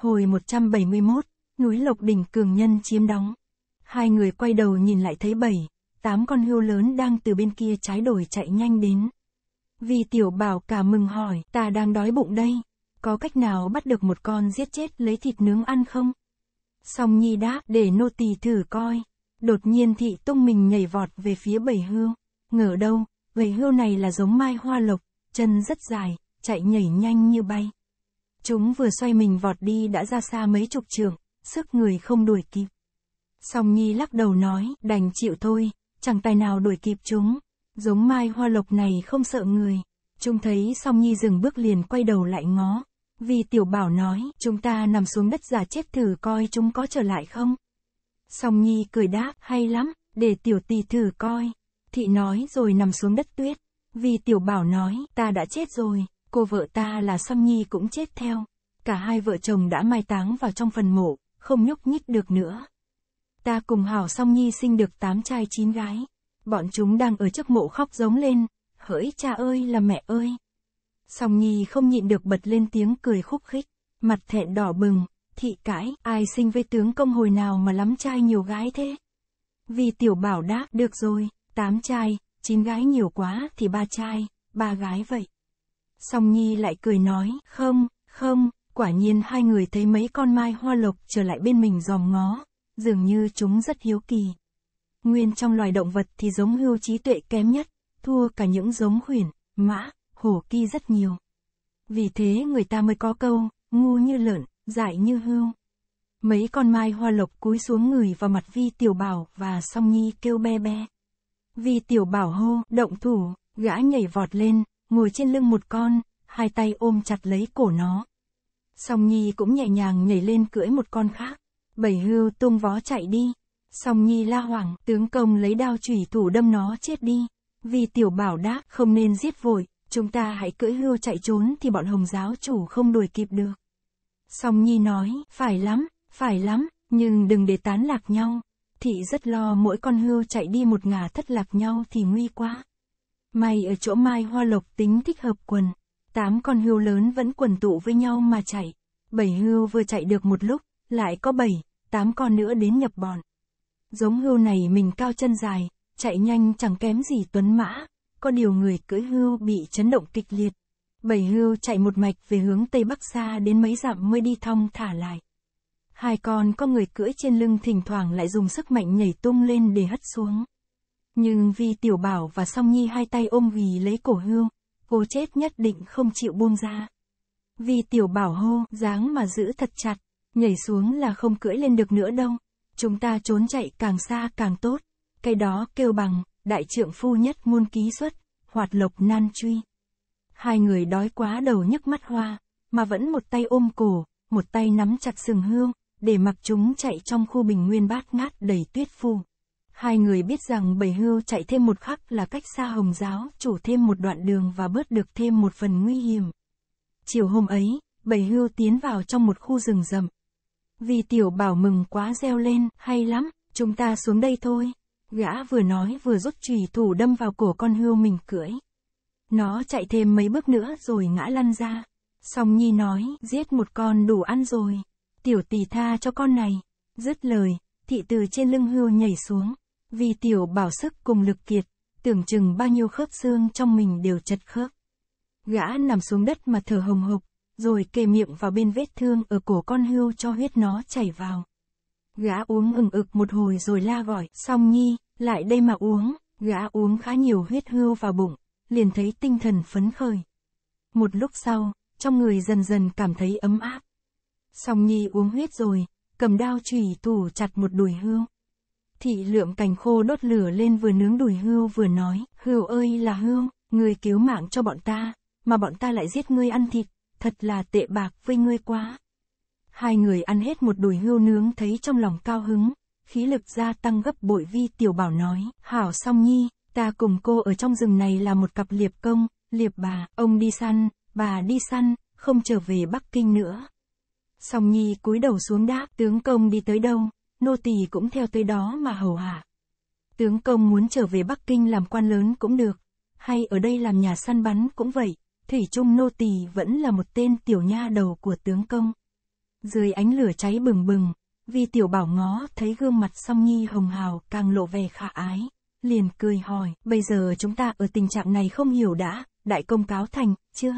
Hồi 171, núi Lộc Đỉnh cường nhân chiếm đóng. Hai người quay đầu nhìn lại thấy bảy, tám con hươu lớn đang từ bên kia trái đồi chạy nhanh đến. Vì tiểu bảo cả mừng hỏi, ta đang đói bụng đây, có cách nào bắt được một con giết chết lấy thịt nướng ăn không? Song Nhi đáp, để nô tỳ thử coi. Đột nhiên thị tung mình nhảy vọt về phía bầy hươu. Ngờ đâu, bầy hươu này là giống mai hoa lộc, chân rất dài, chạy nhảy nhanh như bay. Chúng vừa xoay mình vọt đi đã ra xa mấy chục trường, sức người không đuổi kịp. Song Nhi lắc đầu nói, đành chịu thôi, chẳng tài nào đuổi kịp chúng. Giống mai hoa lộc này không sợ người. Chúng thấy Song Nhi dừng bước liền quay đầu lại ngó. Vì tiểu bảo nói, chúng ta nằm xuống đất giả chết thử coi chúng có trở lại không. Song Nhi cười đáp, hay lắm, để tiểu tì thử coi. Thị nói rồi nằm xuống đất tuyết. Vì tiểu bảo nói, ta đã chết rồi cô vợ ta là song Nhi cũng chết theo. Cả hai vợ chồng đã mai táng vào trong phần mộ, không nhúc nhích được nữa. Ta cùng Hảo Song Nhi sinh được tám trai chín gái. Bọn chúng đang ở trước mộ khóc giống lên, hỡi cha ơi là mẹ ơi. Song Nhi không nhịn được bật lên tiếng cười khúc khích, mặt thẹn đỏ bừng, thị cãi, ai sinh với tướng công hồi nào mà lắm trai nhiều gái thế. Vì tiểu bảo đáp, được rồi, tám trai, chín gái nhiều quá thì ba trai, ba gái vậy. Song Nhi lại cười nói, không, không, quả nhiên hai người thấy mấy con mai hoa lộc trở lại bên mình dòm ngó, dường như chúng rất hiếu kỳ. Nguyên trong loài động vật thì giống hưu trí tuệ kém nhất, thua cả những giống khuyển, mã, hổ ki rất nhiều. Vì thế người ta mới có câu, ngu như lợn, dại như hưu. Mấy con mai hoa lộc cúi xuống người vào mặt Vi Tiểu Bảo và Song Nhi kêu be be. Vi Tiểu Bảo hô, động thủ, gã nhảy vọt lên, ngồi trên lưng một con, hai tay ôm chặt lấy cổ nó. Song Nhi cũng nhẹ nhàng nhảy lên cưỡi một con khác. Bảy hưu tung vó chạy đi. Song Nhi la hoảng, tướng công lấy đao chủy thủ đâm nó chết đi. Vì tiểu bảo đáp không nên giết vội, chúng ta hãy cưỡi hưu chạy trốn thì bọn hồng giáo chủ không đuổi kịp được. Song Nhi nói, phải lắm, phải lắm, nhưng đừng để tán lạc nhau. Thị rất lo mỗi con hưu chạy đi một ngả thất lạc nhau thì nguy quá. May ở chỗ Mai Hoa Lộc tính thích hợp quần. Tám con hươu lớn vẫn quần tụ với nhau mà chạy. Bảy hươu vừa chạy được một lúc, lại có bảy, tám con nữa đến nhập bọn. Giống hươu này mình cao chân dài, chạy nhanh chẳng kém gì tuấn mã. Có điều người cưỡi hươu bị chấn động kịch liệt. Bảy hươu chạy một mạch về hướng Tây Bắc xa đến mấy dặm mới đi thong thả lại. Hai con có người cưỡi trên lưng thỉnh thoảng lại dùng sức mạnh nhảy tung lên để hất xuống. Nhưng vì tiểu bảo và song nhi hai tay ôm ghì lấy cổ hương, cô chết nhất định không chịu buông ra. Vì tiểu bảo hô, dáng mà giữ thật chặt, nhảy xuống là không cưỡi lên được nữa đâu. Chúng ta trốn chạy càng xa càng tốt. Cái đó kêu bằng, đại trượng phu nhất ngôn ký xuất, hoạt lộc nan truy. Hai người đói quá đầu nhức mắt hoa, mà vẫn một tay ôm cổ, một tay nắm chặt sừng hương, để mặc chúng chạy trong khu bình nguyên bát ngát đầy tuyết phù. Hai người biết rằng bầy hưu chạy thêm một khắc là cách xa hồng giáo, chủ thêm một đoạn đường và bớt được thêm một phần nguy hiểm. Chiều hôm ấy, bầy hưu tiến vào trong một khu rừng rậm. Vì tiểu bảo mừng quá reo lên, hay lắm, chúng ta xuống đây thôi. Gã vừa nói vừa rút chùy thủ đâm vào cổ con hưu mình cưỡi. Nó chạy thêm mấy bước nữa rồi ngã lăn ra. Song Nhi nói, giết một con đủ ăn rồi. Tiểu tỷ tha cho con này. Dứt lời, thị từ trên lưng hưu nhảy xuống. Vì tiểu bảo sức cùng lực kiệt, tưởng chừng bao nhiêu khớp xương trong mình đều chật khớp. Gã nằm xuống đất mà thở hồng hộc, rồi kề miệng vào bên vết thương ở cổ con hươu cho huyết nó chảy vào. Gã uống ừng ực một hồi rồi la gọi, song nhi, lại đây mà uống, gã uống khá nhiều huyết hươu vào bụng, liền thấy tinh thần phấn khởi. Một lúc sau, trong người dần dần cảm thấy ấm áp. Song nhi uống huyết rồi, cầm đao chùy tủ chặt một đùi hươu. Thị lượm cành khô đốt lửa lên vừa nướng đùi hươu vừa nói, hươu ơi là hươu, người cứu mạng cho bọn ta, mà bọn ta lại giết ngươi ăn thịt, thật là tệ bạc với ngươi quá. Hai người ăn hết một đùi hươu nướng thấy trong lòng cao hứng, khí lực gia tăng gấp bội vi tiểu bảo nói, hảo song nhi, ta cùng cô ở trong rừng này là một cặp liệp công, liệp bà, ông đi săn, bà đi săn, không trở về Bắc Kinh nữa. Song Nhi cúi đầu xuống đáp, tướng công đi tới đâu, nô tỳ cũng theo tới đó mà hầu hạ. Tướng công muốn trở về Bắc Kinh làm quan lớn cũng được, hay ở đây làm nhà săn bắn cũng vậy, thủy chung nô tỳ vẫn là một tên tiểu nha đầu của tướng công. Dưới ánh lửa cháy bừng bừng, vì tiểu bảo ngó thấy gương mặt song nhi hồng hào càng lộ vẻ khả ái, liền cười hỏi, bây giờ chúng ta ở tình trạng này không hiểu đã, đại công cáo thành, chưa?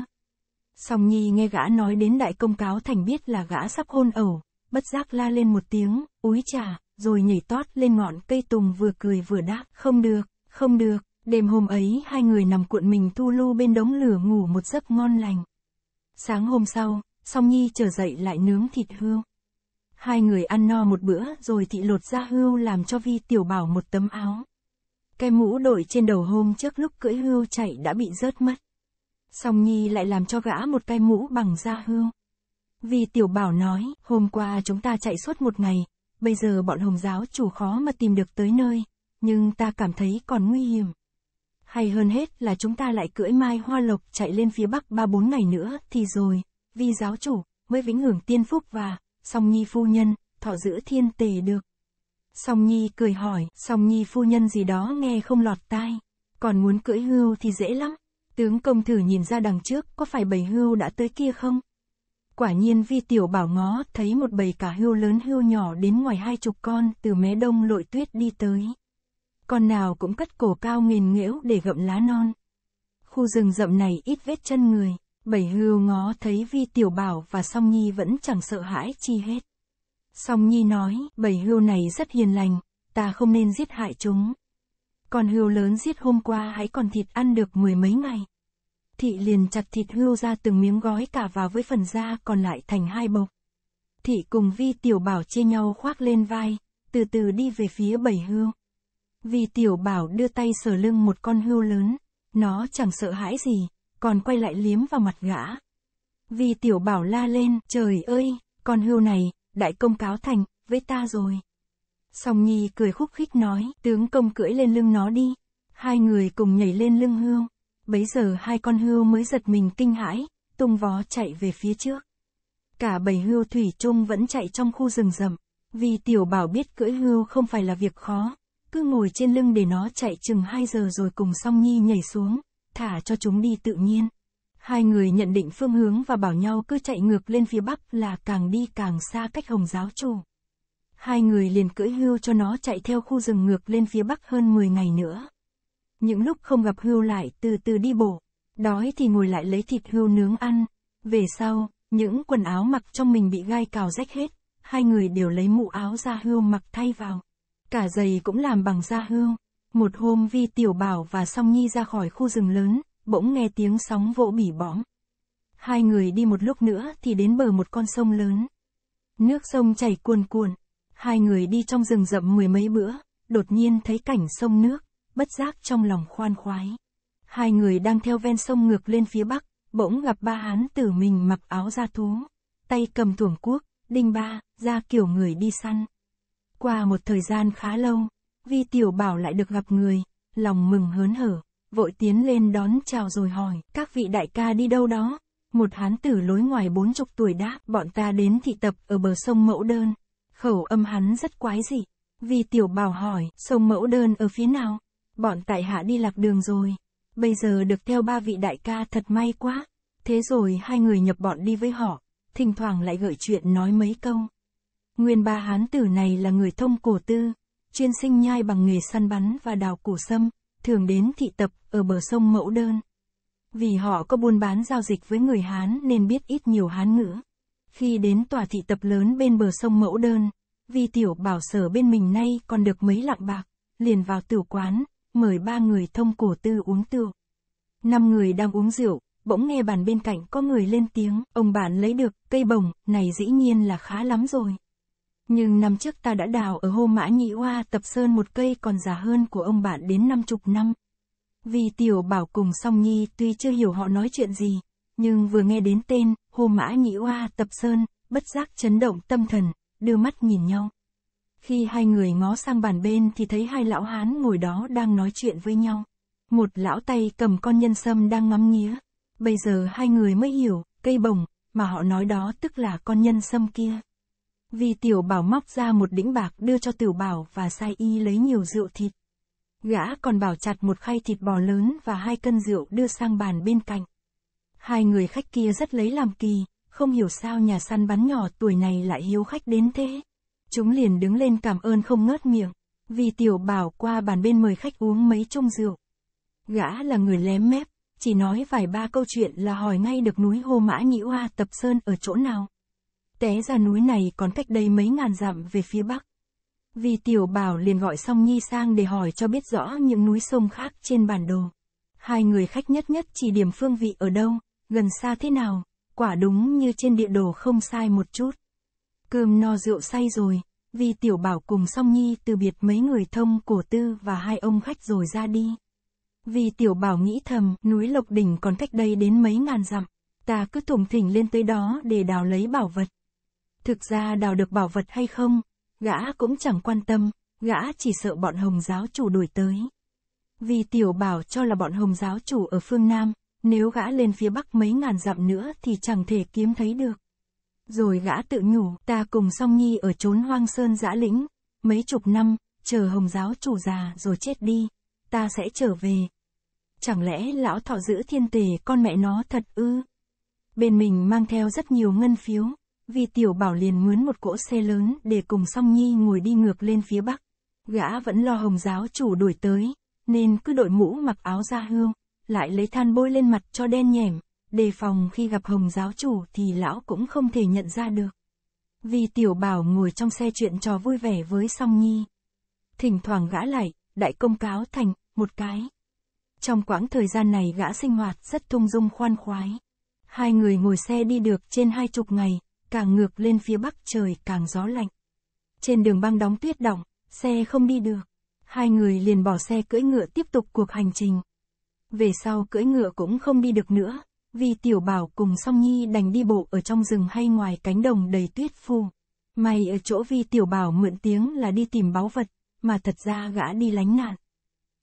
Song nhi nghe gã nói đến đại công cáo thành biết là gã sắp hôn ẩu, bất giác la lên một tiếng, úi chà, rồi nhảy tót lên ngọn cây tùng vừa cười vừa đáp, không được, không được, đêm hôm ấy hai người nằm cuộn mình thu lu bên đống lửa ngủ một giấc ngon lành. Sáng hôm sau, song nhi trở dậy lại nướng thịt hươu. Hai người ăn no một bữa rồi thị lột ra hươu làm cho vi tiểu bảo một tấm áo. Cái mũ đội trên đầu hôm trước lúc cưỡi hươu chạy đã bị rớt mất. Song nhi lại làm cho gã một cái mũ bằng da hươu. Vì tiểu bảo nói, hôm qua chúng ta chạy suốt một ngày, bây giờ bọn hồng giáo chủ khó mà tìm được tới nơi, nhưng ta cảm thấy còn nguy hiểm. Hay hơn hết là chúng ta lại cưỡi mai hoa lộc chạy lên phía bắc ba bốn ngày nữa thì rồi, vì giáo chủ mới vĩnh hưởng tiên phúc và song nhi phu nhân thọ giữ thiên tề được. Song nhi cười hỏi, song nhi phu nhân gì đó nghe không lọt tai, còn muốn cưỡi hươu thì dễ lắm. Tướng công thử nhìn ra đằng trước có phải bầy hươu đã tới kia không? Quả nhiên vi tiểu bảo ngó, thấy một bầy cả hươu lớn hươu nhỏ đến ngoài hai chục con, từ mé đông lội tuyết đi tới. Con nào cũng cất cổ cao nghền nghễu để gậm lá non. Khu rừng rậm này ít vết chân người, bầy hươu ngó thấy vi tiểu bảo và song nhi vẫn chẳng sợ hãi chi hết. Song nhi nói, bầy hươu này rất hiền lành, ta không nên giết hại chúng. Con hươu lớn giết hôm qua hãy còn thịt ăn được mười mấy ngày. Thị liền chặt thịt hươu ra từng miếng gói cả vào với phần da còn lại thành hai bọc. Thị cùng Vi Tiểu Bảo chia nhau khoác lên vai, từ từ đi về phía bầy hươu. Vi Tiểu Bảo đưa tay sờ lưng một con hươu lớn, nó chẳng sợ hãi gì, còn quay lại liếm vào mặt gã. Vi Tiểu Bảo la lên, trời ơi, con hươu này, đại công cáo thành, với ta rồi. Song Nhi cười khúc khích nói, tướng công cưỡi lên lưng nó đi. Hai người cùng nhảy lên lưng hương. Bấy giờ hai con hươu mới giật mình kinh hãi, tung vó chạy về phía trước. Cả bầy hươu thủy chung vẫn chạy trong khu rừng rậm, vì tiểu bảo biết cưỡi hươu không phải là việc khó, cứ ngồi trên lưng để nó chạy chừng 2 giờ rồi cùng song nhi nhảy xuống, thả cho chúng đi tự nhiên. Hai người nhận định phương hướng và bảo nhau cứ chạy ngược lên phía bắc là càng đi càng xa cách hồng giáo chủ. Hai người liền cưỡi hươu cho nó chạy theo khu rừng ngược lên phía bắc hơn 10 ngày nữa. Những lúc không gặp hươu lại từ từ đi bộ. Đói thì ngồi lại lấy thịt hươu nướng ăn. Về sau, những quần áo mặc trong mình bị gai cào rách hết. Hai người đều lấy mũ áo da hươu mặc thay vào. Cả giày cũng làm bằng da hươu. Một hôm Vi Tiểu Bảo và Song Nhi ra khỏi khu rừng lớn, bỗng nghe tiếng sóng vỗ bỉ bõm. Hai người đi một lúc nữa thì đến bờ một con sông lớn. Nước sông chảy cuồn cuộn Hai người đi trong rừng rậm mười mấy bữa, đột nhiên thấy cảnh sông nước bất giác trong lòng khoan khoái. Hai người đang theo ven sông ngược lên phía bắc, bỗng gặp ba hán tử mình mặc áo da thú, tay cầm thuồng cuốc, đinh ba, ra kiểu người đi săn. Qua một thời gian khá lâu, Vi Tiểu Bảo lại được gặp người, lòng mừng hớn hở, vội tiến lên đón chào rồi hỏi, các vị đại ca đi đâu đó? Một hán tử lối ngoài bốn chục tuổi đáp, bọn ta đến thị tập ở bờ sông Mẫu Đơn. Khẩu âm hắn rất quái dị. Vi Tiểu Bảo hỏi, sông Mẫu Đơn ở phía nào? Bọn tại hạ đi lạc đường rồi. Bây giờ được theo ba vị đại ca thật may quá. Thế rồi hai người nhập bọn đi với họ, thỉnh thoảng lại gợi chuyện nói mấy câu. Nguyên ba hán tử này là người thông cổ tư, chuyên sinh nhai bằng nghề săn bắn và đào củ sâm, thường đến thị tập ở bờ sông Mẫu Đơn. Vì họ có buôn bán giao dịch với người Hán nên biết ít nhiều Hán ngữ. Khi đến tòa thị tập lớn bên bờ sông Mẫu Đơn, vì tiểu bảo sở bên mình nay còn được mấy lạng bạc, liền vào tử quán, mời ba người thông cổ tư uống rượu. Năm người đang uống rượu, bỗng nghe bàn bên cạnh có người lên tiếng, ông bạn lấy được, cây bồng, này dĩ nhiên là khá lắm rồi. Nhưng năm trước ta đã đào ở hô mã nhị hoa tập sơn một cây còn già hơn của ông bạn đến năm chục năm. Vì tiểu bảo cùng song nhi tuy chưa hiểu họ nói chuyện gì, nhưng vừa nghe đến tên, hô mã nhị hoa tập sơn, bất giác chấn động tâm thần, đưa mắt nhìn nhau. Khi hai người ngó sang bàn bên thì thấy hai lão hán ngồi đó đang nói chuyện với nhau. Một lão tay cầm con nhân sâm đang ngắm nghía. Bây giờ hai người mới hiểu, cây bồng, mà họ nói đó tức là con nhân sâm kia. Vì tiểu bảo móc ra một đĩnh bạc đưa cho tiểu bảo và sai y lấy nhiều rượu thịt. Gã còn bảo chặt một khay thịt bò lớn và hai cân rượu đưa sang bàn bên cạnh. Hai người khách kia rất lấy làm kỳ, không hiểu sao nhà săn bắn nhỏ tuổi này lại hiếu khách đến thế. Chúng liền đứng lên cảm ơn không ngớt miệng. Vì tiểu bảo qua bàn bên mời khách uống mấy chung rượu. Gã là người lém mép, chỉ nói vài ba câu chuyện là hỏi ngay được núi Hô Mã Nhĩ Hoa Tập Sơn ở chỗ nào. Té ra núi này còn cách đây mấy ngàn dặm về phía bắc. Vì tiểu bảo liền gọi song nhi sang để hỏi cho biết rõ những núi sông khác trên bản đồ. Hai người khách nhất nhất chỉ điểm phương vị ở đâu, gần xa thế nào, quả đúng như trên địa đồ không sai một chút. Cơm no rượu say rồi, vì tiểu bảo cùng song nhi từ biệt mấy người thông cổ tư và hai ông khách rồi ra đi. Vì tiểu bảo nghĩ thầm, núi Lộc Đỉnh còn cách đây đến mấy ngàn dặm, ta cứ thủng thỉnh lên tới đó để đào lấy bảo vật. Thực ra đào được bảo vật hay không, gã cũng chẳng quan tâm, gã chỉ sợ bọn Hồng giáo chủ đuổi tới. Vì tiểu bảo cho là bọn Hồng giáo chủ ở phương Nam, nếu gã lên phía Bắc mấy ngàn dặm nữa thì chẳng thể kiếm thấy được. Rồi gã tự nhủ, ta cùng song nhi ở trốn hoang sơn dã lĩnh, mấy chục năm, chờ hồng giáo chủ già rồi chết đi, ta sẽ trở về. Chẳng lẽ lão thọ giữ thiên tề con mẹ nó thật ư? Bên mình mang theo rất nhiều ngân phiếu, vì tiểu bảo liền mướn một cỗ xe lớn để cùng song nhi ngồi đi ngược lên phía bắc. Gã vẫn lo hồng giáo chủ đuổi tới, nên cứ đội mũ mặc áo da hương, lại lấy than bôi lên mặt cho đen nhẻm đề phòng khi gặp Hồng giáo chủ thì lão cũng không thể nhận ra được. Vì tiểu bảo ngồi trong xe chuyện trò vui vẻ với song nhi. Thỉnh thoảng gã lại, đại công cáo thành, một cái. Trong quãng thời gian này gã sinh hoạt rất thung dung khoan khoái. Hai người ngồi xe đi được trên hai chục ngày, càng ngược lên phía bắc trời càng gió lạnh. Trên đường băng đóng tuyết đỏng, xe không đi được. Hai người liền bỏ xe cưỡi ngựa tiếp tục cuộc hành trình. Về sau cưỡi ngựa cũng không đi được nữa, vì tiểu bảo cùng song nhi đành đi bộ ở trong rừng hay ngoài cánh đồng đầy tuyết phù. May ở chỗ Vi tiểu bảo mượn tiếng là đi tìm báu vật, mà thật ra gã đi lánh nạn.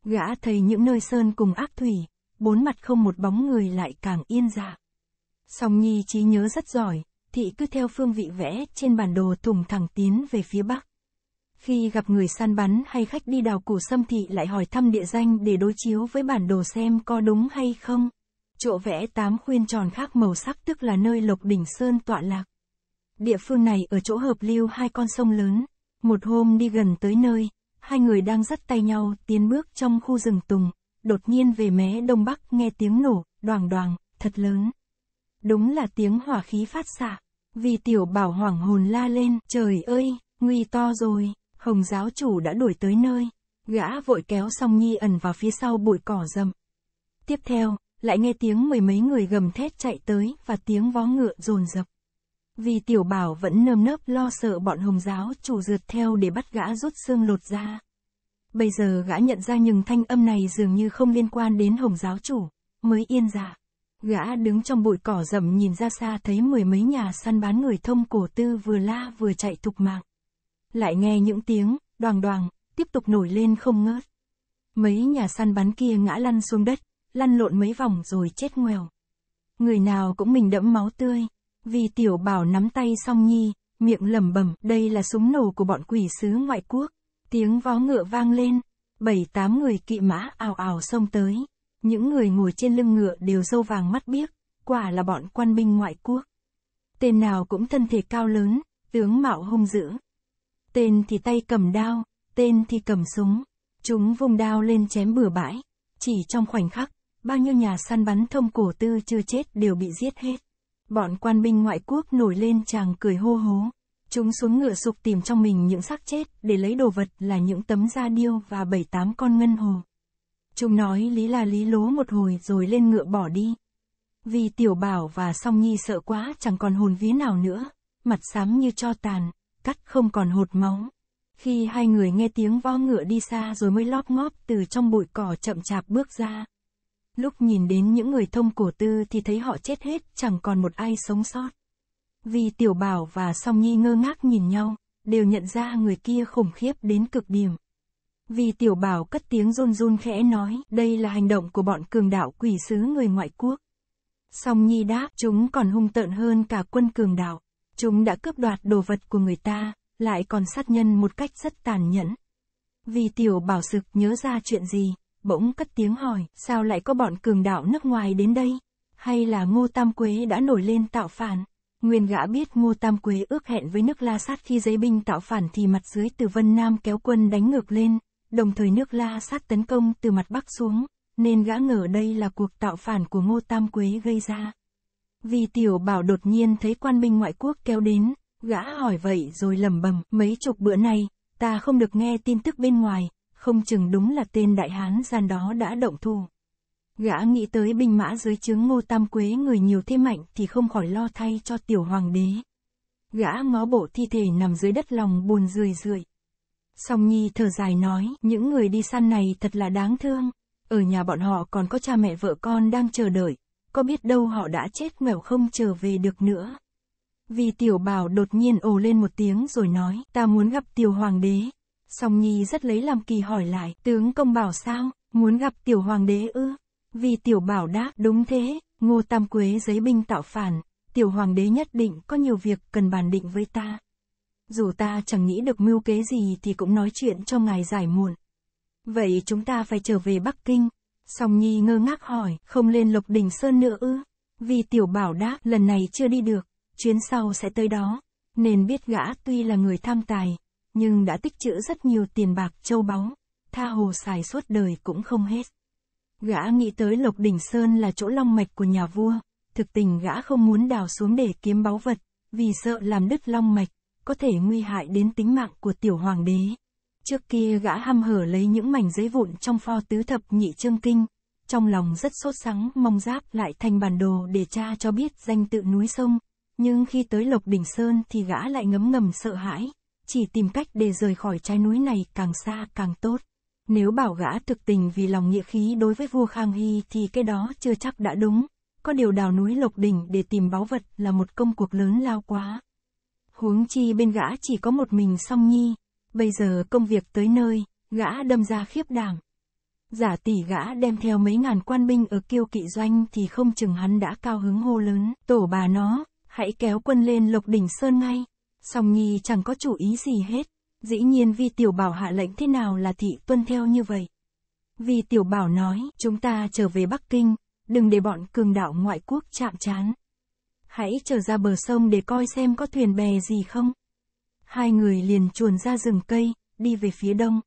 Gã thấy những nơi sơn cùng ác thủy, bốn mặt không một bóng người lại càng yên dạ. Song Nhi trí nhớ rất giỏi, thị cứ theo phương vị vẽ trên bản đồ thùng thẳng tiến về phía bắc. Khi gặp người săn bắn hay khách đi đào củ sâm thị lại hỏi thăm địa danh để đối chiếu với bản đồ xem có đúng hay không chỗ vẽ tám khuyên tròn khác màu sắc tức là nơi Lộc Đỉnh Sơn tọa lạc. Địa phương này ở chỗ hợp lưu hai con sông lớn, một hôm đi gần tới nơi, hai người đang dắt tay nhau tiến bước trong khu rừng tùng, đột nhiên về mé đông bắc nghe tiếng nổ, đoàng đoàng, thật lớn. Đúng là tiếng hỏa khí phát xạ, vì tiểu bảo hoảng hồn la lên, trời ơi, nguy to rồi, hồng giáo chủ đã đuổi tới nơi, gã vội kéo song nhi ẩn vào phía sau bụi cỏ rậm. Tiếp theo, lại nghe tiếng mười mấy người gầm thét chạy tới và tiếng vó ngựa rồn rập. Vì tiểu bảo vẫn nơm nớp lo sợ bọn hồng giáo chủ rượt theo để bắt gã rút xương lột ra. Bây giờ gã nhận ra nhưng thanh âm này dường như không liên quan đến hồng giáo chủ, mới yên dạ. Gã đứng trong bụi cỏ rậm nhìn ra xa thấy mười mấy nhà săn bán người thông cổ tư vừa la vừa chạy thục mạng. Lại nghe những tiếng, đoàng đoàng, tiếp tục nổi lên không ngớt. Mấy nhà săn bắn kia ngã lăn xuống đất, lăn lộn mấy vòng rồi chết ngoèo. Người nào cũng mình đẫm máu tươi. Vì tiểu bảo nắm tay song nhi, miệng lẩm bẩm đây là súng nổ của bọn quỷ sứ ngoại quốc. Tiếng vó ngựa vang lên, bảy tám người kỵ mã ào ào xông tới. Những người ngồi trên lưng ngựa đều râu vàng mắt biếc, quả là bọn quan binh ngoại quốc. Tên nào cũng thân thể cao lớn, tướng mạo hung dữ. Tên thì tay cầm đao, tên thì cầm súng. Chúng vùng đao lên chém bừa bãi. Chỉ trong khoảnh khắc, bao nhiêu nhà săn bắn thông cổ tư chưa chết đều bị giết hết. Bọn quan binh ngoại quốc nổi lên chàng cười hô hố. Chúng xuống ngựa sục tìm trong mình những xác chết để lấy đồ vật là những tấm da điêu và bảy tám con ngân hồ. Chúng nói lý là lý lố một hồi rồi lên ngựa bỏ đi. Vì tiểu bảo và song nhi sợ quá chẳng còn hồn vía nào nữa, mặt xám như cho tàn, cắt không còn hột máu. Khi hai người nghe tiếng vó ngựa đi xa rồi mới lóp ngóp từ trong bụi cỏ chậm chạp bước ra. Lúc nhìn đến những người thông cổ tư thì thấy họ chết hết, chẳng còn một ai sống sót. Vì Tiểu Bảo và Song Nhi ngơ ngác nhìn nhau, đều nhận ra người kia khủng khiếp đến cực điểm. Vì Tiểu Bảo cất tiếng run run khẽ nói, đây là hành động của bọn cường đạo quỷ sứ người ngoại quốc. Song Nhi đáp, chúng còn hung tợn hơn cả quân cường đạo. Chúng đã cướp đoạt đồ vật của người ta, lại còn sát nhân một cách rất tàn nhẫn. Vì Tiểu Bảo sực nhớ ra chuyện gì, bỗng cất tiếng hỏi, sao lại có bọn cường đạo nước ngoài đến đây? Hay là Ngô Tam Quế đã nổi lên tạo phản? Nguyên gã biết Ngô Tam Quế ước hẹn với nước La Sát khi giấy binh tạo phản thì mặt dưới từ Vân Nam kéo quân đánh ngược lên, đồng thời nước La Sát tấn công từ mặt Bắc xuống, nên gã ngờ đây là cuộc tạo phản của Ngô Tam Quế gây ra. Vì tiểu bảo đột nhiên thấy quan binh ngoại quốc kéo đến, gã hỏi vậy rồi lẩm bẩm mấy chục bữa nay, ta không được nghe tin tức bên ngoài, không chừng đúng là tên đại hán gian đó đã động thủ. Gã nghĩ tới binh mã dưới chướng ngô tam quế người nhiều thế mạnh thì không khỏi lo thay cho tiểu hoàng đế. Gã ngó bộ thi thể nằm dưới đất lòng buồn rười rượi. Song Nhi thở dài nói, những người đi săn này thật là đáng thương. Ở nhà bọn họ còn có cha mẹ vợ con đang chờ đợi, có biết đâu họ đã chết nghèo không trở về được nữa. Vì tiểu bảo đột nhiên ồ lên một tiếng rồi nói, ta muốn gặp tiểu hoàng đế, Song Nhi rất lấy làm kỳ hỏi lại, tướng công bảo sao, muốn gặp tiểu hoàng đế ư? Vì tiểu bảo đáp, đúng thế, ngô tam quế giấy binh tạo phản, tiểu hoàng đế nhất định có nhiều việc cần bàn định với ta. Dù ta chẳng nghĩ được mưu kế gì thì cũng nói chuyện cho ngài giải muộn. Vậy chúng ta phải trở về Bắc Kinh. Song Nhi ngơ ngác hỏi, không lên Lục Đỉnh Sơn nữa ư? Vì tiểu bảo đáp, lần này chưa đi được, chuyến sau sẽ tới đó. Nên biết gã tuy là người tham tài, nhưng đã tích trữ rất nhiều tiền bạc châu báu, tha hồ xài suốt đời cũng không hết. Gã nghĩ tới Lộc Đỉnh Sơn là chỗ long mạch của nhà vua, thực tình gã không muốn đào xuống để kiếm báu vật, vì sợ làm đứt long mạch, có thể nguy hại đến tính mạng của tiểu hoàng đế. Trước kia gã ham hở lấy những mảnh giấy vụn trong pho tứ thập nhị chương kinh, trong lòng rất sốt sắng mong giáp lại thành bản đồ để cha cho biết danh tự núi sông, nhưng khi tới Lộc Đỉnh Sơn thì gã lại ngấm ngầm sợ hãi, chỉ tìm cách để rời khỏi trái núi này càng xa càng tốt. Nếu bảo gã thực tình vì lòng nghĩa khí đối với vua Khang Hy thì cái đó chưa chắc đã đúng. Có điều đào núi Lộc Đỉnh để tìm báu vật là một công cuộc lớn lao quá. Huống chi bên gã chỉ có một mình song nhi. Bây giờ công việc tới nơi, gã đâm ra khiếp đảm. Giả tỷ gã đem theo mấy ngàn quan binh ở kiêu kỵ doanh thì không chừng hắn đã cao hứng hô lớn. Tổ bà nó, hãy kéo quân lên Lộc Đỉnh Sơn ngay. Song Nhi chẳng có chủ ý gì hết, dĩ nhiên Vi Tiểu Bảo hạ lệnh thế nào là thị tuân theo như vậy. Vi Tiểu Bảo nói, chúng ta trở về Bắc Kinh, đừng để bọn cường đạo ngoại quốc chạm trán, Hãy trở ra bờ sông để coi xem có thuyền bè gì không. Hai người liền chuồn ra rừng cây, đi về phía đông.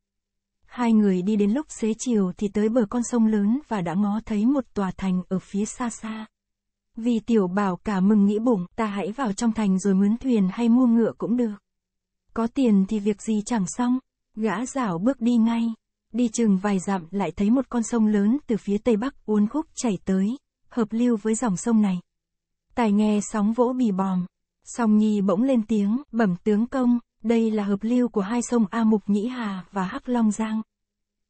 Hai người đi đến lúc xế chiều thì tới bờ con sông lớn và đã ngó thấy một tòa thành ở phía xa xa. Vì tiểu bảo cả mừng nghĩ bụng, ta hãy vào trong thành rồi mướn thuyền hay mua ngựa cũng được. Có tiền thì việc gì chẳng xong, gã rảo bước đi ngay. Đi chừng vài dặm lại thấy một con sông lớn từ phía tây bắc uốn khúc chảy tới, hợp lưu với dòng sông này. Tài nghe sóng vỗ bì bòm, song nhi bỗng lên tiếng, bẩm tướng công, đây là hợp lưu của hai sông A Mục Nhĩ Hà và Hắc Long Giang.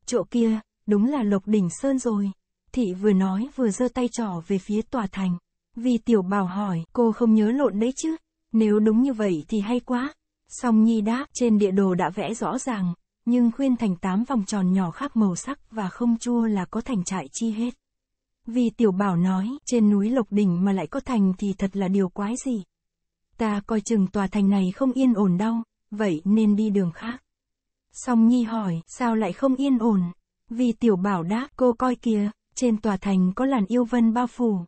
Chỗ kia, đúng là Lộc Đỉnh Sơn rồi. Thị vừa nói vừa giơ tay trỏ về phía tòa thành. Vì tiểu bảo hỏi, cô không nhớ lộn đấy chứ? Nếu đúng như vậy thì hay quá. Song Nhi đáp, trên địa đồ đã vẽ rõ ràng, nhưng khuyên thành tám vòng tròn nhỏ khác màu sắc và không chua là có thành trại chi hết. Vì tiểu bảo nói, trên núi Lộc Đỉnh mà lại có thành thì thật là điều quái gì. Ta coi chừng tòa thành này không yên ổn đâu, vậy nên đi đường khác. Song Nhi hỏi, sao lại không yên ổn? Vì tiểu bảo đáp, cô coi kìa, trên tòa thành có làn yêu vân bao phủ,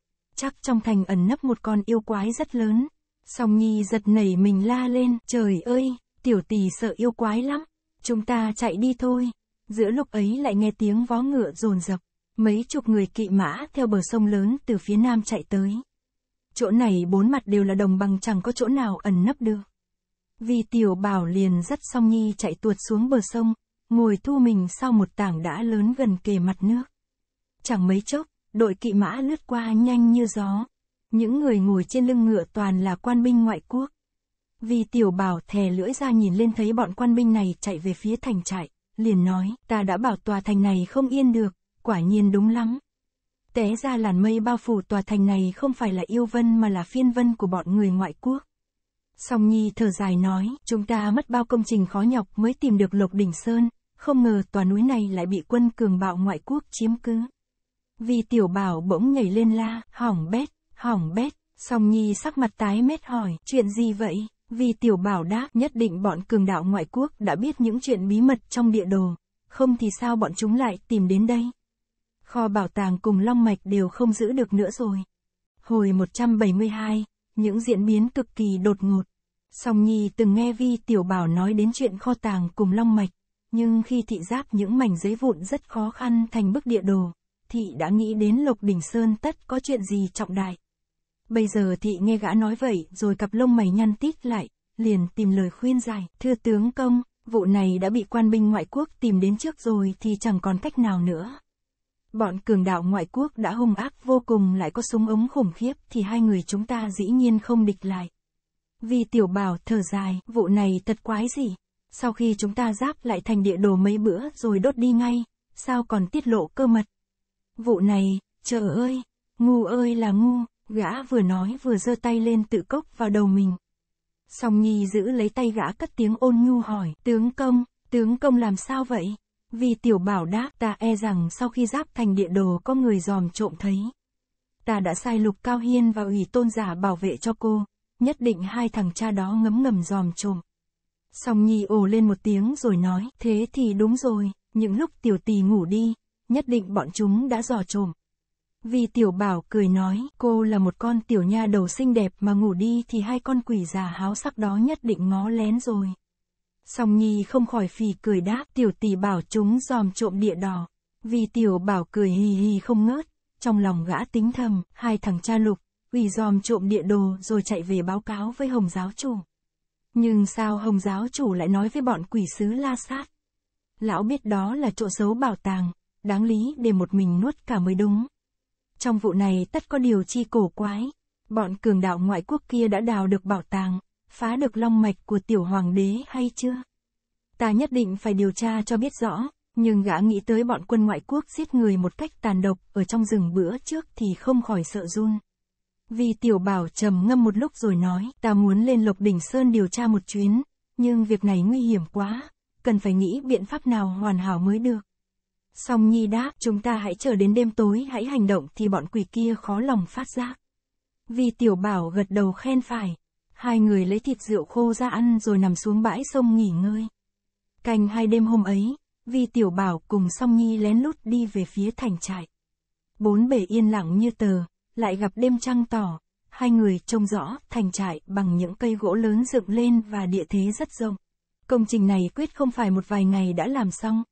chắc trong thành ẩn nấp một con yêu quái rất lớn. Song Nhi giật nảy mình la lên, trời ơi, tiểu tỷ sợ yêu quái lắm, chúng ta chạy đi thôi. Giữa lúc ấy lại nghe tiếng vó ngựa rồn rập, mấy chục người kỵ mã theo bờ sông lớn từ phía nam chạy tới. Chỗ này bốn mặt đều là đồng bằng chẳng có chỗ nào ẩn nấp được. Vì tiểu bảo liền dắt song nhi chạy tuột xuống bờ sông, ngồi thu mình sau một tảng đã lớn gần kề mặt nước. Chẳng mấy chốc, đội kỵ mã lướt qua nhanh như gió. Những người ngồi trên lưng ngựa toàn là quan binh ngoại quốc. Vì tiểu bảo thè lưỡi ra nhìn lên thấy bọn quan binh này chạy về phía thành trại, liền nói, ta đã bảo tòa thành này không yên được, quả nhiên đúng lắm. Té ra làn mây bao phủ tòa thành này không phải là yêu vân mà là phiên vân của bọn người ngoại quốc. Song Nhi thở dài nói, chúng ta mất bao công trình khó nhọc mới tìm được Lộc Đỉnh Sơn, không ngờ tòa núi này lại bị quân cường bạo ngoại quốc chiếm cứ. Vì tiểu bảo bỗng nhảy lên la, hỏng bét, hỏng bét, song nhi sắc mặt tái mét hỏi, chuyện gì vậy? Vì tiểu bảo đáp, nhất định bọn cường đạo ngoại quốc đã biết những chuyện bí mật trong địa đồ, không thì sao bọn chúng lại tìm đến đây? Kho bảo tàng cùng long mạch đều không giữ được nữa rồi. Hồi 172, những diễn biến cực kỳ đột ngột. Song Nhi từng nghe Vi Tiểu Bảo nói đến chuyện kho tàng cùng long mạch, nhưng khi thị giáp những mảnh giấy vụn rất khó khăn thành bức địa đồ, thị đã nghĩ đến Lục Đình Sơn tất có chuyện gì trọng đại. Bây giờ thị nghe gã nói vậy, rồi cặp lông mày nhăn tít lại, liền tìm lời khuyên giải, thưa tướng công, vụ này đã bị quan binh ngoại quốc tìm đến trước rồi thì chẳng còn cách nào nữa. Bọn cường đạo ngoại quốc đã hung ác vô cùng lại có súng ống khủng khiếp thì hai người chúng ta dĩ nhiên không địch lại. Vì tiểu bảo thở dài, vụ này thật quái gì. Sau khi chúng ta giáp lại thành địa đồ mấy bữa rồi đốt đi ngay, sao còn tiết lộ cơ mật, Vụ này, trời ơi, ngu ơi là ngu, gã vừa nói vừa giơ tay lên tự cốc vào đầu mình. Song Nhi giữ lấy tay gã cất tiếng ôn nhu hỏi, tướng công, tướng công làm sao vậy? Vì tiểu bảo đáp ta e rằng sau khi giáp thành địa đồ có người dòm trộm thấy. Ta đã sai lục cao hiên và ủy tôn giả bảo vệ cho cô, nhất định hai thằng cha đó ngấm ngầm dòm trộm. Song Nhi ồ lên một tiếng rồi nói, thế thì đúng rồi, những lúc tiểu tỳ ngủ đi, nhất định bọn chúng đã dò trộm Vì tiểu bảo cười nói, cô là một con tiểu nha đầu xinh đẹp mà ngủ đi thì hai con quỷ già háo sắc đó nhất định ngó lén rồi. Song Nhi không khỏi phì cười đáp, tiểu tỷ bảo chúng dòm trộm địa đỏ. Vì tiểu bảo cười hì hì không ngớt, trong lòng gã tính thầm, hai thằng cha lục, quỷ dòm trộm địa đồ rồi chạy về báo cáo với Hồng giáo chủ. Nhưng sao Hồng giáo chủ lại nói với bọn quỷ sứ la sát? Lão biết đó là chỗ xấu bảo tàng, đáng lý để một mình nuốt cả mới đúng. Trong vụ này tất có điều chi cổ quái, bọn cường đạo ngoại quốc kia đã đào được bảo tàng, phá được long mạch của tiểu hoàng đế hay chưa? Ta nhất định phải điều tra cho biết rõ, nhưng gã nghĩ tới bọn quân ngoại quốc giết người một cách tàn độc ở trong rừng bữa trước thì không khỏi sợ run. Vì tiểu bảo trầm ngâm một lúc rồi nói, ta muốn lên Lộc Đỉnh Sơn điều tra một chuyến, nhưng việc này nguy hiểm quá, cần phải nghĩ biện pháp nào hoàn hảo mới được. Song Nhi đáp, chúng ta hãy chờ đến đêm tối hãy hành động thì bọn quỷ kia khó lòng phát giác. Vì tiểu bảo gật đầu khen phải. Hai người lấy thịt rượu khô ra ăn rồi nằm xuống bãi sông nghỉ ngơi. Canh hai đêm hôm ấy, vì tiểu bảo cùng song nhi lén lút đi về phía thành trại. Bốn bể yên lặng như tờ, lại gặp đêm trăng tỏ, hai người trông rõ thành trại bằng những cây gỗ lớn dựng lên và địa thế rất rộng. Công trình này quyết không phải một vài ngày đã làm xong,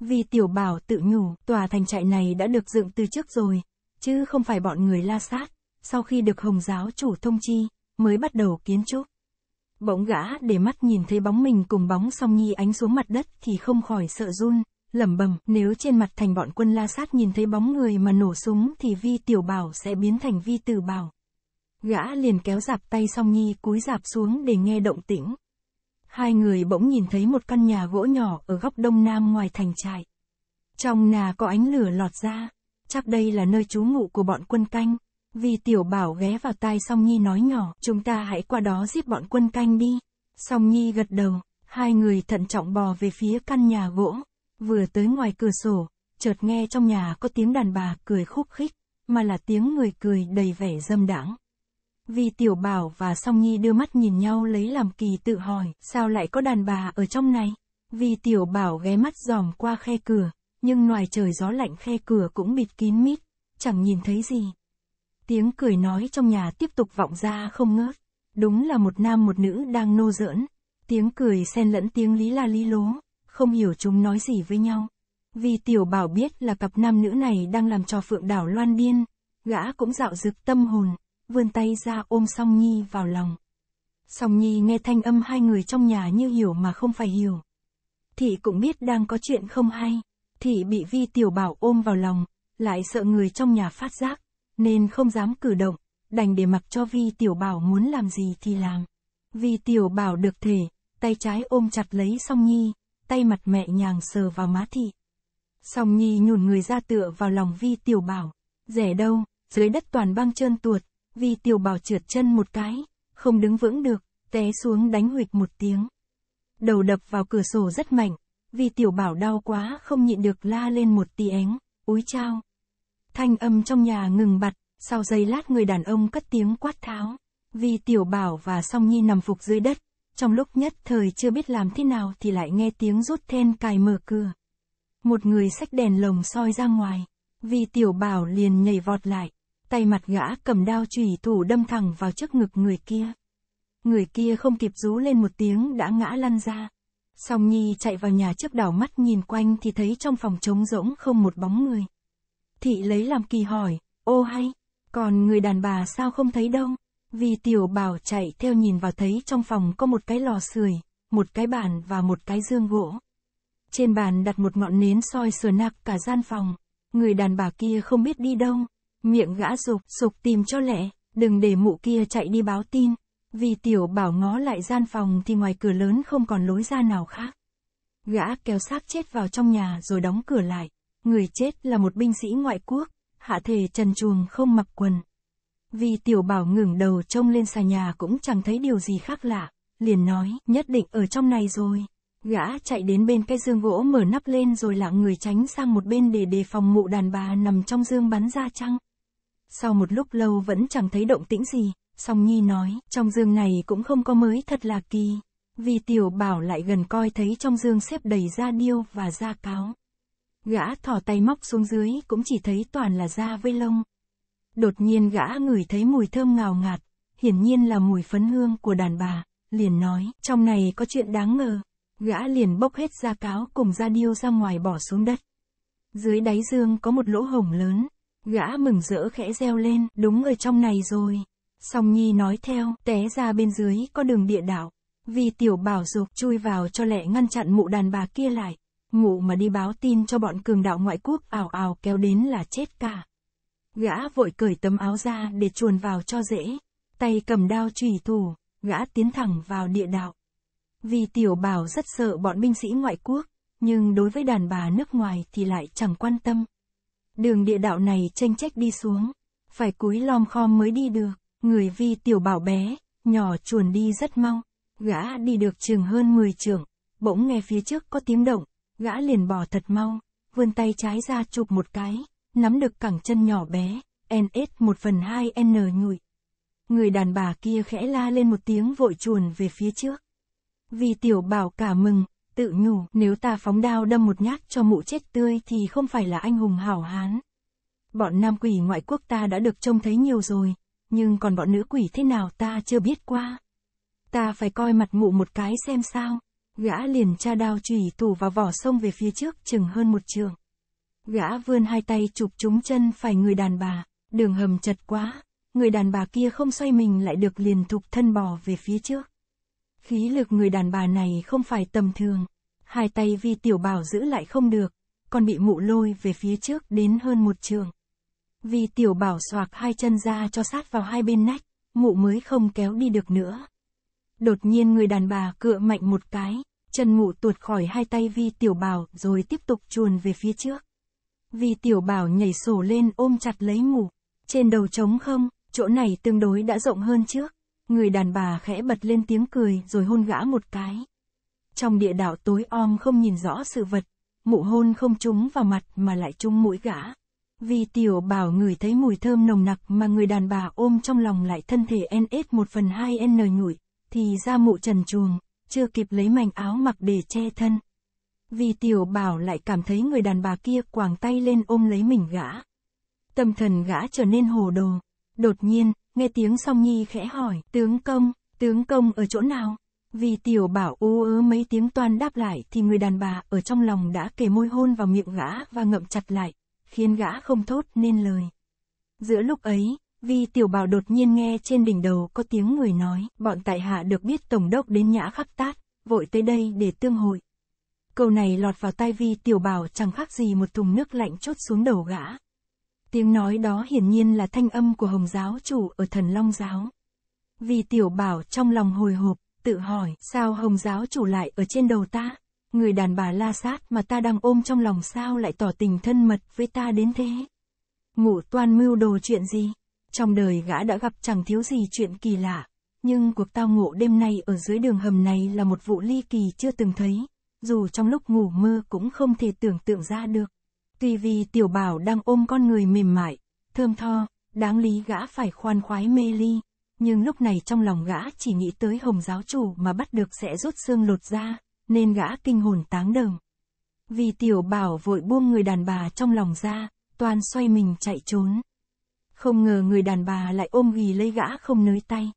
vì tiểu bảo tự nhủ, tòa thành trại này đã được dựng từ trước rồi, chứ không phải bọn người la sát, sau khi được Hồng giáo chủ thông chi, mới bắt đầu kiến trúc. Bỗng gã để mắt nhìn thấy bóng mình cùng bóng song nhi ánh xuống mặt đất thì không khỏi sợ run, lẩm bẩm nếu trên mặt thành bọn quân la sát nhìn thấy bóng người mà nổ súng thì vi tiểu bảo sẽ biến thành vi tử bảo. Gã liền kéo dạp tay song nhi cúi dạp xuống để nghe động tĩnh, hai người bỗng nhìn thấy một căn nhà gỗ nhỏ ở góc đông nam ngoài thành trại. Trong nhà có ánh lửa lọt ra, chắc đây là nơi trú ngụ của bọn quân canh. Vì tiểu bảo ghé vào tai song nhi nói nhỏ, chúng ta hãy qua đó giết bọn quân canh đi. Song nhi gật đầu, hai người thận trọng bò về phía căn nhà gỗ. Vừa tới ngoài cửa sổ, chợt nghe trong nhà có tiếng đàn bà cười khúc khích, mà là tiếng người cười đầy vẻ dâm đãng. Vi Tiểu Bảo và Song Nhi đưa mắt nhìn nhau lấy làm kỳ tự hỏi, sao lại có đàn bà ở trong này? Vi Tiểu Bảo ghé mắt dòm qua khe cửa, nhưng ngoài trời gió lạnh khe cửa cũng bịt kín mít, chẳng nhìn thấy gì. Tiếng cười nói trong nhà tiếp tục vọng ra không ngớt, đúng là một nam một nữ đang nô giỡn, tiếng cười xen lẫn tiếng lý la lý lố, không hiểu chúng nói gì với nhau. Vì Tiểu Bảo biết là cặp nam nữ này đang làm cho Phượng Đảo loan điên, gã cũng dạo dực tâm hồn, vươn tay ra ôm Song Nhi vào lòng. Song Nhi nghe thanh âm hai người trong nhà như hiểu mà không phải hiểu. Thị cũng biết đang có chuyện không hay, thị bị Vi Tiểu Bảo ôm vào lòng, lại sợ người trong nhà phát giác, nên không dám cử động, đành để mặc cho Vi Tiểu Bảo muốn làm gì thì làm. Vi Tiểu Bảo được thể, tay trái ôm chặt lấy Song Nhi, tay mặt mẹ nhàng sờ vào má thị. Song Nhi nhùn người ra tựa vào lòng Vi Tiểu Bảo, rẻ đâu, dưới đất toàn băng trơn tuột, vì tiểu bảo trượt chân một cái, không đứng vững được, té xuống đánh huyệt một tiếng. Đầu đập vào cửa sổ rất mạnh, vì tiểu bảo đau quá không nhịn được la lên một tiếng, úi trao Thanh âm trong nhà ngừng bặt, sau giây lát người đàn ông cất tiếng quát tháo. Vì tiểu bảo và song nhi nằm phục dưới đất, trong lúc nhất thời chưa biết làm thế nào thì lại nghe tiếng rút then cài mở cửa. Một người xách đèn lồng soi ra ngoài, vì tiểu bảo liền nhảy vọt lại, Tay mặt gã cầm đao chùy thủ đâm thẳng vào trước ngực người kia. Người kia không kịp rú lên một tiếng đã ngã lăn ra. Song Nhi chạy vào nhà trước đảo mắt nhìn quanh thì thấy trong phòng trống rỗng không một bóng người. Thị lấy làm kỳ hỏi, ô hay, còn người đàn bà sao không thấy đâu? Vì tiểu bảo chạy theo nhìn vào thấy trong phòng có một cái lò sưởi, một cái bàn và một cái dương gỗ. Trên bàn đặt một ngọn nến soi sửa nạc cả gian phòng. Người đàn bà kia không biết đi đâu, Miệng gã sụp, sụp tìm cho lẹ, đừng để mụ kia chạy đi báo tin. Vì tiểu bảo ngó lại gian phòng thì ngoài cửa lớn không còn lối ra nào khác. Gã kéo xác chết vào trong nhà rồi đóng cửa lại. Người chết là một binh sĩ ngoại quốc, hạ thể trần chuồng không mặc quần. Vì tiểu bảo ngừng đầu trông lên xà nhà cũng chẳng thấy điều gì khác lạ, liền nói, nhất định ở trong này rồi. Gã chạy đến bên cái dương gỗ mở nắp lên rồi lạng người tránh sang một bên để đề phòng mụ đàn bà nằm trong dương bắn ra chăng. Sau một lúc lâu vẫn chẳng thấy động tĩnh gì, song Nhi nói, trong giường này cũng không có mới thật là kỳ. Vì tiểu bảo lại gần coi thấy trong giường xếp đầy da điêu và da cáo. Gã thỏ tay móc xuống dưới cũng chỉ thấy toàn là da với lông. Đột nhiên gã ngửi thấy mùi thơm ngào ngạt, hiển nhiên là mùi phấn hương của đàn bà, liền nói, trong này có chuyện đáng ngờ. Gã liền bốc hết da cáo cùng da điêu ra ngoài bỏ xuống đất. Dưới đáy dương có một lỗ hổng lớn, Gã mừng rỡ khẽ reo lên, đúng ở trong này rồi. Song Nhi nói theo, té ra bên dưới có đường địa đạo. Vì tiểu bảo dục chui vào cho lẹ ngăn chặn mụ đàn bà kia lại. Mụ mà đi báo tin cho bọn cường đạo ngoại quốc ảo ảo kéo đến là chết cả. Gã vội cởi tấm áo ra để chuồn vào cho dễ. Tay cầm đao trùy thủ, gã tiến thẳng vào địa đạo. Vì tiểu bảo rất sợ bọn binh sĩ ngoại quốc, nhưng đối với đàn bà nước ngoài thì lại chẳng quan tâm. Đường địa đạo này tranh trách đi xuống, phải cúi lom khom mới đi được, người vi tiểu bảo bé, nhỏ chuồn đi rất mau, gã đi được chừng hơn 10 trường, bỗng nghe phía trước có tiếng động, gã liền bỏ thật mau, vươn tay trái ra chụp một cái, nắm được cẳng chân nhỏ bé, NS 1 phần 2 N nhụi. Người đàn bà kia khẽ la lên một tiếng vội chuồn về phía trước. Vì tiểu bảo cả mừng, tự nhủ, nếu ta phóng đao đâm một nhát cho mụ chết tươi thì không phải là anh hùng hảo hán. Bọn nam quỷ ngoại quốc ta đã được trông thấy nhiều rồi, nhưng còn bọn nữ quỷ thế nào ta chưa biết qua. Ta phải coi mặt mụ một cái xem sao. Gã liền tra đao chùy tủ vào vỏ sông về phía trước chừng hơn một trường. Gã vươn hai tay chụp trúng chân phải người đàn bà, đường hầm chật quá, người đàn bà kia không xoay mình lại được liền thục thân bò về phía trước. Khí lực người đàn bà này không phải tầm thường. Hai tay vi tiểu bảo giữ lại không được, còn bị mụ lôi về phía trước đến hơn một trường. Vi tiểu bảo soạc hai chân ra cho sát vào hai bên nách, mụ mới không kéo đi được nữa. Đột nhiên người đàn bà cựa mạnh một cái, chân mụ tuột khỏi hai tay vi tiểu bảo rồi tiếp tục chuồn về phía trước. Vi tiểu bảo nhảy sổ lên ôm chặt lấy mụ, trên đầu trống không, chỗ này tương đối đã rộng hơn trước. Người đàn bà khẽ bật lên tiếng cười rồi hôn gã một cái. Trong địa đạo tối om không nhìn rõ sự vật, mụ hôn không trúng vào mặt mà lại trúng mũi gã. Vì tiểu bảo người thấy mùi thơm nồng nặc mà người đàn bà ôm trong lòng lại thân thể NS 1 phần 2 N nhủi, thì ra mụ trần chuồng, chưa kịp lấy mảnh áo mặc để che thân. Vì tiểu bảo lại cảm thấy người đàn bà kia quàng tay lên ôm lấy mình gã. Tâm thần gã trở nên hồ đồ. Đột nhiên, nghe tiếng song nhi khẽ hỏi, tướng công, tướng công ở chỗ nào? Vì tiểu bảo ú ớ mấy tiếng toan đáp lại thì người đàn bà ở trong lòng đã kề môi hôn vào miệng gã và ngậm chặt lại, khiến gã không thốt nên lời. Giữa lúc ấy, vì tiểu bảo đột nhiên nghe trên đỉnh đầu có tiếng người nói, bọn tại hạ được biết tổng đốc đến nhã khắc tát, vội tới đây để tương hội. Câu này lọt vào tai vi tiểu bảo chẳng khác gì một thùng nước lạnh chốt xuống đầu gã. Tiếng nói đó hiển nhiên là thanh âm của Hồng giáo chủ ở thần Long giáo. Vì tiểu bảo trong lòng hồi hộp, tự hỏi, sao Hồng giáo chủ lại ở trên đầu ta? Người đàn bà la sát mà ta đang ôm trong lòng sao lại tỏ tình thân mật với ta đến thế? Ngụ toan mưu đồ chuyện gì? Trong đời gã đã gặp chẳng thiếu gì chuyện kỳ lạ, nhưng cuộc tao ngộ đêm nay ở dưới đường hầm này là một vụ ly kỳ chưa từng thấy, dù trong lúc ngủ mơ cũng không thể tưởng tượng ra được. Tuy vì tiểu bảo đang ôm con người mềm mại, thơm tho, đáng lý gã phải khoan khoái mê ly, nhưng lúc này trong lòng gã chỉ nghĩ tới hồng giáo chủ mà bắt được sẽ rút xương lột ra, nên gã kinh hồn táng đờm. Vì tiểu bảo vội buông người đàn bà trong lòng ra, toàn xoay mình chạy trốn. Không ngờ người đàn bà lại ôm ghì lấy gã không nới tay.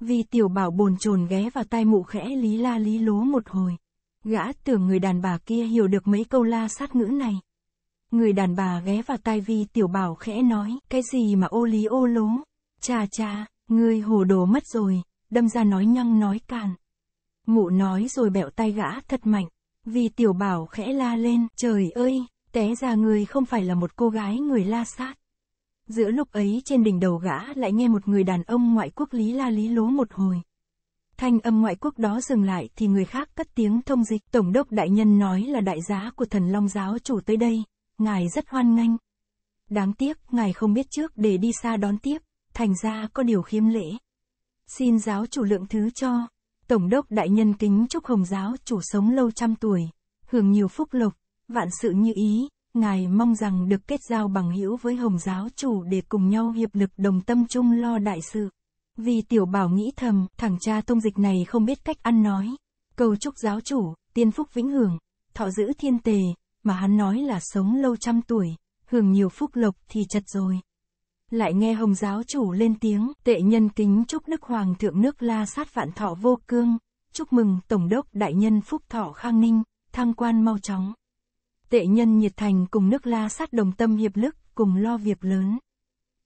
Vì tiểu bảo bồn chồn ghé vào tai mụ khẽ lý la lý lố một hồi. Gã tưởng người đàn bà kia hiểu được mấy câu la sát ngữ này. Người đàn bà ghé vào tai vi tiểu bảo khẽ nói, cái gì mà ô lý ô lố. Cha cha, ngươi hồ đồ mất rồi, đâm ra nói nhăng nói càn. Mụ nói rồi bẹo tay gã thật mạnh, vì tiểu bảo khẽ la lên, trời ơi, té ra ngươi không phải là một cô gái người la sát. Giữa lúc ấy trên đỉnh đầu gã lại nghe một người đàn ông ngoại quốc lý la lý lố một hồi. Thanh âm ngoại quốc đó dừng lại thì người khác cất tiếng thông dịch. Tổng đốc đại nhân nói là đại giá của thần long giáo chủ tới đây, ngài rất hoan nghênh. Đáng tiếc, ngài không biết trước để đi xa đón tiếp, thành ra có điều khiêm lễ. Xin giáo chủ lượng thứ cho. Tổng đốc đại nhân kính chúc Hồng giáo chủ sống lâu trăm tuổi, hưởng nhiều phúc lộc, vạn sự như ý, ngài mong rằng được kết giao bằng hữu với Hồng giáo chủ để cùng nhau hiệp lực đồng tâm chung lo đại sự. Vì tiểu bảo nghĩ thầm, thằng cha tông dịch này không biết cách ăn nói. Cầu chúc giáo chủ, tiên phúc vĩnh hưởng, thọ giữ thiên tề, mà hắn nói là sống lâu trăm tuổi, hưởng nhiều phúc lộc thì chật rồi. Lại nghe Hồng giáo chủ lên tiếng, tệ nhân kính chúc Đức Hoàng thượng nước La sát vạn thọ vô cương, chúc mừng Tổng đốc đại nhân phúc thọ khang ninh, thăng quan mau chóng. Tệ nhân nhiệt thành cùng nước La sát đồng tâm hiệp lực, cùng lo việc lớn.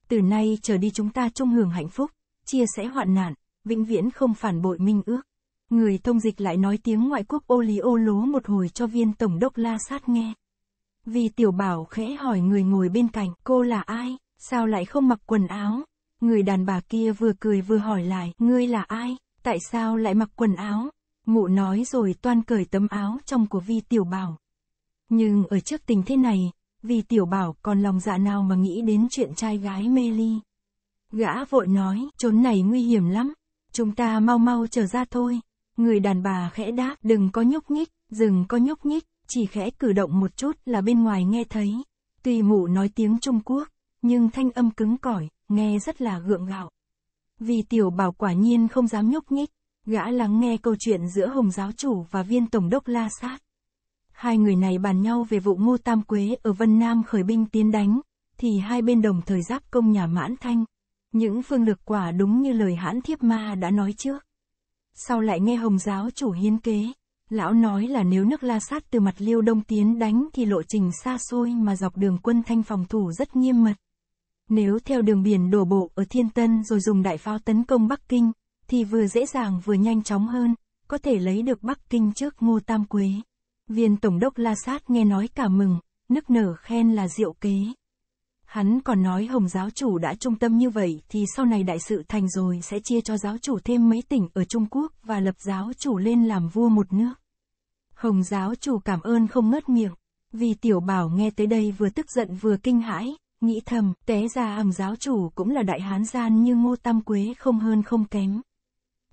Từ nay trở đi chúng ta chung hưởng hạnh phúc, chia sẻ hoạn nạn, vĩnh viễn không phản bội minh ước. Người thông dịch lại nói tiếng ngoại quốc ô lý ô lố một hồi cho viên tổng đốc la sát nghe. Vì tiểu bảo khẽ hỏi người ngồi bên cạnh, cô là ai, sao lại không mặc quần áo? Người đàn bà kia vừa cười vừa hỏi lại, ngươi là ai, tại sao lại mặc quần áo? Mụ nói rồi toan cởi tấm áo trong của vi tiểu bảo. Nhưng ở trước tình thế này, vì tiểu bảo còn lòng dạ nào mà nghĩ đến chuyện trai gái mê ly. Gã vội nói, chốn này nguy hiểm lắm, chúng ta mau mau trở ra thôi. Người đàn bà khẽ đáp, đừng có nhúc nhích, dừng có nhúc nhích, chỉ khẽ cử động một chút là bên ngoài nghe thấy. Tuy mụ nói tiếng Trung Quốc, nhưng thanh âm cứng cỏi, nghe rất là gượng gạo. Vì tiểu bảo quả nhiên không dám nhúc nhích, gã lắng nghe câu chuyện giữa Hồng giáo chủ và viên tổng đốc La Sát. Hai người này bàn nhau về vụ Ngô Tam Quế ở Vân Nam khởi binh tiến đánh, thì hai bên đồng thời giáp công nhà Mãn Thanh. Những phương lược quả đúng như lời hãn thiếp ma đã nói trước sau lại nghe Hồng giáo chủ hiến kế. Lão nói là nếu nước la sát từ mặt liêu đông tiến đánh thì lộ trình xa xôi mà dọc đường quân thanh phòng thủ rất nghiêm mật. Nếu theo đường biển đổ bộ ở Thiên Tân rồi dùng đại pháo tấn công Bắc Kinh, thì vừa dễ dàng vừa nhanh chóng hơn, có thể lấy được Bắc Kinh trước Ngô Tam Quế. Viên Tổng đốc La Sát nghe nói cả mừng, nức nở khen là diệu kế. Hắn còn nói Hồng giáo chủ đã trung tâm như vậy thì sau này đại sự thành rồi sẽ chia cho giáo chủ thêm mấy tỉnh ở Trung Quốc và lập giáo chủ lên làm vua một nước. Hồng giáo chủ cảm ơn không ngớt miệng, vì tiểu bảo nghe tới đây vừa tức giận vừa kinh hãi, nghĩ thầm, té ra hồng giáo chủ cũng là đại hán gian như ngô tam quế không hơn không kém.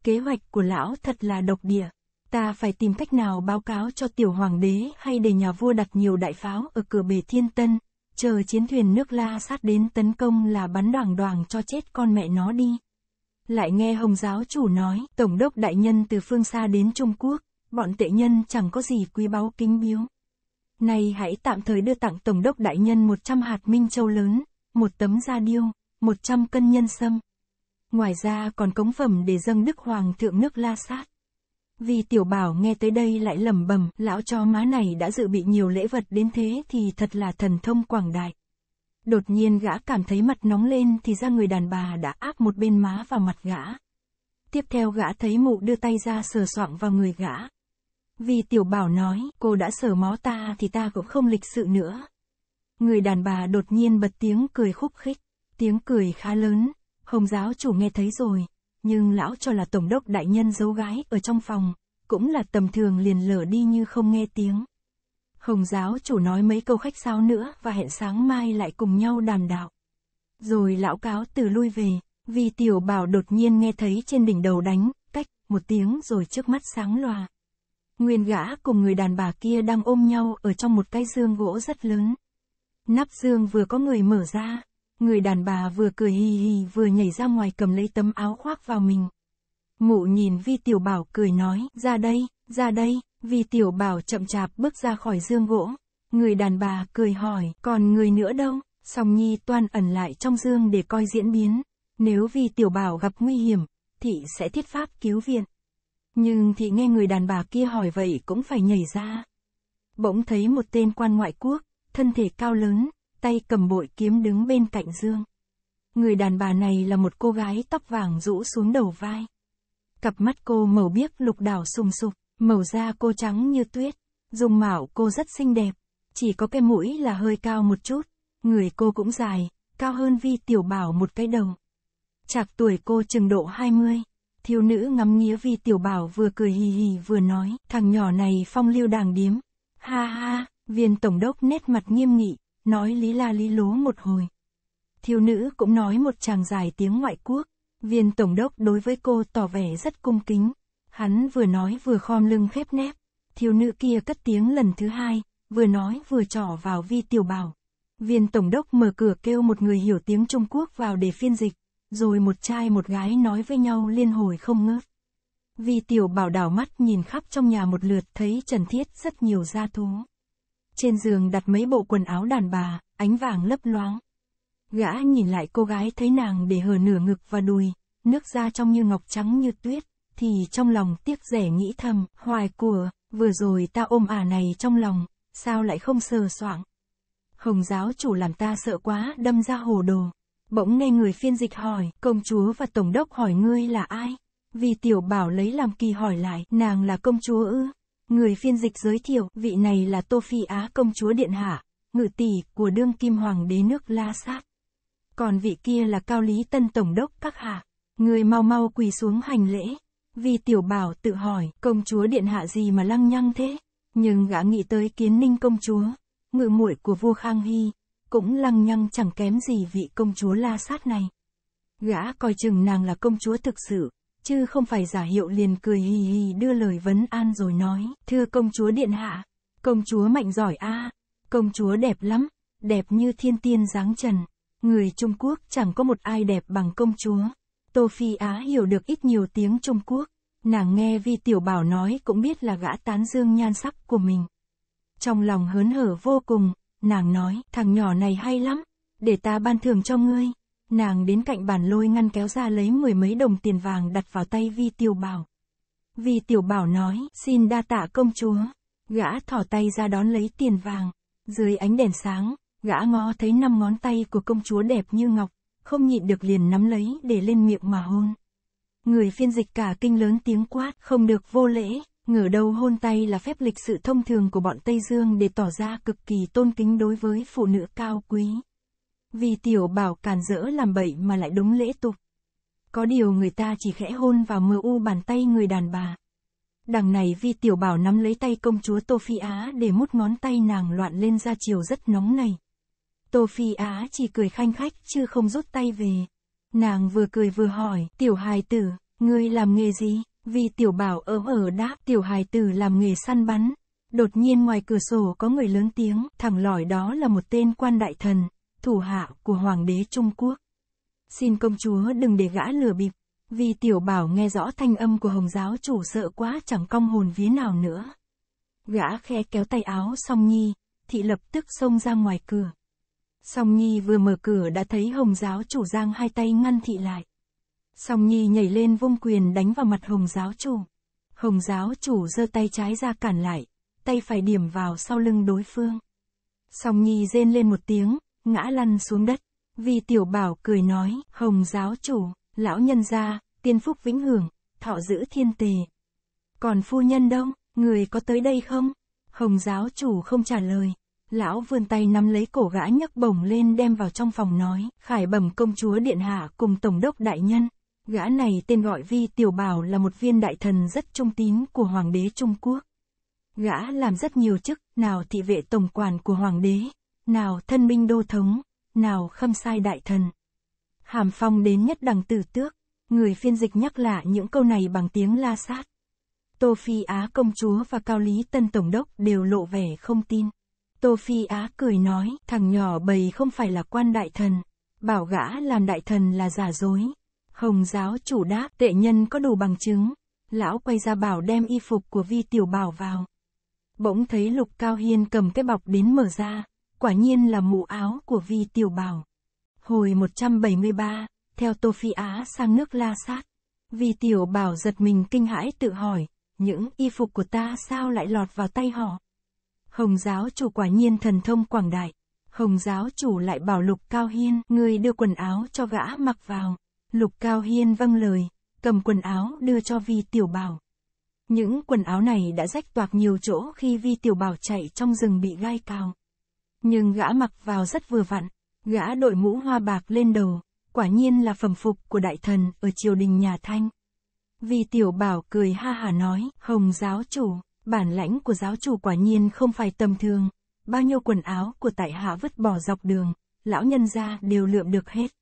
Kế hoạch của lão thật là độc địa, ta phải tìm cách nào báo cáo cho tiểu hoàng đế hay để nhà vua đặt nhiều đại pháo ở cửa bể thiên tân, chờ chiến thuyền nước la sát đến tấn công là bắn đoảng đoảng cho chết con mẹ nó đi. Lại nghe Hồng giáo chủ nói, Tổng đốc đại nhân từ phương xa đến Trung Quốc, bọn tệ nhân chẳng có gì quý báu kính biếu. Này hãy tạm thời đưa tặng Tổng đốc đại nhân 100 hạt minh châu lớn, một tấm da điêu, 100 cân nhân sâm. Ngoài ra còn cống phẩm để dâng Đức Hoàng thượng nước La Sát. Vì tiểu bảo nghe tới đây lại lẩm bẩm lão cho má này đã dự bị nhiều lễ vật đến thế thì thật là thần thông quảng đại. Đột nhiên gã cảm thấy mặt nóng lên thì ra người đàn bà đã áp một bên má vào mặt gã. Tiếp theo gã thấy mụ đưa tay ra sờ soạng vào người gã. Vì tiểu bảo nói, cô đã sờ mó ta thì ta cũng không lịch sự nữa. Người đàn bà đột nhiên bật tiếng cười khúc khích, tiếng cười khá lớn, hồng giáo chủ nghe thấy rồi, nhưng lão cho là tổng đốc đại nhân giấu gái ở trong phòng, cũng là tầm thường liền lở đi như không nghe tiếng. Hồng giáo chủ nói mấy câu khách sáo nữa và hẹn sáng mai lại cùng nhau đàm đạo. Rồi lão cáo từ lui về, vì tiểu bảo đột nhiên nghe thấy trên đỉnh đầu đánh, cách, một tiếng rồi trước mắt sáng loà. Nguyên gã cùng người đàn bà kia đang ôm nhau ở trong một cái dương gỗ rất lớn. Nắp dương vừa có người mở ra, Người đàn bà vừa cười hì hì vừa nhảy ra ngoài cầm lấy tấm áo khoác vào mình. Mụ nhìn Vi Tiểu Bảo cười nói, ra đây, ra đây, Vi Tiểu Bảo chậm chạp bước ra khỏi dương gỗ. Người đàn bà cười hỏi, còn người nữa đâu? Song Nhi toan ẩn lại trong dương để coi diễn biến. Nếu Vi Tiểu Bảo gặp nguy hiểm, thị sẽ thiết pháp cứu viện. Nhưng thị nghe người đàn bà kia hỏi vậy cũng phải nhảy ra. Bỗng thấy một tên quan ngoại quốc, thân thể cao lớn, tay cầm bội kiếm đứng bên cạnh Dương. Người đàn bà này là một cô gái tóc vàng rũ xuống đầu vai. Cặp mắt cô màu biếc lục đảo sùng sục, màu da cô trắng như tuyết, dùng mạo cô rất xinh đẹp, chỉ có cái mũi là hơi cao một chút, người cô cũng dài, cao hơn Vi Tiểu Bảo một cái đầu. Chạc tuổi cô chừng độ 20, thiếu nữ ngắm nghía Vi Tiểu Bảo vừa cười hì hì vừa nói, thằng nhỏ này phong lưu đàng điếm. Ha ha, viên tổng đốc nét mặt nghiêm nghị, nói lý la lý lố một hồi. Thiếu nữ cũng nói một chàng dài tiếng ngoại quốc, viên tổng đốc đối với cô tỏ vẻ rất cung kính. Hắn vừa nói vừa khom lưng khép nép, thiếu nữ kia cất tiếng lần thứ hai, vừa nói vừa trỏ vào vi tiểu bảo. Viên tổng đốc mở cửa kêu một người hiểu tiếng Trung Quốc vào để phiên dịch, rồi một trai một gái nói với nhau liên hồi không ngớt. Vi tiểu bảo đảo mắt nhìn khắp trong nhà một lượt thấy Trần Thiết rất nhiều gia thú. Trên giường đặt mấy bộ quần áo đàn bà, ánh vàng lấp loáng. Gã nhìn lại cô gái thấy nàng để hở nửa ngực và đùi, nước da trong như ngọc trắng như tuyết, thì trong lòng tiếc rẻ nghĩ thầm, hoài của, vừa rồi ta ôm ả này trong lòng, sao lại không sờ soạng. Hồng giáo chủ làm ta sợ quá, đâm ra hồ đồ. Bỗng nghe người phiên dịch hỏi, công chúa và tổng đốc hỏi ngươi là ai? Vì tiểu bảo lấy làm kỳ hỏi lại, nàng là công chúa ư? Người phiên dịch giới thiệu, vị này là Tô Phi Á công chúa Điện Hạ, ngự tỷ của đương kim hoàng đế nước La Sát. Còn vị kia là Cao Lý Tân Tổng đốc các hạ. Người mau mau quỳ xuống hành lễ. Vì tiểu bảo tự hỏi, công chúa Điện Hạ gì mà lăng nhăng thế? Nhưng gã nghĩ tới kiến ninh công chúa, ngự muội của vua Khang Hy, cũng lăng nhăng chẳng kém gì vị công chúa La Sát này. Gã coi chừng nàng là công chúa thực sự, chứ không phải giả hiệu liền cười hì hì đưa lời vấn an rồi nói, thưa công chúa điện hạ, công chúa mạnh giỏi a, à, công chúa đẹp lắm, đẹp như thiên tiên dáng trần, người Trung Quốc chẳng có một ai đẹp bằng công chúa. Tô Phi Á hiểu được ít nhiều tiếng Trung Quốc, nàng nghe Vi Tiểu Bảo nói cũng biết là gã tán dương nhan sắc của mình. Trong lòng hớn hở vô cùng, nàng nói, thằng nhỏ này hay lắm, để ta ban thưởng cho ngươi. Nàng đến cạnh bàn lôi ngăn kéo ra lấy mười mấy đồng tiền vàng đặt vào tay Vi Tiểu Bảo. Vi Tiểu Bảo nói, xin đa tạ công chúa. Gã thỏ tay ra đón lấy tiền vàng. Dưới ánh đèn sáng, gã ngó thấy năm ngón tay của công chúa đẹp như ngọc, không nhịn được liền nắm lấy để lên miệng mà hôn. Người phiên dịch cả kinh lớn tiếng quát, không được vô lễ, ngửa đầu hôn tay là phép lịch sự thông thường của bọn Tây Dương để tỏ ra cực kỳ tôn kính đối với phụ nữ cao quý. Vì tiểu bảo càn rỡ làm bậy mà lại đúng lễ tục. Có điều người ta chỉ khẽ hôn vào mờ u bàn tay người đàn bà. Đằng này vi tiểu bảo nắm lấy tay công chúa Tô Phi Á để mút ngón tay nàng loạn lên ra chiều rất nóng này. Tô Phi Á chỉ cười khanh khách chứ không rút tay về. Nàng vừa cười vừa hỏi, tiểu hài tử, ngươi làm nghề gì? Vì tiểu bảo ở ở đáp, tiểu hài tử làm nghề săn bắn. Đột nhiên ngoài cửa sổ có người lớn tiếng, thẳng lỏi đó là một tên quan đại thần, thủ hạ của Hoàng đế Trung Quốc. Xin công chúa đừng để gã lừa bịp, vì tiểu bảo nghe rõ thanh âm của Hồng giáo chủ sợ quá chẳng cong hồn vía nào nữa. Gã khe kéo tay áo song nhi, thị lập tức xông ra ngoài cửa. Song Nhi vừa mở cửa đã thấy Hồng giáo chủ giang hai tay ngăn thị lại. Song Nhi nhảy lên vung quyền đánh vào mặt Hồng giáo chủ. Hồng giáo chủ giơ tay trái ra cản lại, tay phải điểm vào sau lưng đối phương. Song Nhi rên lên một tiếng, ngã lăn xuống đất. Vì tiểu bảo cười nói, hồng giáo chủ, lão nhân gia, tiên phúc vĩnh hưởng, thọ giữ thiên tề. Còn phu nhân đông, người có tới đây không? Hồng giáo chủ không trả lời. Lão vươn tay nắm lấy cổ gã nhấc bổng lên đem vào trong phòng nói, khải bẩm công chúa điện hạ cùng tổng đốc đại nhân. Gã này tên gọi Vi Tiểu Bảo là một viên đại thần rất trung tín của Hoàng đế Trung Quốc. Gã làm rất nhiều chức, nào thị vệ tổng quản của Hoàng đế, nào thân minh đô thống, nào khâm sai đại thần. Hàm Phong đến nhất đẳng tử tước, người phiên dịch nhắc lại những câu này bằng tiếng la sát. Tô Phi Á công chúa và Cao Lý Tân Tổng đốc đều lộ vẻ không tin. Tô Phi Á cười nói, thằng nhỏ bầy không phải là quan đại thần, bảo gã làm đại thần là giả dối. Hồng giáo chủ đáp, tệ nhân có đủ bằng chứng. Lão quay ra bảo đem y phục của vi tiểu bảo vào. Bỗng thấy Lục Cao Hiên cầm cái bọc đến mở ra quả nhiên là mũ áo của vi tiểu bảo. Hồi 173, theo Tô Phi Á sang nước La Sát, vi tiểu bảo giật mình kinh hãi tự hỏi, những y phục của ta sao lại lọt vào tay họ? Hồng giáo chủ quả nhiên thần thông quảng đại, Hồng giáo chủ lại bảo Lục Cao Hiên, người đưa quần áo cho gã mặc vào. Lục Cao Hiên vâng lời, cầm quần áo đưa cho Vi Tiểu Bảo. Những quần áo này đã rách toạc nhiều chỗ khi Vi Tiểu Bảo chạy trong rừng bị gai cào nhưng gã mặc vào rất vừa vặn, gã đội mũ hoa bạc lên đầu, quả nhiên là phẩm phục của đại thần ở triều đình nhà Thanh. Vì tiểu bảo cười ha hà nói, hồng giáo chủ, bản lãnh của giáo chủ quả nhiên không phải tầm thường, bao nhiêu quần áo của tại hạ vứt bỏ dọc đường, lão nhân ra đều lượm được hết.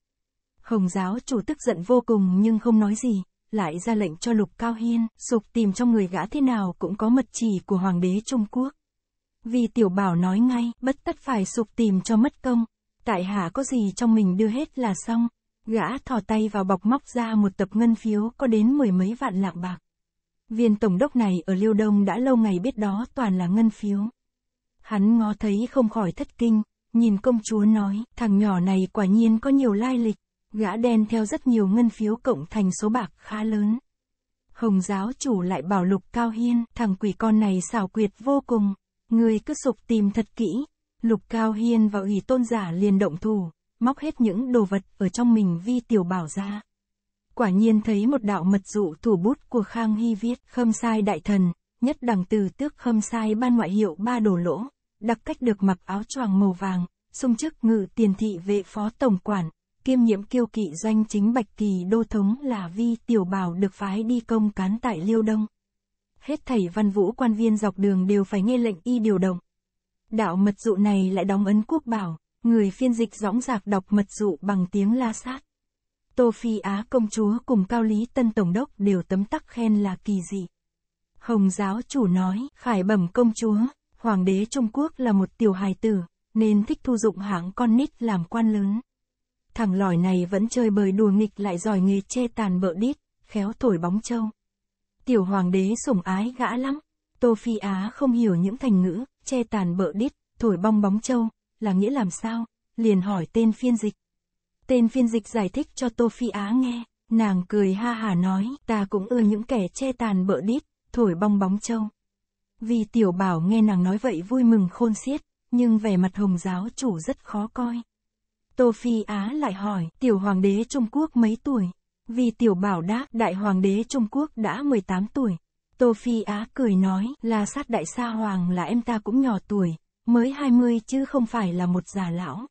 Hồng giáo chủ tức giận vô cùng nhưng không nói gì, lại ra lệnh cho lục cao hiên, sục tìm trong người gã thế nào cũng có mật chỉ của hoàng đế Trung Quốc. Vì tiểu bảo nói ngay, bất tất phải sụp tìm cho mất công. Tại hạ có gì trong mình đưa hết là xong. Gã thò tay vào bọc móc ra một tập ngân phiếu có đến mười mấy vạn lạng bạc. Viên tổng đốc này ở Liêu Đông đã lâu ngày biết đó toàn là ngân phiếu. Hắn ngó thấy không khỏi thất kinh, nhìn công chúa nói, thằng nhỏ này quả nhiên có nhiều lai lịch, gã đen theo rất nhiều ngân phiếu cộng thành số bạc khá lớn. Hồng giáo chủ lại bảo lục cao hiên, thằng quỷ con này xảo quyệt vô cùng. Người cứ sục tìm thật kỹ. Lục Cao Hiên và ủy tôn giả liền động thủ, móc hết những đồ vật ở trong mình vi tiểu bảo ra. Quả nhiên thấy một đạo mật dụ thủ bút của Khang Hy viết khâm sai đại thần, nhất đẳng từ tước khâm sai ban ngoại hiệu ba đồ lỗ, đặc cách được mặc áo choàng màu vàng, sung chức ngự tiền thị vệ phó tổng quản, kiêm nhiệm kiêu kỵ danh chính Bạch Kỳ đô thống là vi tiểu bảo được phái đi công cán tại Liêu Đông hết thảy văn vũ quan viên dọc đường đều phải nghe lệnh y điều động. Đạo mật dụ này lại đóng ấn quốc bảo, người phiên dịch dõng dạc đọc mật dụ bằng tiếng la sát. Tô Phi Á công chúa cùng Cao Lý Tân Tổng đốc đều tấm tắc khen là kỳ dị. Hồng giáo chủ nói, khải bẩm công chúa, hoàng đế Trung Quốc là một tiểu hài tử, nên thích thu dụng hãng con nít làm quan lớn. Thằng lỏi này vẫn chơi bời đùa nghịch lại giỏi nghề che tàn bợ đít, khéo thổi bóng trâu. Tiểu hoàng đế sủng ái gã lắm. Tô Phi Á không hiểu những thành ngữ, che tàn bợ đít, thổi bong bóng châu, là nghĩa làm sao, liền hỏi tên phiên dịch. Tên phiên dịch giải thích cho Tô Phi Á nghe, nàng cười ha hà nói, ta cũng ưa những kẻ che tàn bợ đít, thổi bong bóng châu. Vì tiểu bảo nghe nàng nói vậy vui mừng khôn xiết, nhưng vẻ mặt hồng giáo chủ rất khó coi. Tô Phi Á lại hỏi, tiểu hoàng đế Trung Quốc mấy tuổi? Vì tiểu bảo đã, đại hoàng đế Trung Quốc đã 18 tuổi. Tô Phi Á cười nói, là sát đại sa hoàng là em ta cũng nhỏ tuổi, mới 20 chứ không phải là một già lão.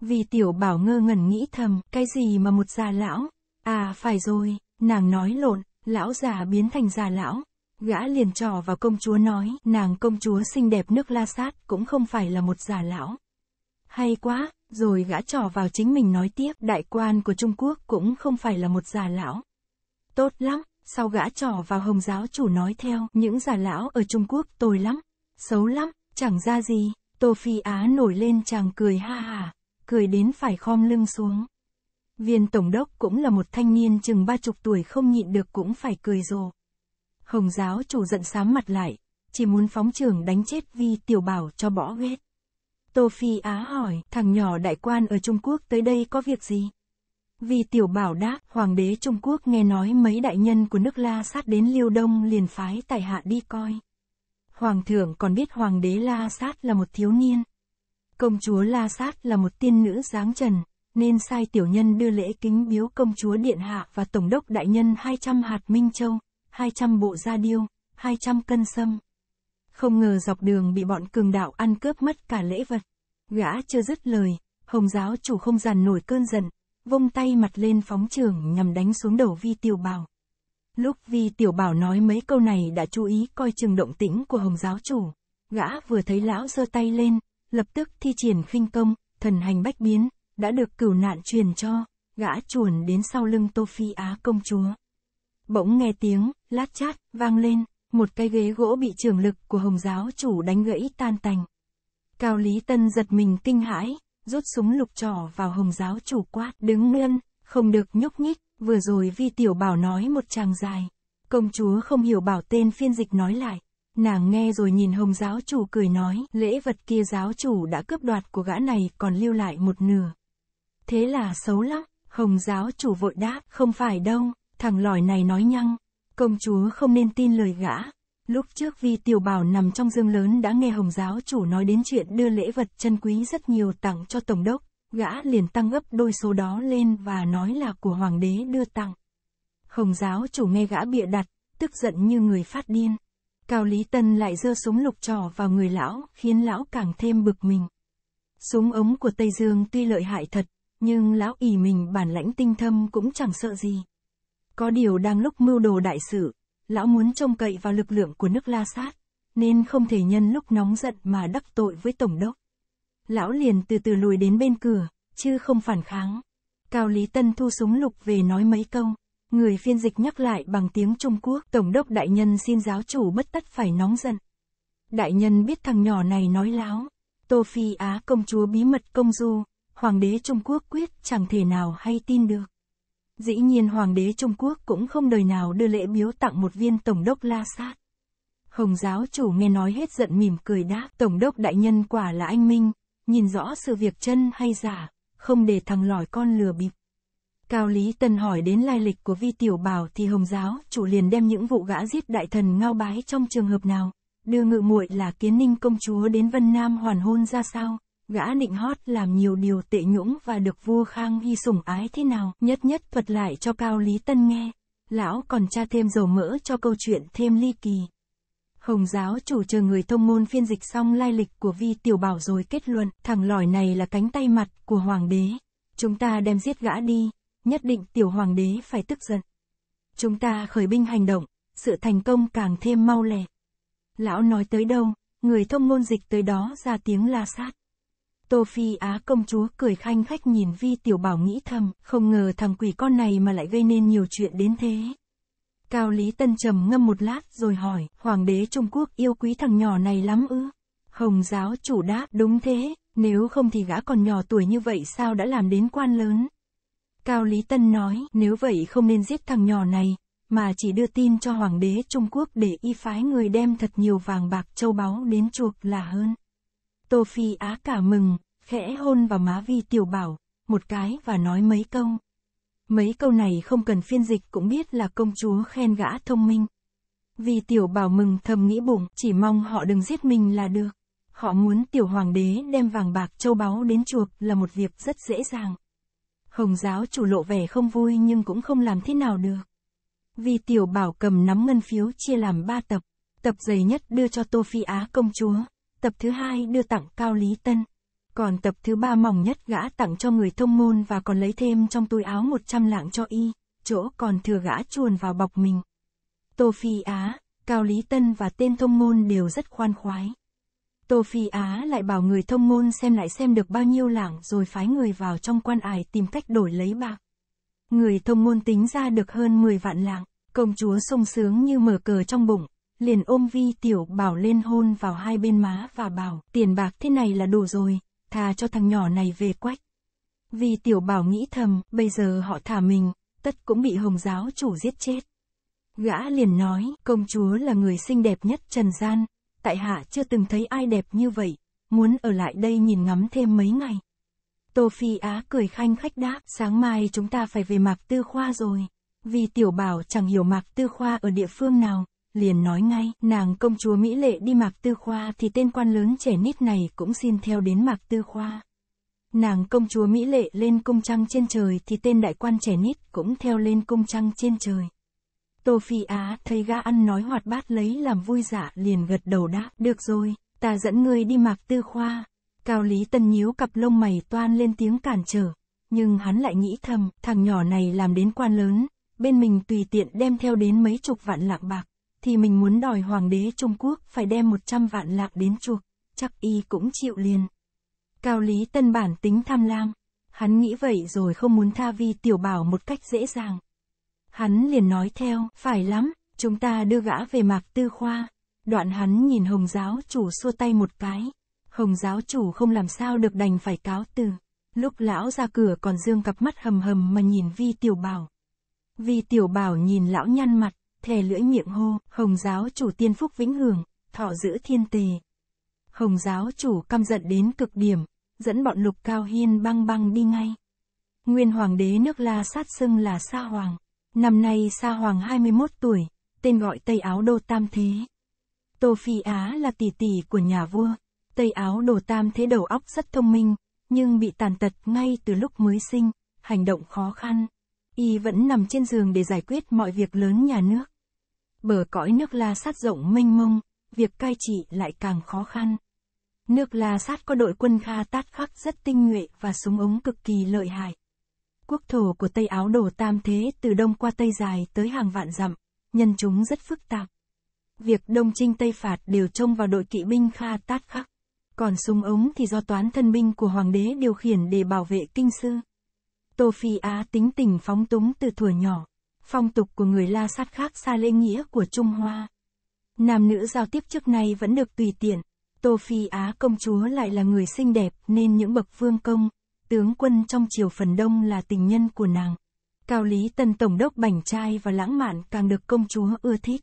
Vì tiểu bảo ngơ ngẩn nghĩ thầm, cái gì mà một già lão? À phải rồi, nàng nói lộn, lão già biến thành già lão. Gã liền trò vào công chúa nói, nàng công chúa xinh đẹp nước la sát cũng không phải là một già lão. Hay quá, rồi gã trò vào chính mình nói tiếp, đại quan của Trung Quốc cũng không phải là một già lão. Tốt lắm, sau gã trò vào hồng giáo chủ nói theo, những già lão ở Trung Quốc tồi lắm, xấu lắm, chẳng ra gì, Tô Phi Á nổi lên chàng cười ha hà, cười đến phải khom lưng xuống. Viên tổng đốc cũng là một thanh niên chừng ba chục tuổi không nhịn được cũng phải cười rồ. Hồng giáo chủ giận sám mặt lại, chỉ muốn phóng trường đánh chết vi tiểu bảo cho bỏ ghét. Tô Phi Á hỏi, thằng nhỏ đại quan ở Trung Quốc tới đây có việc gì? Vì tiểu bảo đáp, hoàng đế Trung Quốc nghe nói mấy đại nhân của nước La sát đến Liêu Đông liền phái tài hạ đi coi. Hoàng thượng còn biết hoàng đế La sát là một thiếu niên. Công chúa La sát là một tiên nữ dáng trần, nên sai tiểu nhân đưa lễ kính biếu công chúa điện hạ và tổng đốc đại nhân 200 hạt minh châu, 200 bộ gia điêu, 200 cân sâm. Không ngờ dọc đường bị bọn cường đạo ăn cướp mất cả lễ vật. Gã chưa dứt lời, hồng giáo chủ không dàn nổi cơn giận, vung tay mặt lên phóng trường nhằm đánh xuống đầu vi tiểu bảo. Lúc vi tiểu bảo nói mấy câu này đã chú ý coi chừng động tĩnh của hồng giáo chủ. Gã vừa thấy lão giơ tay lên, lập tức thi triển khinh công, thần hành bách biến, đã được cửu nạn truyền cho, gã chuồn đến sau lưng Tô Phi Á công chúa. Bỗng nghe tiếng, lát chát, vang lên, một cái ghế gỗ bị trường lực của Hồng giáo chủ đánh gãy tan tành. Cao Lý Tân giật mình kinh hãi, rút súng lục trỏ vào Hồng giáo chủ quát, đứng nguyên, không được nhúc nhích, vừa rồi Vi Tiểu Bảo nói một tràng dài. Công chúa không hiểu bảo tên phiên dịch nói lại. Nàng nghe rồi nhìn Hồng giáo chủ cười nói, lễ vật kia giáo chủ đã cướp đoạt của gã này còn lưu lại một nửa. Thế là xấu lắm, Hồng giáo chủ vội đáp, không phải đâu, thằng lòi này nói nhăng, Công chúa không nên tin lời gã. Lúc trước vì tiểu bảo nằm trong dương lớn đã nghe Hồng giáo chủ nói đến chuyện đưa lễ vật chân quý rất nhiều tặng cho Tổng đốc, gã liền tăng gấp đôi số đó lên và nói là của Hoàng đế đưa tặng. Hồng giáo chủ nghe gã bịa đặt, tức giận như người phát điên. Cao Lý Tân lại giơ súng lục trò vào người lão, khiến lão càng thêm bực mình. Súng ống của Tây Dương tuy lợi hại thật, nhưng lão ỉ mình bản lãnh tinh thâm cũng chẳng sợ gì. Có điều đang lúc mưu đồ đại sự, lão muốn trông cậy vào lực lượng của nước La Sát, nên không thể nhân lúc nóng giận mà đắc tội với Tổng đốc. Lão liền từ từ lùi đến bên cửa, chứ không phản kháng. Cao Lý Tân thu súng lục về nói mấy câu. Người phiên dịch nhắc lại bằng tiếng Trung Quốc, Tổng đốc đại nhân xin giáo chủ bất tất phải nóng giận. Đại nhân biết thằng nhỏ này nói láo. Tô Phi Á công chúa bí mật công du, hoàng đế Trung Quốc quyết chẳng thể nào hay tin được. Dĩ nhiên Hoàng đế Trung Quốc cũng không đời nào đưa lễ biếu tặng một viên Tổng đốc La Sát. Hồng giáo chủ nghe nói hết giận mỉm cười đáp, Tổng đốc đại nhân quả là anh Minh, nhìn rõ sự việc chân hay giả, không để thằng lỏi con lừa bịp. Cao Lý Tân hỏi đến lai lịch của vi tiểu bảo thì Hồng giáo chủ liền đem những vụ gã giết đại thần ngao bái trong trường hợp nào, đưa ngự muội là kiến ninh công chúa đến Vân Nam hoàn hôn ra sao gã định hót làm nhiều điều tệ nhũng và được vua Khang Hy sủng ái thế nào, nhất nhất thuật lại cho Cao Lý Tân nghe. Lão còn tra thêm dầu mỡ cho câu chuyện thêm ly kỳ. Hồng giáo chủ chờ người thông môn phiên dịch xong lai lịch của vi tiểu bảo rồi kết luận, thằng lỏi này là cánh tay mặt của hoàng đế. Chúng ta đem giết gã đi, nhất định tiểu hoàng đế phải tức giận. Chúng ta khởi binh hành động, sự thành công càng thêm mau lẹ. Lão nói tới đâu, người thông ngôn dịch tới đó ra tiếng la sát. Tô Phi Á công chúa cười khanh khách nhìn Vi Tiểu Bảo nghĩ thầm, không ngờ thằng quỷ con này mà lại gây nên nhiều chuyện đến thế. Cao Lý Tân trầm ngâm một lát rồi hỏi, Hoàng đế Trung Quốc yêu quý thằng nhỏ này lắm ư? Hồng giáo chủ đáp, đúng thế, nếu không thì gã còn nhỏ tuổi như vậy sao đã làm đến quan lớn? Cao Lý Tân nói, nếu vậy không nên giết thằng nhỏ này, mà chỉ đưa tin cho Hoàng đế Trung Quốc để y phái người đem thật nhiều vàng bạc châu báu đến chuộc là hơn. Tô Phi Á cả mừng, khẽ hôn vào má Vi Tiểu Bảo, một cái và nói mấy câu. Mấy câu này không cần phiên dịch cũng biết là công chúa khen gã thông minh. Vì Tiểu Bảo mừng thầm nghĩ bụng, chỉ mong họ đừng giết mình là được. Họ muốn Tiểu Hoàng đế đem vàng bạc châu báu đến chuộc là một việc rất dễ dàng. Hồng giáo chủ lộ vẻ không vui nhưng cũng không làm thế nào được. Vì Tiểu Bảo cầm nắm ngân phiếu chia làm ba tập. Tập dày nhất đưa cho Tô Phi Á công chúa, tập thứ hai đưa tặng Cao Lý Tân. Còn tập thứ ba mỏng nhất gã tặng cho người thông môn và còn lấy thêm trong túi áo 100 lạng cho y, chỗ còn thừa gã chuồn vào bọc mình. Tô Phi Á, Cao Lý Tân và tên thông môn đều rất khoan khoái. Tô Phi Á lại bảo người thông môn xem lại xem được bao nhiêu lạng rồi phái người vào trong quan ải tìm cách đổi lấy bạc. Người thông môn tính ra được hơn 10 vạn lạng, công chúa sung sướng như mở cờ trong bụng, liền ôm vi tiểu bảo lên hôn vào hai bên má và bảo, tiền bạc thế này là đủ rồi, thà cho thằng nhỏ này về quách. Vì tiểu bảo nghĩ thầm, bây giờ họ thả mình, tất cũng bị hồng giáo chủ giết chết. Gã liền nói, công chúa là người xinh đẹp nhất trần gian, tại hạ chưa từng thấy ai đẹp như vậy, muốn ở lại đây nhìn ngắm thêm mấy ngày. Tô Phi Á cười khanh khách đáp, sáng mai chúng ta phải về Mạc Tư Khoa rồi. Vì tiểu bảo chẳng hiểu Mạc Tư Khoa ở địa phương nào, liền nói ngay, nàng công chúa Mỹ Lệ đi Mạc Tư Khoa thì tên quan lớn trẻ nít này cũng xin theo đến Mạc Tư Khoa. Nàng công chúa Mỹ Lệ lên cung trăng trên trời thì tên đại quan trẻ nít cũng theo lên cung trăng trên trời. Tô Phi Á thấy ga ăn nói hoạt bát lấy làm vui dạ liền gật đầu đáp, được rồi, ta dẫn ngươi đi Mạc Tư Khoa. Cao Lý Tân nhíu cặp lông mày toan lên tiếng cản trở, nhưng hắn lại nghĩ thầm, thằng nhỏ này làm đến quan lớn, bên mình tùy tiện đem theo đến mấy chục vạn lạng bạc thì mình muốn đòi hoàng đế Trung Quốc phải đem 100 vạn lạc đến chuộc, chắc y cũng chịu liền. Cao Lý Tân bản tính tham lam, hắn nghĩ vậy rồi không muốn tha vi tiểu bảo một cách dễ dàng. Hắn liền nói theo, phải lắm, chúng ta đưa gã về mạc tư khoa. Đoạn hắn nhìn Hồng giáo chủ xua tay một cái. Hồng giáo chủ không làm sao được đành phải cáo từ. Lúc lão ra cửa còn dương cặp mắt hầm hầm mà nhìn vi tiểu bảo. Vi tiểu bảo nhìn lão nhăn mặt, thề lưỡi miệng hô, Hồng giáo chủ tiên phúc vĩnh hưởng, thọ giữ thiên tề. Hồng giáo chủ căm giận đến cực điểm, dẫn bọn lục cao hiên băng băng đi ngay. Nguyên hoàng đế nước La sát xưng là Sa Hoàng. Năm nay Sa Hoàng 21 tuổi, tên gọi Tây Áo Đô Tam Thế. Tô Phi Á là tỷ tỷ của nhà vua. Tây Áo Đồ Tam Thế đầu óc rất thông minh, nhưng bị tàn tật ngay từ lúc mới sinh, hành động khó khăn. Y vẫn nằm trên giường để giải quyết mọi việc lớn nhà nước. Bờ cõi nước La Sát rộng mênh mông, việc cai trị lại càng khó khăn. Nước La Sát có đội quân Kha Tát Khắc rất tinh nhuệ và súng ống cực kỳ lợi hại. Quốc thổ của Tây Áo đổ tam thế từ đông qua Tây dài tới hàng vạn dặm, nhân chúng rất phức tạp. Việc Đông Trinh Tây Phạt đều trông vào đội kỵ binh Kha Tát Khắc. Còn súng ống thì do toán thân binh của Hoàng đế điều khiển để bảo vệ kinh sư. Tô Phi Á tính tình phóng túng từ thuở nhỏ, phong tục của người La Sát khác xa lễ nghĩa của Trung Hoa. Nam nữ giao tiếp trước nay vẫn được tùy tiện, Tô Phi Á công chúa lại là người xinh đẹp nên những bậc vương công, tướng quân trong triều phần đông là tình nhân của nàng. Cao Lý Tân Tổng đốc bảnh trai và lãng mạn càng được công chúa ưa thích.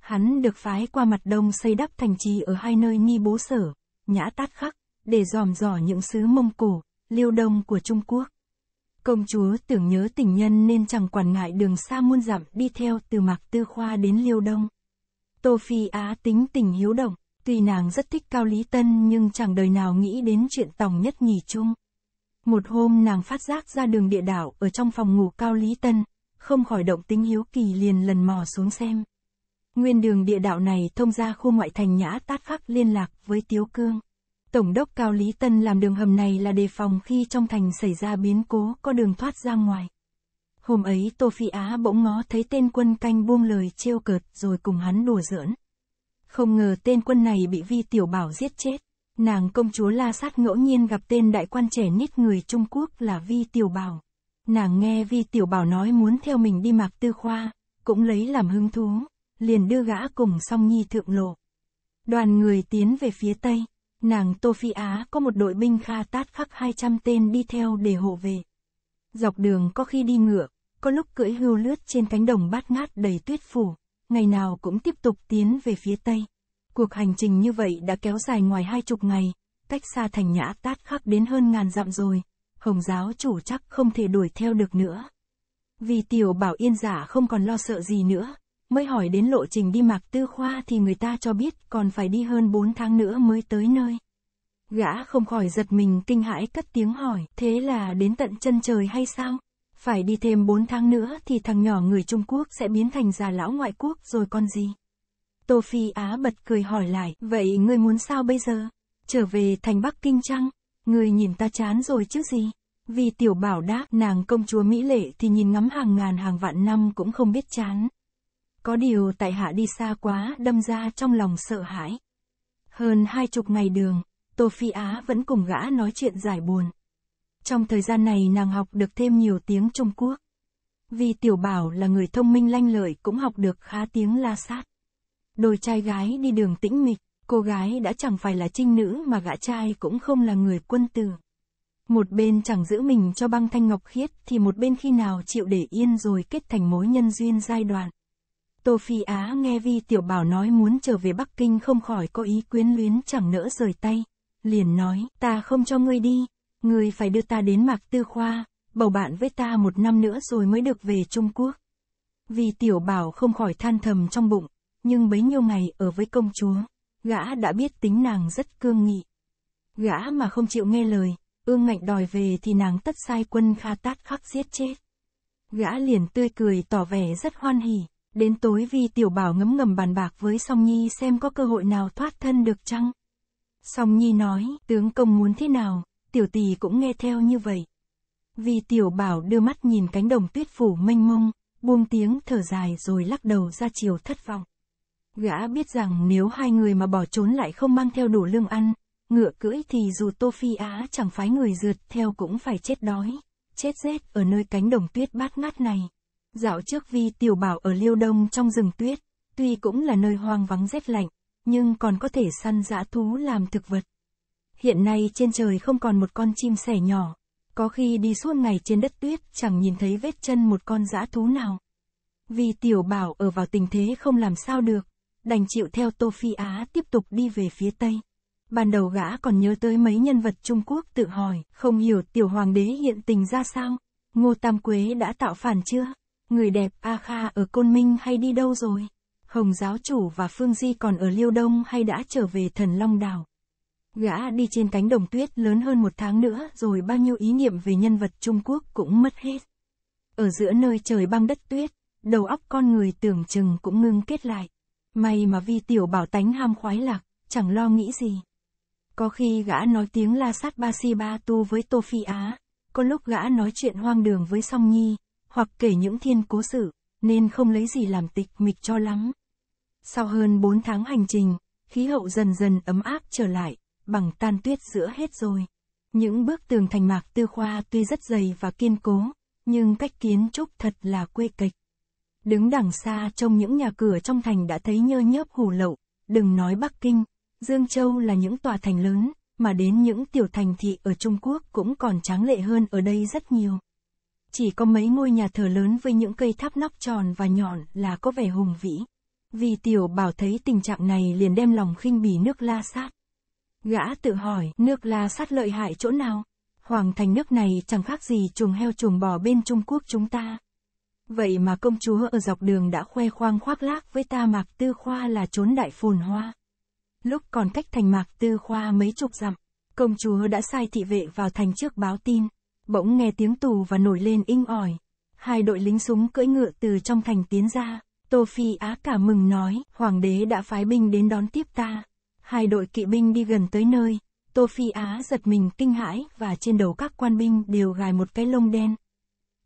Hắn được phái qua mặt đông xây đắp thành trì ở hai nơi ni bố sở, nhã tát khắc, để dòm dò những sứ Mông Cổ, liêu đông của Trung Quốc. Công chúa tưởng nhớ tình nhân nên chẳng quản ngại đường xa muôn dặm đi theo từ Mạc Tư Khoa đến Liêu Đông. Tô Phi Á tính tình hiếu động, tuy nàng rất thích Cao Lý Tân nhưng chẳng đời nào nghĩ đến chuyện tòng nhất nhì chung. Một hôm nàng phát giác ra đường địa đảo ở trong phòng ngủ Cao Lý Tân, không khỏi động tính hiếu kỳ liền lần mò xuống xem. Nguyên đường địa đạo này thông ra khu ngoại thành nhã tát khắc liên lạc với Tiếu Cương. Tổng đốc Cao Lý Tân làm đường hầm này là đề phòng khi trong thành xảy ra biến cố có đường thoát ra ngoài. Hôm ấy Tô Phi Á bỗng ngó thấy tên quân canh buông lời trêu cợt rồi cùng hắn đùa giỡn. Không ngờ tên quân này bị Vi Tiểu Bảo giết chết. Nàng công chúa La Sát ngẫu nhiên gặp tên đại quan trẻ nít người Trung Quốc là Vi Tiểu Bảo. Nàng nghe Vi Tiểu Bảo nói muốn theo mình đi mạc tư khoa, cũng lấy làm hứng thú, liền đưa gã cùng song nhi thượng lộ. Đoàn người tiến về phía Tây. Nàng Tô Phi Á có một đội binh kha tát khắc 200 tên đi theo để hộ về. Dọc đường có khi đi ngựa, có lúc cưỡi hưu lướt trên cánh đồng bát ngát đầy tuyết phủ, ngày nào cũng tiếp tục tiến về phía tây. Cuộc hành trình như vậy đã kéo dài ngoài hai chục ngày, cách xa thành nhã tát khắc đến hơn ngàn dặm rồi, Hồng giáo chủ chắc không thể đuổi theo được nữa. Vì tiểu bảo yên giả không còn lo sợ gì nữa, mới hỏi đến lộ trình đi mạc tư khoa thì người ta cho biết còn phải đi hơn 4 tháng nữa mới tới nơi. Gã không khỏi giật mình kinh hãi cất tiếng hỏi, thế là đến tận chân trời hay sao? Phải đi thêm 4 tháng nữa thì thằng nhỏ người Trung Quốc sẽ biến thành già lão ngoại quốc rồi con gì? Tô Phi Á bật cười hỏi lại, vậy ngươi muốn sao bây giờ? Trở về thành Bắc Kinh chăng? Ngươi nhìn ta chán rồi chứ gì? Vì tiểu bảo đáp, nàng công chúa Mỹ Lệ thì nhìn ngắm hàng ngàn hàng vạn năm cũng không biết chán. Có điều tại hạ đi xa quá đâm ra trong lòng sợ hãi. Hơn hai chục ngày đường, Tô Phi Á vẫn cùng gã nói chuyện giải buồn. Trong thời gian này nàng học được thêm nhiều tiếng Trung Quốc. Vì Tiểu Bảo là người thông minh lanh lợi cũng học được khá tiếng la sát. Đôi trai gái đi đường tĩnh mịch, cô gái đã chẳng phải là trinh nữ mà gã trai cũng không là người quân tử. Một bên chẳng giữ mình cho băng thanh ngọc khiết thì một bên khi nào chịu để yên rồi kết thành mối nhân duyên giai đoạn. Tô Phi Á nghe Vi Tiểu Bảo nói muốn trở về Bắc Kinh không khỏi có ý quyến luyến chẳng nỡ rời tay. Liền nói, ta không cho ngươi đi, ngươi phải đưa ta đến Mạc Tư Khoa, bầu bạn với ta một năm nữa rồi mới được về Trung Quốc. Vì Tiểu Bảo không khỏi than thầm trong bụng, nhưng bấy nhiêu ngày ở với công chúa, gã đã biết tính nàng rất cương nghị. Gã mà không chịu nghe lời, ương ngạnh đòi về thì nàng tất sai quân kha tát khắc giết chết. Gã liền tươi cười tỏ vẻ rất hoan hỉ. Đến tối vì Tiểu Bảo ngấm ngầm bàn bạc với Song Nhi xem có cơ hội nào thoát thân được chăng. Song Nhi nói, tướng công muốn thế nào, tiểu tỳ cũng nghe theo như vậy. vì Tiểu Bảo đưa mắt nhìn cánh đồng tuyết phủ mênh mông, buông tiếng thở dài rồi lắc đầu ra chiều thất vọng. Gã biết rằng nếu hai người mà bỏ trốn lại không mang theo đủ lương ăn, ngựa cưỡi thì dù Tô Phi Á chẳng phái người rượt theo cũng phải chết đói, chết rét ở nơi cánh đồng tuyết bát ngát này. Dạo trước Vi Tiểu Bảo ở Liêu Đông trong rừng tuyết, tuy cũng là nơi hoang vắng rét lạnh, nhưng còn có thể săn dã thú làm thực vật. Hiện nay trên trời không còn một con chim sẻ nhỏ, có khi đi suốt ngày trên đất tuyết chẳng nhìn thấy vết chân một con dã thú nào. Vì tiểu bảo ở vào tình thế không làm sao được, đành chịu theo Tô Phi Á tiếp tục đi về phía Tây. Ban đầu gã còn nhớ tới mấy nhân vật Trung Quốc tự hỏi, không hiểu tiểu hoàng đế hiện tình ra sao, Ngô Tam Quế đã tạo phản chưa? Người đẹp A Kha ở Côn Minh hay đi đâu rồi? Hồng giáo chủ và Phương Di còn ở Liêu Đông hay đã trở về thần Long Đảo? Gã đi trên cánh đồng tuyết lớn hơn một tháng nữa rồi bao nhiêu ý niệm về nhân vật Trung Quốc cũng mất hết. Ở giữa nơi trời băng đất tuyết, đầu óc con người tưởng chừng cũng ngưng kết lại. May mà vi tiểu bảo tánh ham khoái lạc, chẳng lo nghĩ gì. Có khi gã nói tiếng la sát ba si ba tu với Tô Phi Á, có lúc gã nói chuyện hoang đường với Song Nhi, hoặc kể những thiên cố sự, nên không lấy gì làm tịch mịch cho lắm. Sau hơn 4 tháng hành trình, khí hậu dần dần ấm áp trở lại, bằng tan tuyết giữa hết rồi. Những bức tường thành mạc tư khoa tuy rất dày và kiên cố, nhưng cách kiến trúc thật là quê kịch. Đứng đằng xa trong những nhà cửa trong thành đã thấy nhơ nhớp hủ lậu, đừng nói Bắc Kinh, Dương Châu là những tòa thành lớn, mà đến những tiểu thành thị ở Trung Quốc cũng còn tráng lệ hơn ở đây rất nhiều. Chỉ có mấy ngôi nhà thờ lớn với những cây tháp nóc tròn và nhọn là có vẻ hùng vĩ. Vì tiểu bảo thấy tình trạng này liền đem lòng khinh bỉ nước la sát. Gã tự hỏi, nước la sát lợi hại chỗ nào? Hoàng thành nước này chẳng khác gì chuồng heo chuồng bò bên Trung Quốc chúng ta. Vậy mà công chúa ở dọc đường đã khoe khoang khoác lác với ta Mạc Tư Khoa là chốn đại phồn hoa. Lúc còn cách thành Mạc Tư Khoa mấy chục dặm, công chúa đã sai thị vệ vào thành trước báo tin. Bỗng nghe tiếng tù và nổi lên inh ỏi. Hai đội lính súng cưỡi ngựa từ trong thành tiến ra. Tô Phi Á cả mừng nói, Hoàng đế đã phái binh đến đón tiếp ta. Hai đội kỵ binh đi gần tới nơi. Tô Phi Á giật mình kinh hãi và trên đầu các quan binh đều gài một cái lông đen.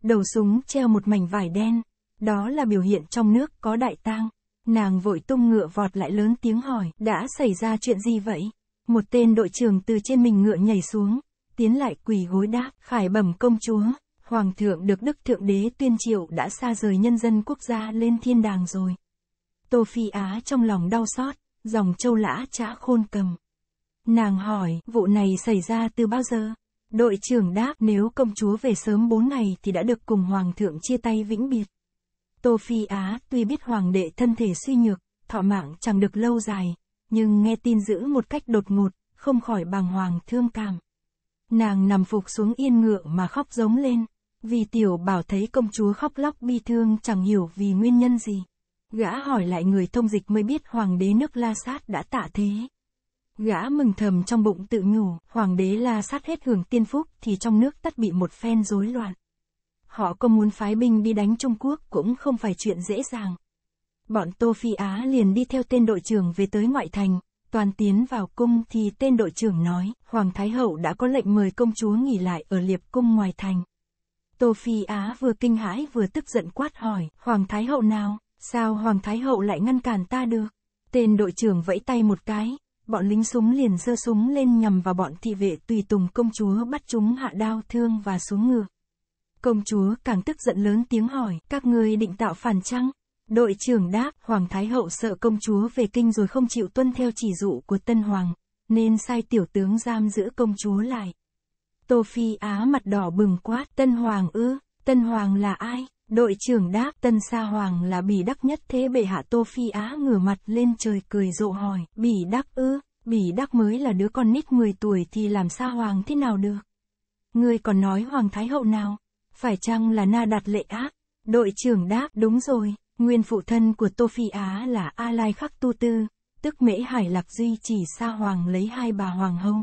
Đầu súng treo một mảnh vải đen. Đó là biểu hiện trong nước có đại tang. Nàng vội tung ngựa vọt lại lớn tiếng hỏi, đã xảy ra chuyện gì vậy? Một tên đội trưởng từ trên mình ngựa nhảy xuống, tiến lại quỳ gối đáp, khải bẩm công chúa, hoàng thượng được đức thượng đế tuyên triệu đã xa rời nhân dân quốc gia lên thiên đàng rồi. Tô Phi Á trong lòng đau xót, dòng châu lã trã khôn cầm. Nàng hỏi, vụ này xảy ra từ bao giờ? Đội trưởng đáp, nếu công chúa về sớm bốn ngày thì đã được cùng hoàng thượng chia tay vĩnh biệt. Tô Phi Á tuy biết hoàng đệ thân thể suy nhược, thọ mạng chẳng được lâu dài, nhưng nghe tin giữ một cách đột ngột, không khỏi bàng hoàng thương cảm nàng nằm phục xuống yên ngựa mà khóc giống lên. Vì tiểu bảo thấy công chúa khóc lóc bi thương chẳng hiểu vì nguyên nhân gì. Gã hỏi lại người thông dịch mới biết hoàng đế nước La Sát đã tạ thế. Gã mừng thầm trong bụng tự nhủ, hoàng đế La Sát hết hưởng tiên phúc thì trong nước tất bị một phen rối loạn. Họ có muốn phái binh đi đánh Trung Quốc cũng không phải chuyện dễ dàng. Bọn Tô Phi Á liền đi theo tên đội trưởng về tới ngoại thành, Toàn tiến vào cung thì tên đội trưởng nói, Hoàng Thái Hậu đã có lệnh mời công chúa nghỉ lại ở liệp cung ngoài thành. Tô Phi Á vừa kinh hãi vừa tức giận quát hỏi, Hoàng Thái Hậu nào, sao Hoàng Thái Hậu lại ngăn cản ta được? Tên đội trưởng vẫy tay một cái, bọn lính súng liền giơ súng lên nhằm vào bọn thị vệ tùy tùng công chúa bắt chúng hạ đao thương và xuống ngựa. Công chúa càng tức giận lớn tiếng hỏi, các ngươi định tạo phản chăng? Đội trưởng đáp, Hoàng Thái Hậu sợ công chúa về kinh rồi không chịu tuân theo chỉ dụ của Tân Hoàng, nên sai tiểu tướng giam giữ công chúa lại. Tô Phi Á mặt đỏ bừng quát, Tân Hoàng ư, Tân Hoàng là ai? Đội trưởng đáp, Tân Sa Hoàng là bỉ đắc nhất thế bệ hạ Tô Phi Á ngửa mặt lên trời cười rộ hỏi, bỉ đắc ư, bỉ đắc mới là đứa con nít 10 tuổi thì làm Sa Hoàng thế nào được? người còn nói Hoàng Thái Hậu nào? Phải chăng là na đạt lệ ác? Đội trưởng đáp, đúng rồi, Nguyên phụ thân của Tô Phi Á là A Lai Khắc Tu Tư, tức Mễ Hải Lạc Duy chỉ Sa Hoàng lấy hai bà Hoàng hậu.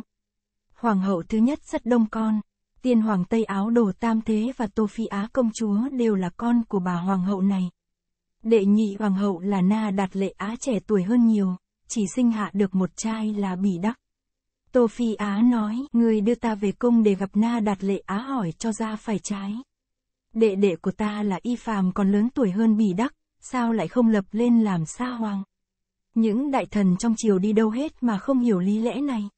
Hoàng hậu thứ nhất rất đông con, tiên hoàng Tây Áo Đồ Tam Thế và Tô Phi Á công chúa đều là con của bà Hoàng hậu này. Đệ nhị Hoàng hậu là Na Đạt Lệ Á trẻ tuổi hơn nhiều, chỉ sinh hạ được một trai là Bỉ Đắc. Tô Phi Á nói, người đưa ta về cung để gặp Na Đạt Lệ Á hỏi cho ra phải trái. Đệ đệ của ta là Y Phàm còn lớn tuổi hơn Bỉ Đắc, sao lại không lập lên làm xa hoàng? Những đại thần trong triều đi đâu hết mà không hiểu lý lẽ này.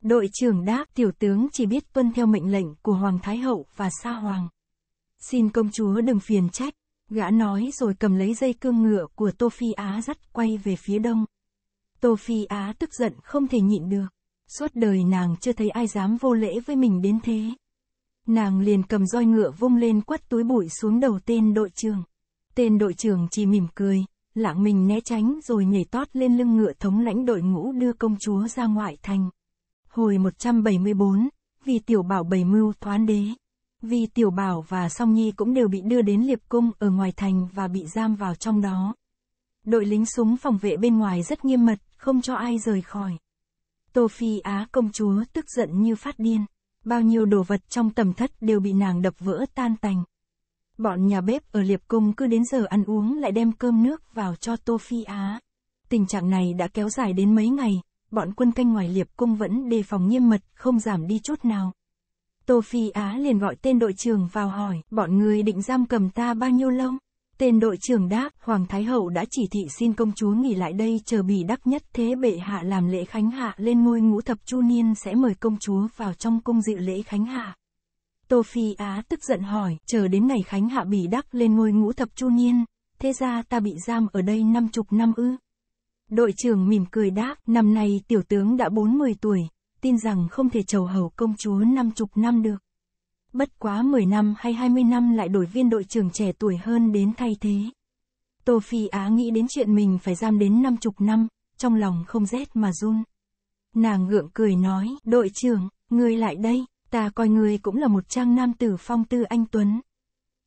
Đội trưởng đáp tiểu tướng chỉ biết tuân theo mệnh lệnh của Hoàng Thái Hậu và Sa Hoàng. Xin công chúa đừng phiền trách, gã nói rồi cầm lấy dây cương ngựa của Tô Phi Á dắt quay về phía đông. Tô Phi Á tức giận không thể nhịn được, suốt đời nàng chưa thấy ai dám vô lễ với mình đến thế. Nàng liền cầm roi ngựa vung lên quất túi bụi xuống đầu tên đội trưởng. Tên đội trưởng chỉ mỉm cười, lạng mình né tránh rồi nhảy tót lên lưng ngựa thống lãnh đội ngũ đưa công chúa ra ngoại thành. Hồi 174, vì tiểu bảo bày mưu thoán đế. Vì tiểu bảo và song nhi cũng đều bị đưa đến liệp cung ở ngoài thành và bị giam vào trong đó. Đội lính súng phòng vệ bên ngoài rất nghiêm mật, không cho ai rời khỏi. Tô Phi Á công chúa tức giận như phát điên. Bao nhiêu đồ vật trong tầm thất đều bị nàng đập vỡ tan tành. Bọn nhà bếp ở Liệp Cung cứ đến giờ ăn uống lại đem cơm nước vào cho Tô Phi Á. Tình trạng này đã kéo dài đến mấy ngày, bọn quân canh ngoài Liệp Cung vẫn đề phòng nghiêm mật, không giảm đi chút nào. Tô Phi Á liền gọi tên đội trưởng vào hỏi, bọn người định giam cầm ta bao nhiêu lâu? Tên đội trưởng đáp, Hoàng Thái Hậu đã chỉ thị xin công chúa nghỉ lại đây chờ bỉ đắc nhất thế bệ hạ làm lễ khánh hạ lên ngôi ngũ thập chu niên sẽ mời công chúa vào trong cung dự lễ khánh hạ. Tô Phi Á tức giận hỏi, chờ đến ngày Khánh Hạ bị Đắc lên ngôi ngũ thập chu niên, thế ra ta bị giam ở đây năm chục năm ư. Đội trưởng mỉm cười đáp, năm nay tiểu tướng đã 40 tuổi, tin rằng không thể chầu hầu công chúa năm chục năm được. Bất quá 10 năm hay 20 năm lại đổi viên đội trưởng trẻ tuổi hơn đến thay thế. Tô Phi Á nghĩ đến chuyện mình phải giam đến năm chục năm, trong lòng không rét mà run. Nàng ngượng cười nói, đội trưởng, ngươi lại đây, ta coi ngươi cũng là một trang nam tử phong tư anh Tuấn.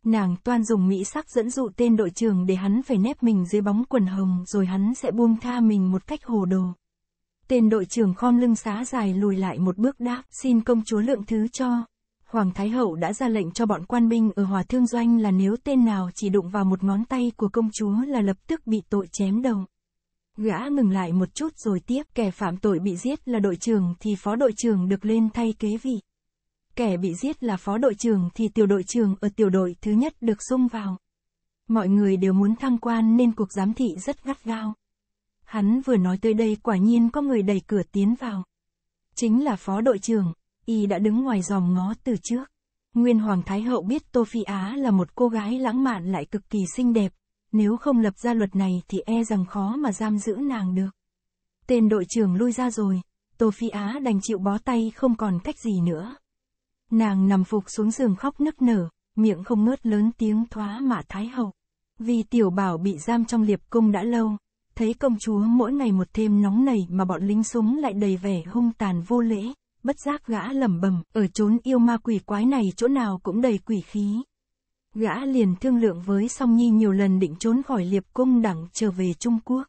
Nàng toan dùng mỹ sắc dẫn dụ tên đội trưởng để hắn phải nép mình dưới bóng quần hồng rồi hắn sẽ buông tha mình một cách hồ đồ. Tên đội trưởng khom lưng xá dài lùi lại một bước đáp, xin công chúa lượng thứ cho. Hoàng Thái Hậu đã ra lệnh cho bọn quan binh ở Hòa Thương Doanh là nếu tên nào chỉ đụng vào một ngón tay của công chúa là lập tức bị tội chém đầu. Gã ngừng lại một chút rồi tiếp, kẻ phạm tội bị giết là đội trưởng thì phó đội trưởng được lên thay kế vị. Kẻ bị giết là phó đội trưởng thì tiểu đội trưởng ở tiểu đội thứ nhất được xung vào. Mọi người đều muốn tham quan nên cuộc giám thị rất gắt gao. Hắn vừa nói tới đây quả nhiên có người đẩy cửa tiến vào. Chính là phó đội trưởng, y đã đứng ngoài dòm ngó từ trước. Nguyên Hoàng Thái Hậu biết Tô Phi Á là một cô gái lãng mạn lại cực kỳ xinh đẹp, nếu không lập ra luật này thì e rằng khó mà giam giữ nàng được. Tên đội trưởng lui ra rồi, Tô Phi Á đành chịu bó tay không còn cách gì nữa. Nàng nằm phục xuống giường khóc nức nở, miệng không ngớt lớn tiếng thoá mạ Thái Hậu. Vì tiểu bảo bị giam trong liệp cung đã lâu, thấy công chúa mỗi ngày một thêm nóng nảy mà bọn lính súng lại đầy vẻ hung tàn vô lễ, bất giác gã lẩm bẩm, ở chốn yêu ma quỷ quái này chỗ nào cũng đầy quỷ khí. Gã liền thương lượng với Song Nhi nhiều lần định trốn khỏi liệp cung đẳng trở về Trung Quốc.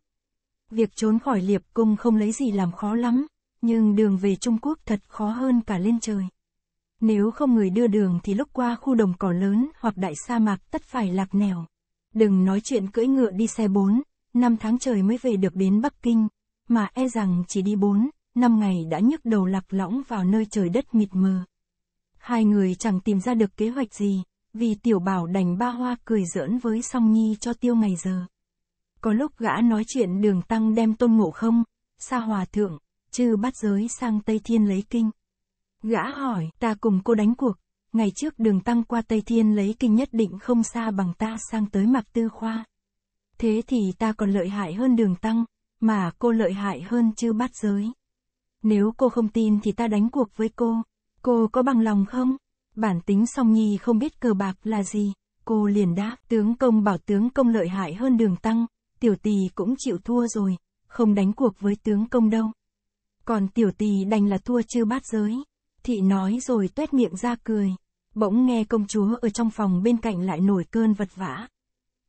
Việc trốn khỏi liệp cung không lấy gì làm khó lắm, nhưng đường về Trung Quốc thật khó hơn cả lên trời. Nếu không người đưa đường thì lúc qua khu đồng cỏ lớn hoặc đại sa mạc tất phải lạc nẻo. Đừng nói chuyện cưỡi ngựa đi xe 4, năm tháng trời mới về được đến Bắc Kinh, mà e rằng chỉ đi 4, năm ngày đã nhức đầu lạc lõng vào nơi trời đất mịt mờ. Hai người chẳng tìm ra được kế hoạch gì, vì tiểu bảo đành ba hoa cười giỡn với song nhi cho tiêu ngày giờ. Có lúc gã nói chuyện đường tăng đem tôn ngộ không, xa hòa thượng, chư bắt giới sang Tây Thiên lấy kinh. Gã hỏi, ta cùng cô đánh cuộc. Ngày trước đường tăng qua Tây Thiên lấy kinh nhất định không xa bằng ta sang tới mặt tư khoa. Thế thì ta còn lợi hại hơn đường tăng, mà cô lợi hại hơn chư bắt giới. Nếu cô không tin thì ta đánh cuộc với cô. Cô có bằng lòng không? Bản tính song nhi không biết cờ bạc là gì. Cô liền đáp, tướng công bảo tướng công lợi hại hơn đường tăng, tiểu tỳ cũng chịu thua rồi, không đánh cuộc với tướng công đâu. Còn tiểu tỳ đành là thua chư bắt giới. Thị nói rồi tuét miệng ra cười. Bỗng nghe công chúa ở trong phòng bên cạnh lại nổi cơn vật vã.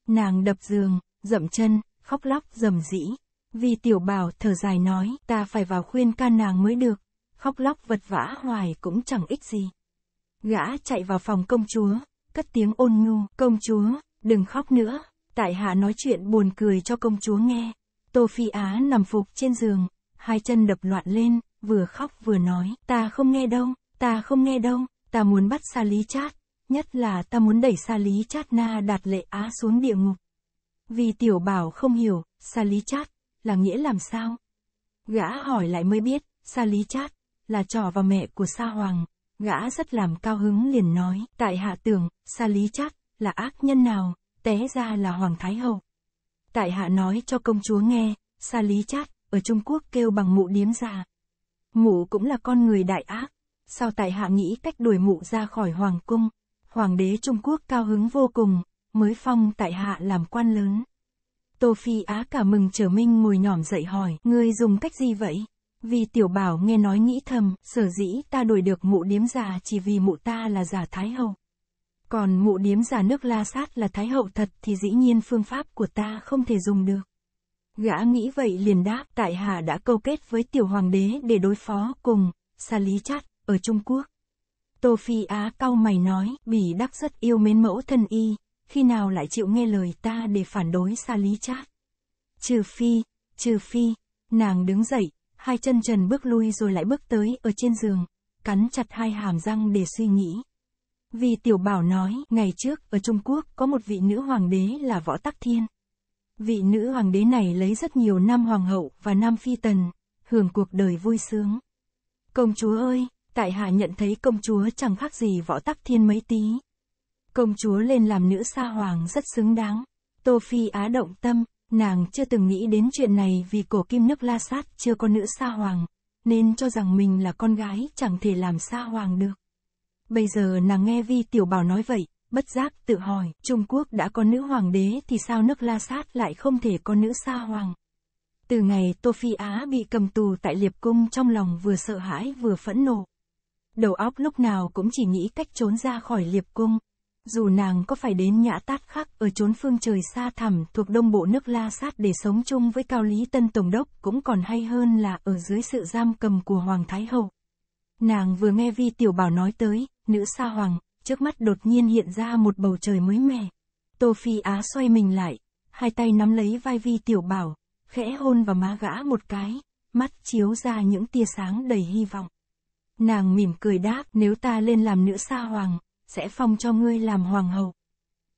Nàng đập giường, dậm chân, khóc lóc dầm dĩ. Vì tiểu bảo thở dài nói ta phải vào khuyên can nàng mới được. Khóc lóc vật vã hoài cũng chẳng ích gì. Gã chạy vào phòng công chúa, cất tiếng ôn nhu, công chúa, đừng khóc nữa. Tại hạ nói chuyện buồn cười cho công chúa nghe. Tô Phi Á nằm phục trên giường, hai chân đập loạn lên, vừa khóc vừa nói, ta không nghe đâu, ta không nghe đâu, ta muốn bắt xa lý chát, nhất là ta muốn đẩy xa lý chát na đạt lệ á xuống địa ngục. Vì tiểu bảo không hiểu, xa lý chát, là nghĩa làm sao? Gã hỏi lại mới biết, xa lý chát, là trò và mẹ của sa hoàng, gã rất làm cao hứng liền nói, tại hạ tưởng, xa lý chát, là ác nhân nào, té ra là hoàng thái hậu. Tại hạ nói cho công chúa nghe, xa lý chát, ở Trung Quốc kêu bằng mụ điếm già. Mụ cũng là con người đại ác. Sao tại hạ nghĩ cách đuổi mụ ra khỏi hoàng cung? Hoàng đế Trung Quốc cao hứng vô cùng, mới phong tại hạ làm quan lớn. Tô Phi Á cả mừng trở minh ngồi nhỏm dậy hỏi, ngươi dùng cách gì vậy? Vì tiểu bảo nghe nói nghĩ thầm, sở dĩ ta đuổi được mụ điếm già chỉ vì mụ ta là giả thái hậu. Còn mụ điếm già nước la sát là thái hậu thật thì dĩ nhiên phương pháp của ta không thể dùng được. Gã nghĩ vậy liền đáp, tại hà đã câu kết với tiểu hoàng đế để đối phó cùng, xa lý chát, ở Trung Quốc. Tô Phi Á cau mày nói, bỉ đắc rất yêu mến mẫu thân y, khi nào lại chịu nghe lời ta để phản đối xa lý chát. Trừ phi, trừ phi, nàng đứng dậy, hai chân trần bước lui rồi lại bước tới ở trên giường, cắn chặt hai hàm răng để suy nghĩ. Vì tiểu bảo nói, ngày trước, ở Trung Quốc, có một vị nữ hoàng đế là Võ Tắc Thiên. Vị nữ hoàng đế này lấy rất nhiều năm hoàng hậu và năm phi tần, hưởng cuộc đời vui sướng. Công chúa ơi, tại hạ nhận thấy công chúa chẳng khác gì võ tắc thiên mấy tí. Công chúa lên làm nữ sa hoàng rất xứng đáng. Tô Phi Á động tâm, nàng chưa từng nghĩ đến chuyện này vì cổ kim nước la sát chưa có nữ sa hoàng, nên cho rằng mình là con gái chẳng thể làm sa hoàng được. Bây giờ nàng nghe Vi Tiểu Bảo nói vậy, bất giác tự hỏi, Trung Quốc đã có nữ hoàng đế thì sao nước La Sát lại không thể có nữ sa hoàng? Từ ngày Tô Phi Á bị cầm tù tại Liệp Cung trong lòng vừa sợ hãi vừa phẫn nộ. Đầu óc lúc nào cũng chỉ nghĩ cách trốn ra khỏi Liệp Cung. Dù nàng có phải đến nhã tát khác ở chốn phương trời xa thẳm thuộc đông bộ nước La Sát để sống chung với Cao Lý Tân Tổng Đốc cũng còn hay hơn là ở dưới sự giam cầm của Hoàng Thái Hậu. Nàng vừa nghe Vi Tiểu Bảo nói tới, nữ sa hoàng, trước mắt đột nhiên hiện ra một bầu trời mới mẻ. Tô Phi Á xoay mình lại, hai tay nắm lấy vai vi tiểu bảo, khẽ hôn vào má gã một cái, mắt chiếu ra những tia sáng đầy hy vọng. Nàng mỉm cười đáp, nếu ta lên làm nữ sa hoàng, sẽ phong cho ngươi làm hoàng hậu.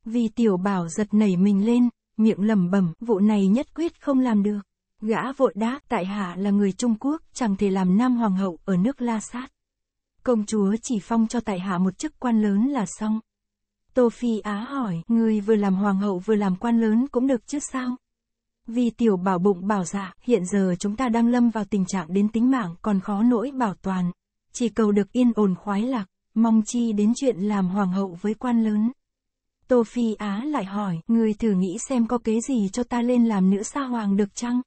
Vi tiểu bảo giật nảy mình lên, miệng lẩm bẩm, vụ này nhất quyết không làm được. Gã vội đáp, tại hạ là người Trung Quốc, chẳng thể làm nam hoàng hậu ở nước La Sát. Công chúa chỉ phong cho tại hạ một chức quan lớn là xong. Tô Phi Á hỏi, người vừa làm hoàng hậu vừa làm quan lớn cũng được chứ sao? Vì tiểu bảo bụng bảo dạ, hiện giờ chúng ta đang lâm vào tình trạng đến tính mạng còn khó nỗi bảo toàn. Chỉ cầu được yên ổn khoái lạc, mong chi đến chuyện làm hoàng hậu với quan lớn. Tô Phi Á lại hỏi, người thử nghĩ xem có kế gì cho ta lên làm nữ sa hoàng được chăng?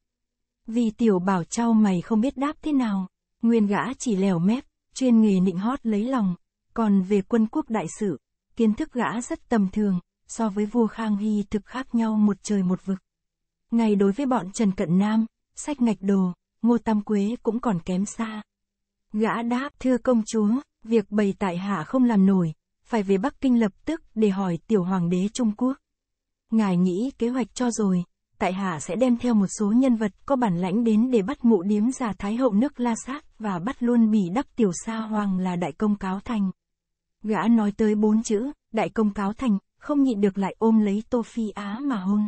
Vì tiểu bảo trao mày không biết đáp thế nào, nguyên gã chỉ lèo mép, chuyên nghề nịnh hót lấy lòng, còn về quân quốc đại sự, kiến thức gã rất tầm thường, so với vua Khang Hy thực khác nhau một trời một vực. ngày đối với bọn Trần Cận Nam, sách ngạch đồ, Ngô Tam Quế cũng còn kém xa. Gã đáp, thưa công chúa, việc bày tại hạ không làm nổi, phải về Bắc Kinh lập tức để hỏi tiểu hoàng đế Trung Quốc. Ngài nghĩ kế hoạch cho rồi, tại hạ sẽ đem theo một số nhân vật có bản lãnh đến để bắt mụ điếm già Thái hậu nước La Sát và bắt luôn bỉ đắc tiểu sa hoàng là đại công cáo thành. Gã nói tới bốn chữ, đại công cáo thành, không nhịn được lại ôm lấy Tô Phi Á mà hôn.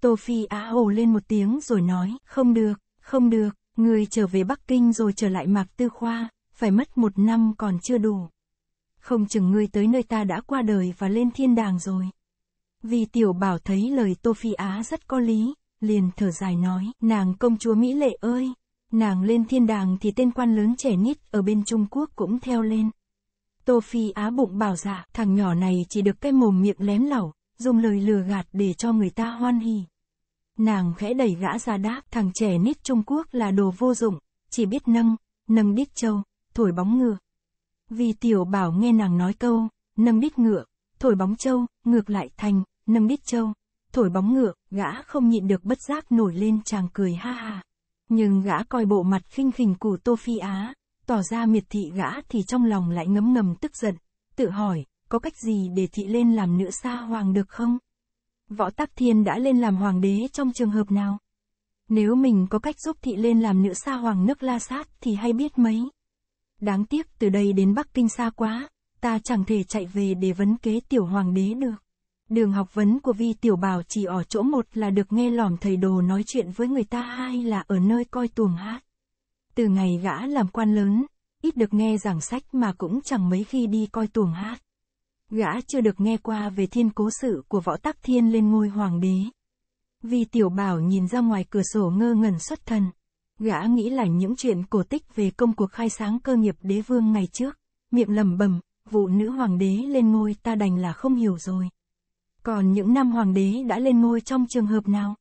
Tô Phi Á ồ lên một tiếng rồi nói, không được, không được, người trở về Bắc Kinh rồi trở lại Mạc Tư Khoa, phải mất một năm còn chưa đủ. Không chừng người tới nơi ta đã qua đời và lên thiên đàng rồi. Vì tiểu bảo thấy lời Tô Phi Á rất có lý, liền thở dài nói, nàng công chúa Mỹ Lệ ơi, Nàng lên thiên đàng thì tên quan lớn trẻ nít ở bên Trung Quốc cũng theo lên. Tô Phi Á bụng bảo dạ, thằng nhỏ này chỉ được cái mồm miệng lém lẩu, dùng lời lừa gạt để cho người ta hoan hỉ. Nàng khẽ đẩy gã ra đáp, thằng trẻ nít Trung Quốc là đồ vô dụng, chỉ biết nâng, nâng đít châu, thổi bóng ngựa. Vì tiểu bảo nghe nàng nói câu, nâng đít ngựa, thổi bóng châu, ngược lại thành, nâng đít châu, thổi bóng ngựa, gã không nhịn được bất giác nổi lên chàng cười ha ha. Nhưng gã coi bộ mặt khinh khỉnh của Tô Phi Á, tỏ ra miệt thị gã thì trong lòng lại ngấm ngầm tức giận, tự hỏi, có cách gì để thị lên làm nữ sa hoàng được không? Võ Tắc Thiên đã lên làm hoàng đế trong trường hợp nào? Nếu mình có cách giúp thị lên làm nữ sa hoàng nước la sát thì hay biết mấy. Đáng tiếc từ đây đến Bắc Kinh xa quá, ta chẳng thể chạy về để vấn kế tiểu hoàng đế được. Đường học vấn của vi tiểu bảo chỉ ở chỗ một là được nghe lỏm thầy đồ nói chuyện với người ta hai là ở nơi coi tuồng hát. Từ ngày gã làm quan lớn, ít được nghe giảng sách mà cũng chẳng mấy khi đi coi tuồng hát. Gã chưa được nghe qua về thiên cố sự của võ tắc thiên lên ngôi hoàng đế. vi tiểu bảo nhìn ra ngoài cửa sổ ngơ ngẩn xuất thần. Gã nghĩ là những chuyện cổ tích về công cuộc khai sáng cơ nghiệp đế vương ngày trước, miệng lẩm bẩm vụ nữ hoàng đế lên ngôi ta đành là không hiểu rồi. Còn những năm hoàng đế đã lên ngôi trong trường hợp nào?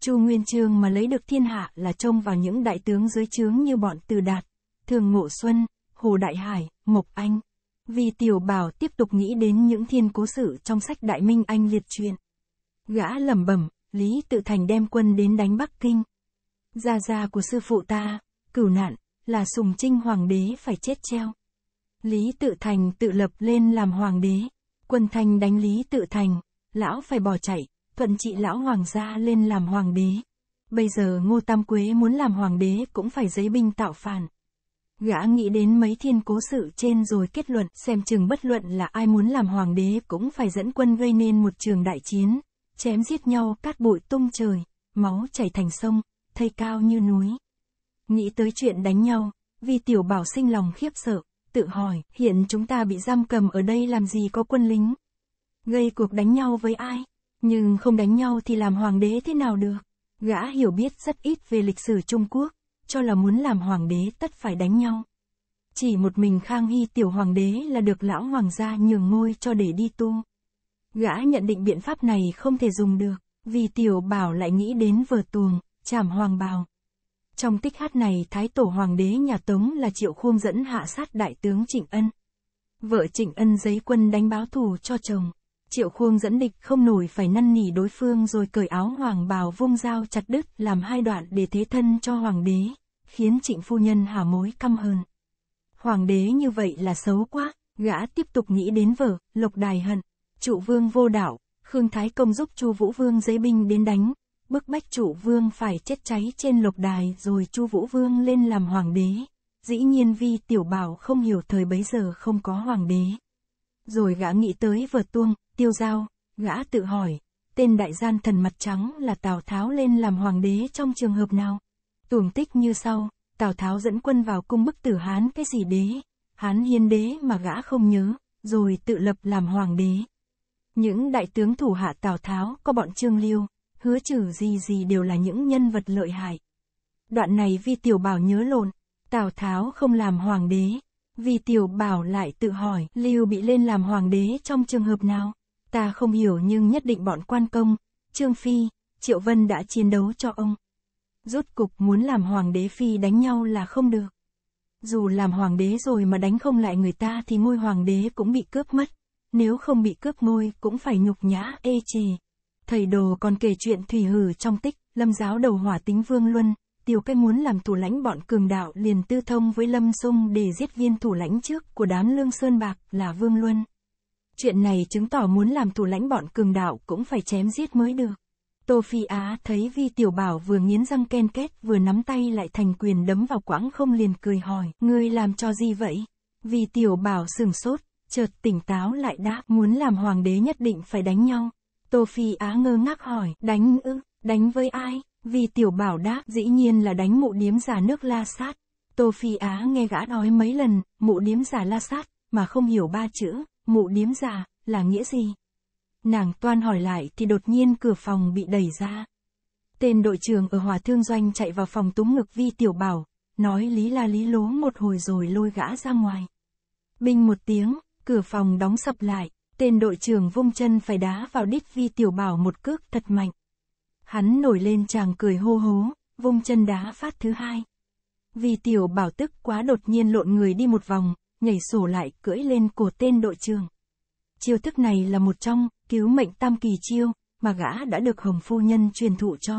Chu Nguyên Chương mà lấy được thiên hạ là trông vào những đại tướng dưới trướng như bọn Từ Đạt, Thường Ngộ Xuân, Hồ Đại Hải, Mộc Anh. Vì Tiểu Bảo tiếp tục nghĩ đến những thiên cố sự trong sách Đại Minh Anh liệt truyện. Gã lẩm bẩm, Lý Tự Thành đem quân đến đánh Bắc Kinh. Gia gia của sư phụ ta, cửu nạn, là Sùng Trinh Hoàng đế phải chết treo. Lý Tự Thành tự lập lên làm hoàng đế. Quân Thanh đánh Lý Tự Thành, lão phải bỏ chạy, thuận trị lão hoàng gia lên làm hoàng đế. Bây giờ Ngô Tam Quế muốn làm hoàng đế cũng phải giấy binh tạo phản. Gã nghĩ đến mấy thiên cố sự trên rồi kết luận xem chừng bất luận là ai muốn làm hoàng đế cũng phải dẫn quân gây nên một trường đại chiến, chém giết nhau cát bụi tung trời, máu chảy thành sông, thây cao như núi. Nghĩ tới chuyện đánh nhau, vì tiểu bảo sinh lòng khiếp sợ, tự hỏi, hiện chúng ta bị giam cầm ở đây làm gì có quân lính? Gây cuộc đánh nhau với ai? Nhưng không đánh nhau thì làm hoàng đế thế nào được? Gã hiểu biết rất ít về lịch sử Trung Quốc, cho là muốn làm hoàng đế tất phải đánh nhau. Chỉ một mình Khang Hy tiểu hoàng đế là được lão hoàng gia nhường ngôi cho để đi tu. Gã nhận định biện pháp này không thể dùng được, vì tiểu bảo lại nghĩ đến vở tuồng, chảm hoàng bào. Trong tích hát này Thái Tổ Hoàng đế nhà Tống là Triệu Khuông dẫn hạ sát đại tướng Trịnh Ân. Vợ Trịnh Ân giấy quân đánh báo thù cho chồng. Triệu Khuông dẫn địch không nổi phải năn nỉ đối phương rồi cởi áo hoàng bào vung dao chặt đứt làm hai đoạn để thế thân cho hoàng đế, khiến trịnh phu nhân hà mối căm hơn Hoàng đế như vậy là xấu quá, gã tiếp tục nghĩ đến vợ, lộc đài hận, trụ vương vô đạo Khương Thái Công giúp Chu Vũ Vương giấy binh đến đánh, bức bách chủ vương phải chết cháy trên lục đài rồi chu vũ vương lên làm hoàng đế. Dĩ nhiên vi tiểu bảo không hiểu thời bấy giờ không có hoàng đế. Rồi gã nghĩ tới vừa tuông, tiêu giao, gã tự hỏi, tên đại gian thần mặt trắng là Tào Tháo lên làm hoàng đế trong trường hợp nào? Tuồng tích như sau, Tào Tháo dẫn quân vào cung bức tử Hán cái gì đế, Hán hiên đế mà gã không nhớ, rồi tự lập làm hoàng đế. Những đại tướng thủ hạ Tào Tháo có bọn Trương Liêu, hứa trừ gì gì đều là những nhân vật lợi hại. Đoạn này vi tiểu bảo nhớ lộn, Tào Tháo không làm hoàng đế. Vi tiểu bảo lại tự hỏi, Lưu bị lên làm hoàng đế trong trường hợp nào? Ta không hiểu nhưng nhất định bọn quan công, Trương Phi, Triệu Vân đã chiến đấu cho ông. Rốt cục muốn làm hoàng đế Phi đánh nhau là không được. Dù làm hoàng đế rồi mà đánh không lại người ta thì ngôi hoàng đế cũng bị cướp mất. Nếu không bị cướp ngôi cũng phải nhục nhã, ê chề. Thầy đồ còn kể chuyện thủy hử trong tích, lâm giáo đầu hỏa tính Vương Luân, tiểu cái muốn làm thủ lãnh bọn cường đạo liền tư thông với Lâm Sung để giết viên thủ lãnh trước của đám lương sơn bạc là Vương Luân. Chuyện này chứng tỏ muốn làm thủ lãnh bọn cường đạo cũng phải chém giết mới được. Tô Phi Á thấy Vi Tiểu Bảo vừa nghiến răng ken kết vừa nắm tay lại thành quyền đấm vào quãng không liền cười hỏi, ngươi làm cho gì vậy? Vi Tiểu Bảo sừng sốt, chợt tỉnh táo lại đáp, muốn làm hoàng đế nhất định phải đánh nhau. Tô Phi Á ngơ ngác hỏi, đánh ư, đánh với ai? Vì tiểu bảo đáp, dĩ nhiên là đánh mụ điếm giả nước la sát. Tô Phi Á nghe gã nói mấy lần, mụ điếm giả la sát, mà không hiểu ba chữ, mụ điếm giả, là nghĩa gì? Nàng toan hỏi lại thì đột nhiên cửa phòng bị đẩy ra. Tên đội trưởng ở Hòa Thương Doanh chạy vào phòng túng ngực Vi Tiểu Bảo, nói lý la lý lố một hồi rồi lôi gã ra ngoài. Binh một tiếng, cửa phòng đóng sập lại, Tên đội trưởng vung chân phải đá vào đít vi tiểu bảo một cước thật mạnh. Hắn nổi lên chàng cười hô hố, vung chân đá phát thứ hai. Vi tiểu bảo tức quá đột nhiên lộn người đi một vòng, nhảy sổ lại cưỡi lên cổ tên đội trưởng. Chiêu thức này là một trong, cứu mệnh tam kỳ chiêu, mà gã đã được hồng phu nhân truyền thụ cho.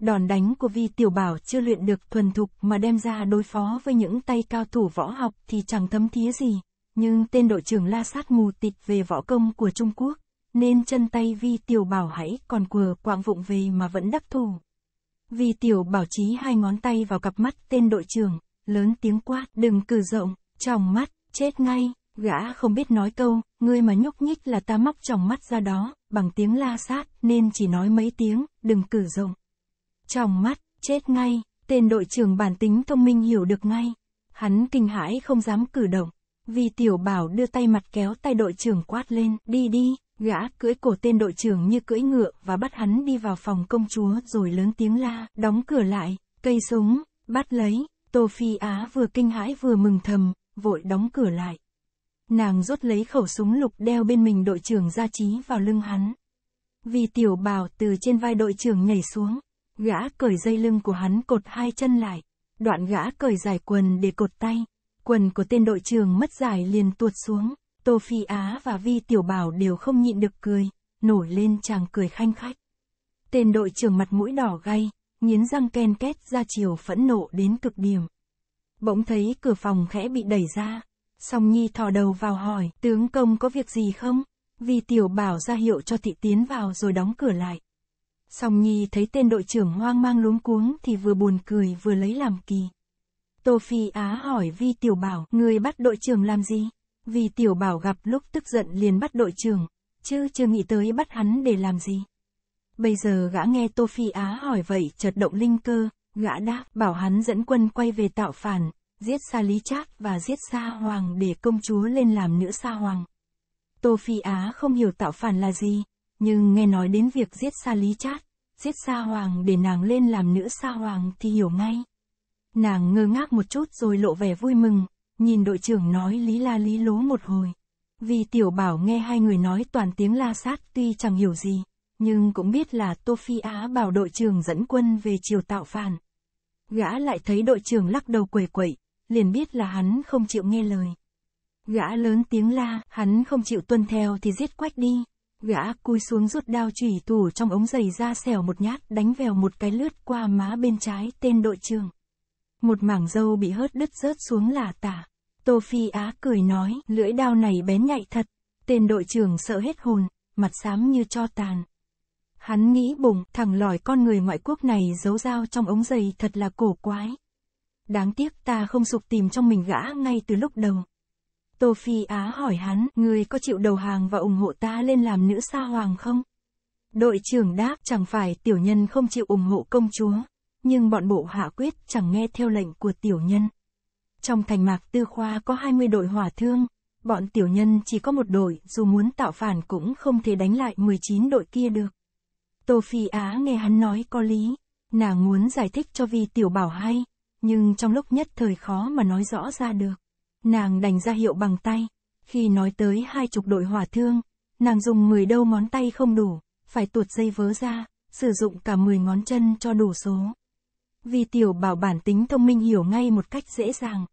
Đòn đánh của vi tiểu bảo chưa luyện được thuần thục mà đem ra đối phó với những tay cao thủ võ học thì chẳng thấm thía gì nhưng tên đội trưởng La Sát mù tịt về võ công của Trung Quốc, nên chân tay Vi Tiểu Bảo hãy còn quờ quạng vụng về mà vẫn đắc thủ. Vi Tiểu Bảo trí hai ngón tay vào cặp mắt tên đội trưởng, lớn tiếng quát, đừng cử rộng, tròng mắt, chết ngay, gã không biết nói câu, ngươi mà nhúc nhích là ta móc tròng mắt ra đó, bằng tiếng la sát, nên chỉ nói mấy tiếng, đừng cử rộng. Tròng mắt, chết ngay, tên đội trưởng bản tính thông minh hiểu được ngay, hắn kinh hãi không dám cử động, vì tiểu bảo đưa tay mặt kéo tay đội trưởng quát lên, đi đi, gã cưỡi cổ tên đội trưởng như cưỡi ngựa và bắt hắn đi vào phòng công chúa rồi lớn tiếng la, đóng cửa lại, cây súng, bắt lấy, Tô Phi Á vừa kinh hãi vừa mừng thầm, vội đóng cửa lại. Nàng rút lấy khẩu súng lục đeo bên mình đội trưởng gia trí vào lưng hắn. Vì tiểu bảo từ trên vai đội trưởng nhảy xuống, gã cởi dây lưng của hắn cột hai chân lại, đoạn gã cởi dài quần để cột tay, Quần của tên đội trưởng mất giải liền tuột xuống, Tô Phi Á và Vi Tiểu Bảo đều không nhịn được cười, nổi lên chàng cười khanh khách. Tên đội trưởng mặt mũi đỏ gay, nghiến răng ken két ra chiều phẫn nộ đến cực điểm. Bỗng thấy cửa phòng khẽ bị đẩy ra, song Nhi thò đầu vào hỏi, tướng công có việc gì không? Vi Tiểu Bảo ra hiệu cho thị tiến vào rồi đóng cửa lại. Song Nhi thấy tên đội trưởng hoang mang luống cuống thì vừa buồn cười vừa lấy làm kỳ. Tô Phi Á hỏi Vi Tiểu Bảo, người bắt đội trưởng làm gì? Vi Tiểu Bảo gặp lúc tức giận liền bắt đội trưởng, chứ chưa nghĩ tới bắt hắn để làm gì. Bây giờ gã nghe Tô Phi Á hỏi vậy chợt động linh cơ, gã đáp bảo hắn dẫn quân quay về tạo phản, giết Sa Lý Trác và giết Sa Hoàng để công chúa lên làm nữ Sa Hoàng. Tô Phi Á không hiểu tạo phản là gì, nhưng nghe nói đến việc giết Sa Lý Trác, giết Sa Hoàng để nàng lên làm nữ Sa Hoàng thì hiểu ngay. Nàng ngơ ngác một chút rồi lộ vẻ vui mừng, nhìn đội trưởng nói lý la lý lố một hồi. Vì tiểu bảo nghe hai người nói toàn tiếng la sát tuy chẳng hiểu gì, nhưng cũng biết là Tô Phi Á bảo đội trưởng dẫn quân về chiều tạo phản. Gã lại thấy đội trưởng lắc đầu quẩy quẩy, liền biết là hắn không chịu nghe lời. Gã lớn tiếng la, hắn không chịu tuân theo thì giết quách đi. Gã cúi xuống rút đao chủy tủ trong ống giày ra xẻo một nhát đánh vèo một cái lướt qua má bên trái tên đội trưởng một mảng dâu bị hớt đứt rớt xuống là tả. Tô Phi Á cười nói, lưỡi đao này bén nhạy thật. Tên đội trưởng sợ hết hồn, mặt xám như cho tàn. Hắn nghĩ bụng, thằng lòi con người ngoại quốc này giấu dao trong ống giày thật là cổ quái. Đáng tiếc ta không sục tìm trong mình gã ngay từ lúc đầu. Tô Phi Á hỏi hắn, người có chịu đầu hàng và ủng hộ ta lên làm nữ sa hoàng không? Đội trưởng đáp, chẳng phải tiểu nhân không chịu ủng hộ công chúa, nhưng bọn bộ hạ quyết chẳng nghe theo lệnh của tiểu nhân. Trong thành mạc tư khoa có 20 đội hỏa thương, bọn tiểu nhân chỉ có một đội, dù muốn tạo phản cũng không thể đánh lại 19 đội kia được. Tô Phi Á nghe hắn nói có lý, nàng muốn giải thích cho vi tiểu bảo hay, nhưng trong lúc nhất thời khó mà nói rõ ra được. Nàng đành ra hiệu bằng tay, khi nói tới hai chục đội hỏa thương, nàng dùng 10 đâu ngón tay không đủ, phải tuột dây vớ ra, sử dụng cả 10 ngón chân cho đủ số vì tiểu bảo bản tính thông minh hiểu ngay một cách dễ dàng.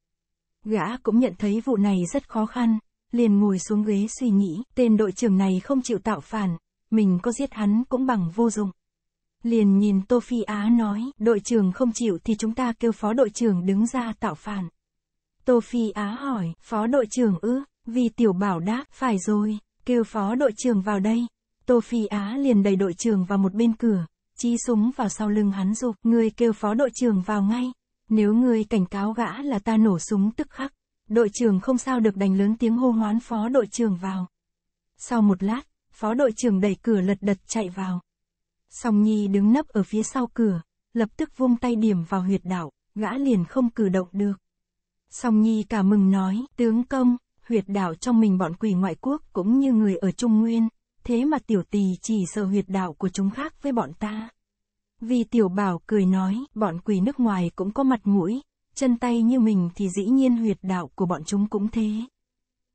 Gã cũng nhận thấy vụ này rất khó khăn, liền ngồi xuống ghế suy nghĩ, tên đội trưởng này không chịu tạo phản, mình có giết hắn cũng bằng vô dụng. Liền nhìn Tô Phi Á nói, đội trưởng không chịu thì chúng ta kêu phó đội trưởng đứng ra tạo phản. Tô Phi Á hỏi, phó đội trưởng ư, vì tiểu bảo đáp, phải rồi, kêu phó đội trưởng vào đây. Tô Phi Á liền đẩy đội trưởng vào một bên cửa, chi súng vào sau lưng hắn dục, ngươi kêu phó đội trưởng vào ngay. Nếu ngươi cảnh cáo gã là ta nổ súng tức khắc. Đội trưởng không sao được đành lớn tiếng hô hoán phó đội trưởng vào. Sau một lát, phó đội trưởng đẩy cửa lật đật chạy vào. Song Nhi đứng nấp ở phía sau cửa, lập tức vung tay điểm vào huyệt đạo, gã liền không cử động được. Song Nhi cả mừng nói, tướng công, huyệt đạo trong mình bọn quỷ ngoại quốc cũng như người ở Trung Nguyên, thế mà tiểu tỳ chỉ sợ huyệt đạo của chúng khác với bọn ta. Vì tiểu bảo cười nói, bọn quỷ nước ngoài cũng có mặt mũi, chân tay như mình thì dĩ nhiên huyệt đạo của bọn chúng cũng thế.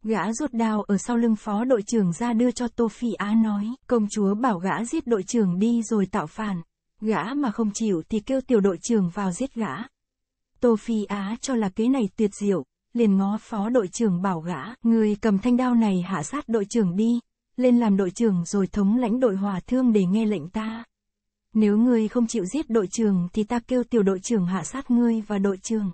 Gã rút đao ở sau lưng phó đội trưởng ra đưa cho Tô Phi Á nói, công chúa bảo gã giết đội trưởng đi rồi tạo phản. Gã mà không chịu thì kêu tiểu đội trưởng vào giết gã. Tô Phi Á cho là kế này tuyệt diệu, liền ngó phó đội trưởng bảo gã, người cầm thanh đao này hạ sát đội trưởng đi, lên làm đội trưởng rồi thống lãnh đội hòa thương để nghe lệnh ta. Nếu ngươi không chịu giết đội trưởng thì ta kêu tiểu đội trưởng hạ sát ngươi và đội trưởng.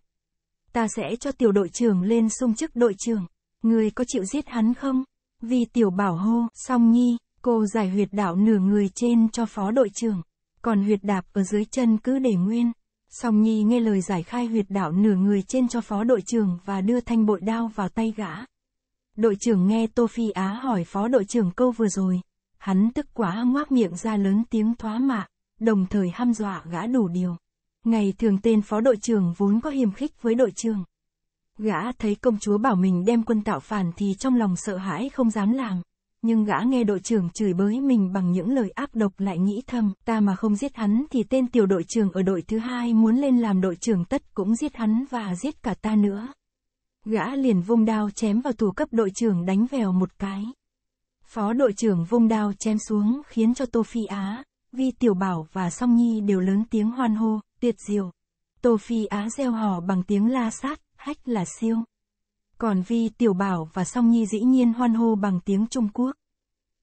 Ta sẽ cho tiểu đội trưởng lên sung chức đội trưởng. Ngươi có chịu giết hắn không? Vì tiểu bảo hô, song nhi, cô giải huyệt đạo nửa người trên cho phó đội trưởng. Còn huyệt đạp ở dưới chân cứ để nguyên. Song nhi nghe lời giải khai huyệt đạo nửa người trên cho phó đội trưởng và đưa thanh bội đao vào tay gã. Đội trưởng nghe Tô Phi Á hỏi phó đội trưởng câu vừa rồi, hắn tức quá ngoác miệng ra lớn tiếng thoá mạ, đồng thời hăm dọa gã đủ điều. Ngày thường tên phó đội trưởng vốn có hiềm khích với đội trưởng. Gã thấy công chúa bảo mình đem quân tạo phản thì trong lòng sợ hãi không dám làm. Nhưng gã nghe đội trưởng chửi bới mình bằng những lời ác độc lại nghĩ thầm, ta mà không giết hắn thì tên tiểu đội trưởng ở đội thứ hai muốn lên làm đội trưởng tất cũng giết hắn và giết cả ta nữa. Gã liền vung đao chém vào tù cấp đội trưởng đánh vèo một cái. Phó đội trưởng vung đao chém xuống khiến cho Tô Phi Á, Vi Tiểu Bảo và Song Nhi đều lớn tiếng hoan hô, tuyệt diệu. Tô Phi Á reo hò bằng tiếng la sát, hách là siêu. Còn Vi Tiểu Bảo và Song Nhi dĩ nhiên hoan hô bằng tiếng Trung Quốc.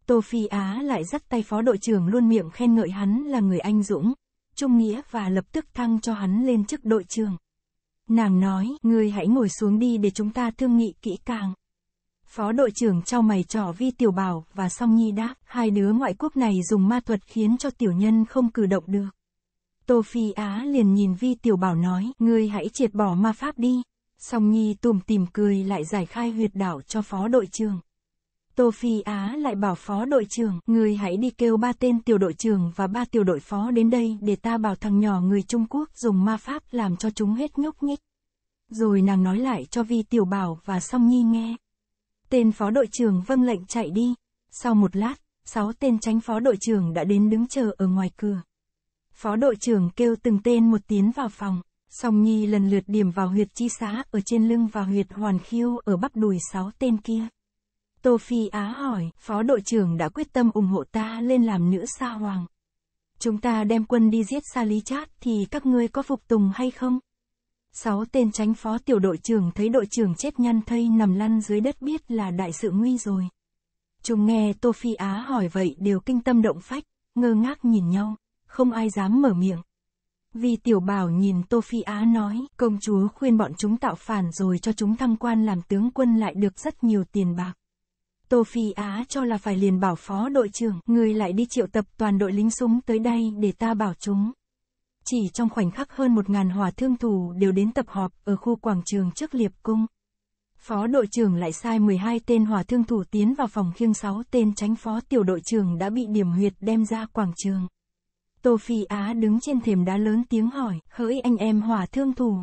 Tô Phi Á lại dắt tay phó đội trưởng luôn miệng khen ngợi hắn là người anh dũng, trung nghĩa và lập tức thăng cho hắn lên chức đội trưởng. Nàng nói, ngươi hãy ngồi xuống đi để chúng ta thương nghị kỹ càng. Phó đội trưởng trao mày trò vi tiểu bảo và song nhi đáp, hai đứa ngoại quốc này dùng ma thuật khiến cho tiểu nhân không cử động được. Tô Phi Á liền nhìn vi tiểu bảo nói, ngươi hãy triệt bỏ ma pháp đi. Song nhi tùm tìm cười lại giải khai huyệt đảo cho phó đội trưởng. Tô Phi Á lại bảo phó đội trưởng, người hãy đi kêu ba tên tiểu đội trưởng và ba tiểu đội phó đến đây để ta bảo thằng nhỏ người Trung Quốc dùng ma pháp làm cho chúng hết nhúc nhích. Rồi nàng nói lại cho Vi Tiểu Bảo và Song Nhi nghe. Tên phó đội trưởng vâng lệnh chạy đi. Sau một lát, sáu tên tránh phó đội trưởng đã đến đứng chờ ở ngoài cửa. Phó đội trưởng kêu từng tên một tiến vào phòng. Song Nhi lần lượt điểm vào huyệt chi xá ở trên lưng và huyệt hoàn khiêu ở bắp đùi sáu tên kia. Tô Phi Á hỏi, phó đội trưởng đã quyết tâm ủng hộ ta lên làm nữ sa hoàng. Chúng ta đem quân đi giết Sa Lý Chát thì các ngươi có phục tùng hay không? Sáu tên tránh phó tiểu đội trưởng thấy đội trưởng chết nhăn thây nằm lăn dưới đất biết là đại sự nguy rồi. Chúng nghe Tô Phi Á hỏi vậy đều kinh tâm động phách, ngơ ngác nhìn nhau, không ai dám mở miệng. Vì tiểu bảo nhìn Tô Phi Á nói, công chúa khuyên bọn chúng tạo phản rồi cho chúng thăng quan làm tướng quân lại được rất nhiều tiền bạc. Tô Phi Á cho là phải liền bảo phó đội trưởng, người lại đi triệu tập toàn đội lính súng tới đây để ta bảo chúng. Chỉ trong khoảnh khắc hơn một ngàn hòa thương thủ đều đến tập họp ở khu quảng trường trước liệp cung. Phó đội trưởng lại sai 12 tên hòa thương thủ tiến vào phòng khiêng 6 tên tránh phó tiểu đội trưởng đã bị điểm huyệt đem ra quảng trường. Tô Phi Á đứng trên thềm đá lớn tiếng hỏi, hỡi anh em hòa thương thủ,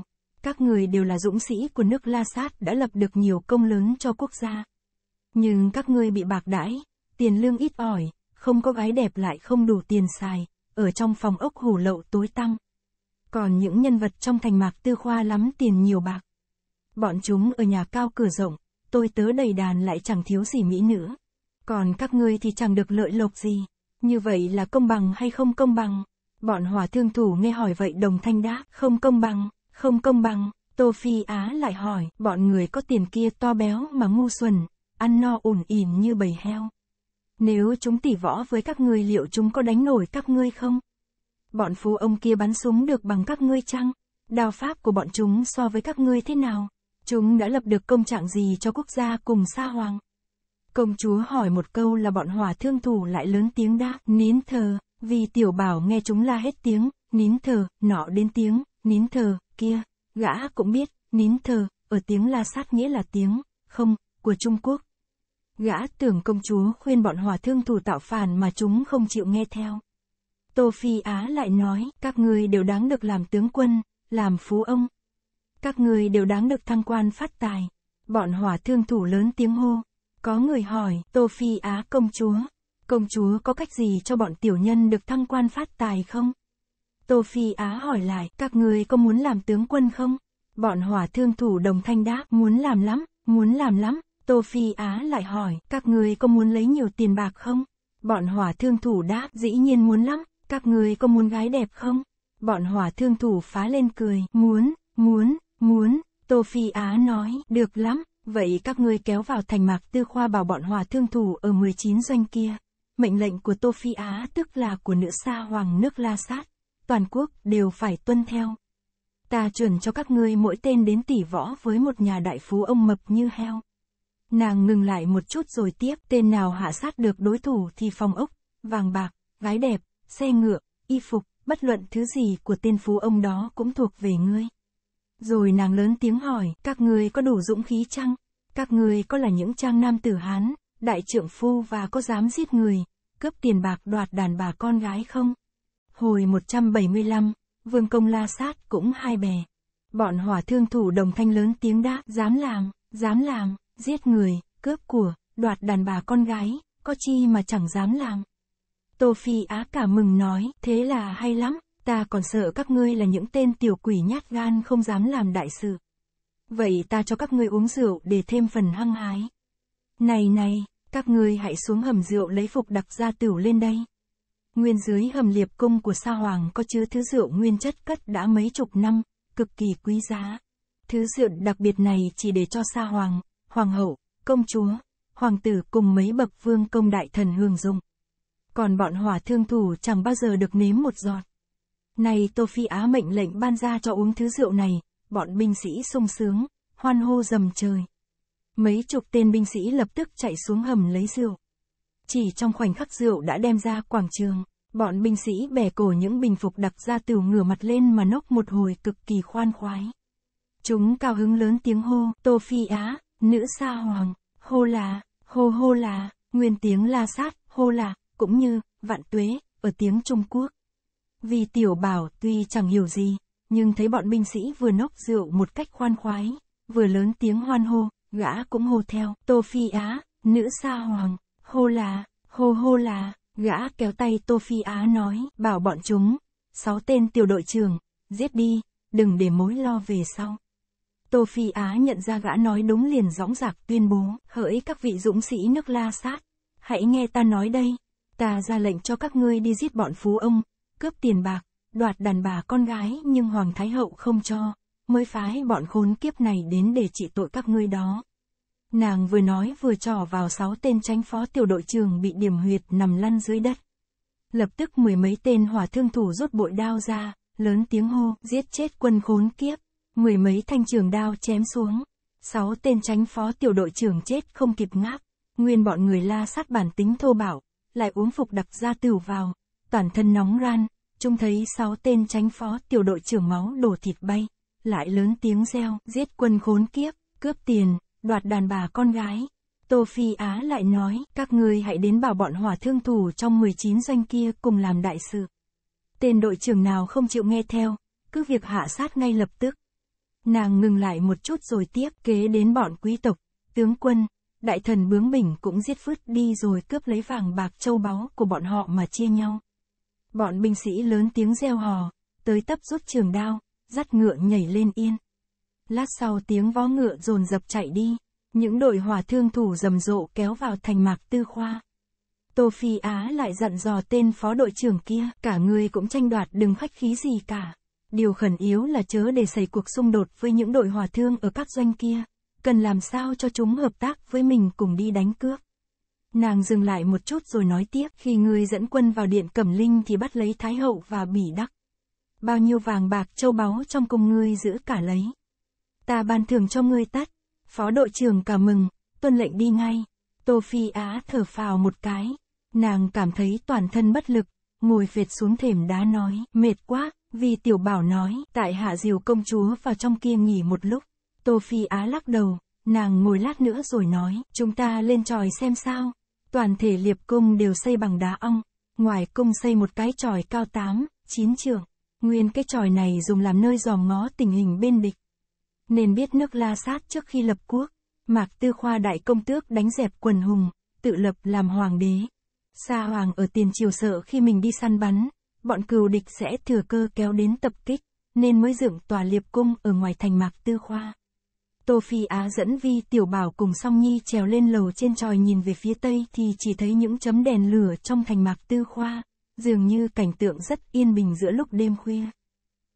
các người đều là dũng sĩ của nước La Sát đã lập được nhiều công lớn cho quốc gia. Nhưng các ngươi bị bạc đãi, tiền lương ít ỏi, không có gái đẹp lại không đủ tiền xài, ở trong phòng ốc hủ lậu tối tăm. Còn những nhân vật trong thành mạc tư khoa lắm tiền nhiều bạc. Bọn chúng ở nhà cao cửa rộng, tôi tớ đầy đàn lại chẳng thiếu gì mỹ nữ. Còn các ngươi thì chẳng được lợi lộc gì. Như vậy là công bằng hay không công bằng? Bọn hòa thương thủ nghe hỏi vậy đồng thanh đáp, không công bằng, không công bằng. Tô Phi Á lại hỏi, bọn người có tiền kia to béo mà ngu xuẩn, ăn no ủn ỉn như bầy heo. Nếu chúng tỉ võ với các ngươi liệu chúng có đánh nổi các ngươi không? Bọn phú ông kia bắn súng được bằng các ngươi chăng? Đao pháp của bọn chúng so với các ngươi thế nào? Chúng đã lập được công trạng gì cho quốc gia cùng sa hoàng? Công chúa hỏi một câu là bọn hòa thương thủ lại lớn tiếng đáp, nín thờ, vì tiểu bảo nghe chúng la hết tiếng, nín thờ, nọ đến tiếng, nín thờ, kia, gã cũng biết, nín thờ, ở tiếng la sát nghĩa là tiếng, không, của Trung Quốc. Gã tưởng công chúa khuyên bọn hòa thương thủ tạo phản mà chúng không chịu nghe theo. Tô Phi Á lại nói, các ngươi đều đáng được làm tướng quân, làm phú ông. Các ngươi đều đáng được thăng quan phát tài. Bọn hòa thương thủ lớn tiếng hô. Có người hỏi, Tô Phi Á công chúa, công chúa có cách gì cho bọn tiểu nhân được thăng quan phát tài không? Tô Phi Á hỏi lại, các ngươi có muốn làm tướng quân không? Bọn hòa thương thủ đồng thanh đáp, muốn làm lắm, muốn làm lắm. Tô Phi Á lại hỏi, các người có muốn lấy nhiều tiền bạc không? Bọn hỏa thương thủ đáp, dĩ nhiên muốn lắm, các người có muốn gái đẹp không? Bọn hỏa thương thủ phá lên cười, muốn, muốn, muốn, Tô Phi Á nói, được lắm, vậy các ngươi kéo vào thành mạc tư khoa bảo bọn hỏa thương thủ ở 19 doanh kia. Mệnh lệnh của Tô Phi Á tức là của nữ sa hoàng nước La Sát, toàn quốc đều phải tuân theo. Ta chuẩn cho các ngươi mỗi tên đến tỷ võ với một nhà đại phú ông mập như heo. Nàng ngừng lại một chút rồi tiếp, tên nào hạ sát được đối thủ thì phòng ốc, vàng bạc, gái đẹp, xe ngựa, y phục, bất luận thứ gì của tên phú ông đó cũng thuộc về ngươi. Rồi nàng lớn tiếng hỏi, các ngươi có đủ dũng khí chăng? Các ngươi có là những trang nam tử Hán, đại trượng phu và có dám giết người, cướp tiền bạc đoạt đàn bà con gái không? Hồi 175, Vương Công La Sát cũng hai bè. Bọn hỏa thương thủ đồng thanh lớn tiếng đáp, dám làm, dám làm giết người, cướp của, đoạt đàn bà con gái, có chi mà chẳng dám làm. Tô Phi Á cả mừng nói, thế là hay lắm, ta còn sợ các ngươi là những tên tiểu quỷ nhát gan không dám làm đại sự. Vậy ta cho các ngươi uống rượu để thêm phần hăng hái. Này này, các ngươi hãy xuống hầm rượu lấy phục đặc gia tửu lên đây. Nguyên dưới hầm liệp cung của Sa Hoàng có chứa thứ rượu nguyên chất cất đã mấy chục năm, cực kỳ quý giá. Thứ rượu đặc biệt này chỉ để cho Sa Hoàng, hoàng hậu, công chúa, hoàng tử cùng mấy bậc vương công đại thần hương dung. Còn bọn hòa thương thủ chẳng bao giờ được nếm một giọt. Nay Tô Phi Á mệnh lệnh ban ra cho uống thứ rượu này, bọn binh sĩ sung sướng, hoan hô dầm trời. Mấy chục tên binh sĩ lập tức chạy xuống hầm lấy rượu. Chỉ trong khoảnh khắc rượu đã đem ra quảng trường, bọn binh sĩ bẻ cổ những bình phục đặt ra từ ngửa mặt lên mà nốc một hồi cực kỳ khoan khoái. Chúng cao hứng lớn tiếng hô, Tô Phi Á, Nữ sa hoàng, hô là, hô hô là, nguyên tiếng la sát, hô là, cũng như, vạn tuế, ở tiếng Trung Quốc. Vì tiểu bảo tuy chẳng hiểu gì, nhưng thấy bọn binh sĩ vừa nốc rượu một cách khoan khoái, vừa lớn tiếng hoan hô, gã cũng hô theo. Tô Phi Á, nữ sa hoàng, hô là, hô hô là, gã kéo tay Tô Phi Á nói, bảo bọn chúng, sáu tên tiểu đội trưởng, giết đi, đừng để mối lo về sau. Tô Phi Á nhận ra gã nói đúng liền dõng dạc tuyên bố, hỡi các vị dũng sĩ nước la sát, hãy nghe ta nói đây, ta ra lệnh cho các ngươi đi giết bọn phú ông, cướp tiền bạc, đoạt đàn bà con gái nhưng Hoàng Thái Hậu không cho, mới phái bọn khốn kiếp này đến để trị tội các ngươi đó. Nàng vừa nói vừa trỏ vào sáu tên tránh phó tiểu đội trưởng bị điểm huyệt nằm lăn dưới đất. Lập tức mười mấy tên hỏa thương thủ rút bội đao ra, lớn tiếng hô, giết chết quân khốn kiếp mười mấy thanh trường đao chém xuống. Sáu tên tránh phó tiểu đội trưởng chết không kịp ngáp. Nguyên bọn người la sát bản tính thô bạo, lại uống phục đặc gia tửu vào, toàn thân nóng ran, trông thấy sáu tên tránh phó tiểu đội trưởng máu đổ thịt bay, lại lớn tiếng reo, giết quân khốn kiếp, cướp tiền, đoạt đàn bà con gái. Tô Phi Á lại nói, các ngươi hãy đến bảo bọn hỏa thương thủ trong 19 doanh kia cùng làm đại sự. Tên đội trưởng nào không chịu nghe theo, cứ việc hạ sát ngay lập tức. Nàng ngừng lại một chút rồi tiếp kế đến bọn quý tộc, tướng quân, đại thần bướng bỉnh cũng giết phứt đi rồi cướp lấy vàng bạc châu báu của bọn họ mà chia nhau. Bọn binh sĩ lớn tiếng reo hò, tới tấp rút trường đao, dắt ngựa nhảy lên yên. Lát sau tiếng vó ngựa dồn dập chạy đi, những đội hòa thương thủ rầm rộ kéo vào thành mạc tư khoa. Tô Phi Á lại dặn dò tên phó đội trưởng kia, cả người cũng tranh đoạt đừng khách khí gì cả. Điều khẩn yếu là chớ để xảy cuộc xung đột với những đội hòa thương ở các doanh kia. Cần làm sao cho chúng hợp tác với mình cùng đi đánh cướp. Nàng dừng lại một chút rồi nói tiếp, khi ngươi dẫn quân vào điện Cẩm Linh thì bắt lấy Thái Hậu và Bỉ Đắc. Bao nhiêu vàng bạc châu báu trong cung ngươi giữ cả lấy. Ta ban thưởng cho ngươi tắt. Phó đội trưởng cả mừng, tuân lệnh đi ngay. Tô Phi Á thở phào một cái. Nàng cảm thấy toàn thân bất lực, ngồi phệt xuống thềm đá nói, mệt quá, vì tiểu bảo nói, tại hạ diều công chúa vào trong kia nghỉ một lúc. Tô Phi Á lắc đầu, nàng ngồi lát nữa rồi nói, chúng ta lên tròi xem sao. Toàn thể liệp cung đều xây bằng đá ong, ngoài cung xây một cái tròi cao 8, 9 trường Nguyên cái tròi này dùng làm nơi dòm ngó tình hình bên địch. Nên biết nước la sát trước khi lập quốc, Mạc Tư Khoa đại công tước đánh dẹp quần hùng, tự lập làm hoàng đế. Sa hoàng ở tiền triều sợ khi mình đi săn bắn, bọn cừu địch sẽ thừa cơ kéo đến tập kích, nên mới dựng tòa liệp cung ở ngoài thành mạc tư khoa. Tô Phi Á dẫn Vi Tiểu Bảo cùng Song Nhi trèo lên lầu trên tròi nhìn về phía tây thì chỉ thấy những chấm đèn lửa trong thành mạc tư khoa, dường như cảnh tượng rất yên bình giữa lúc đêm khuya.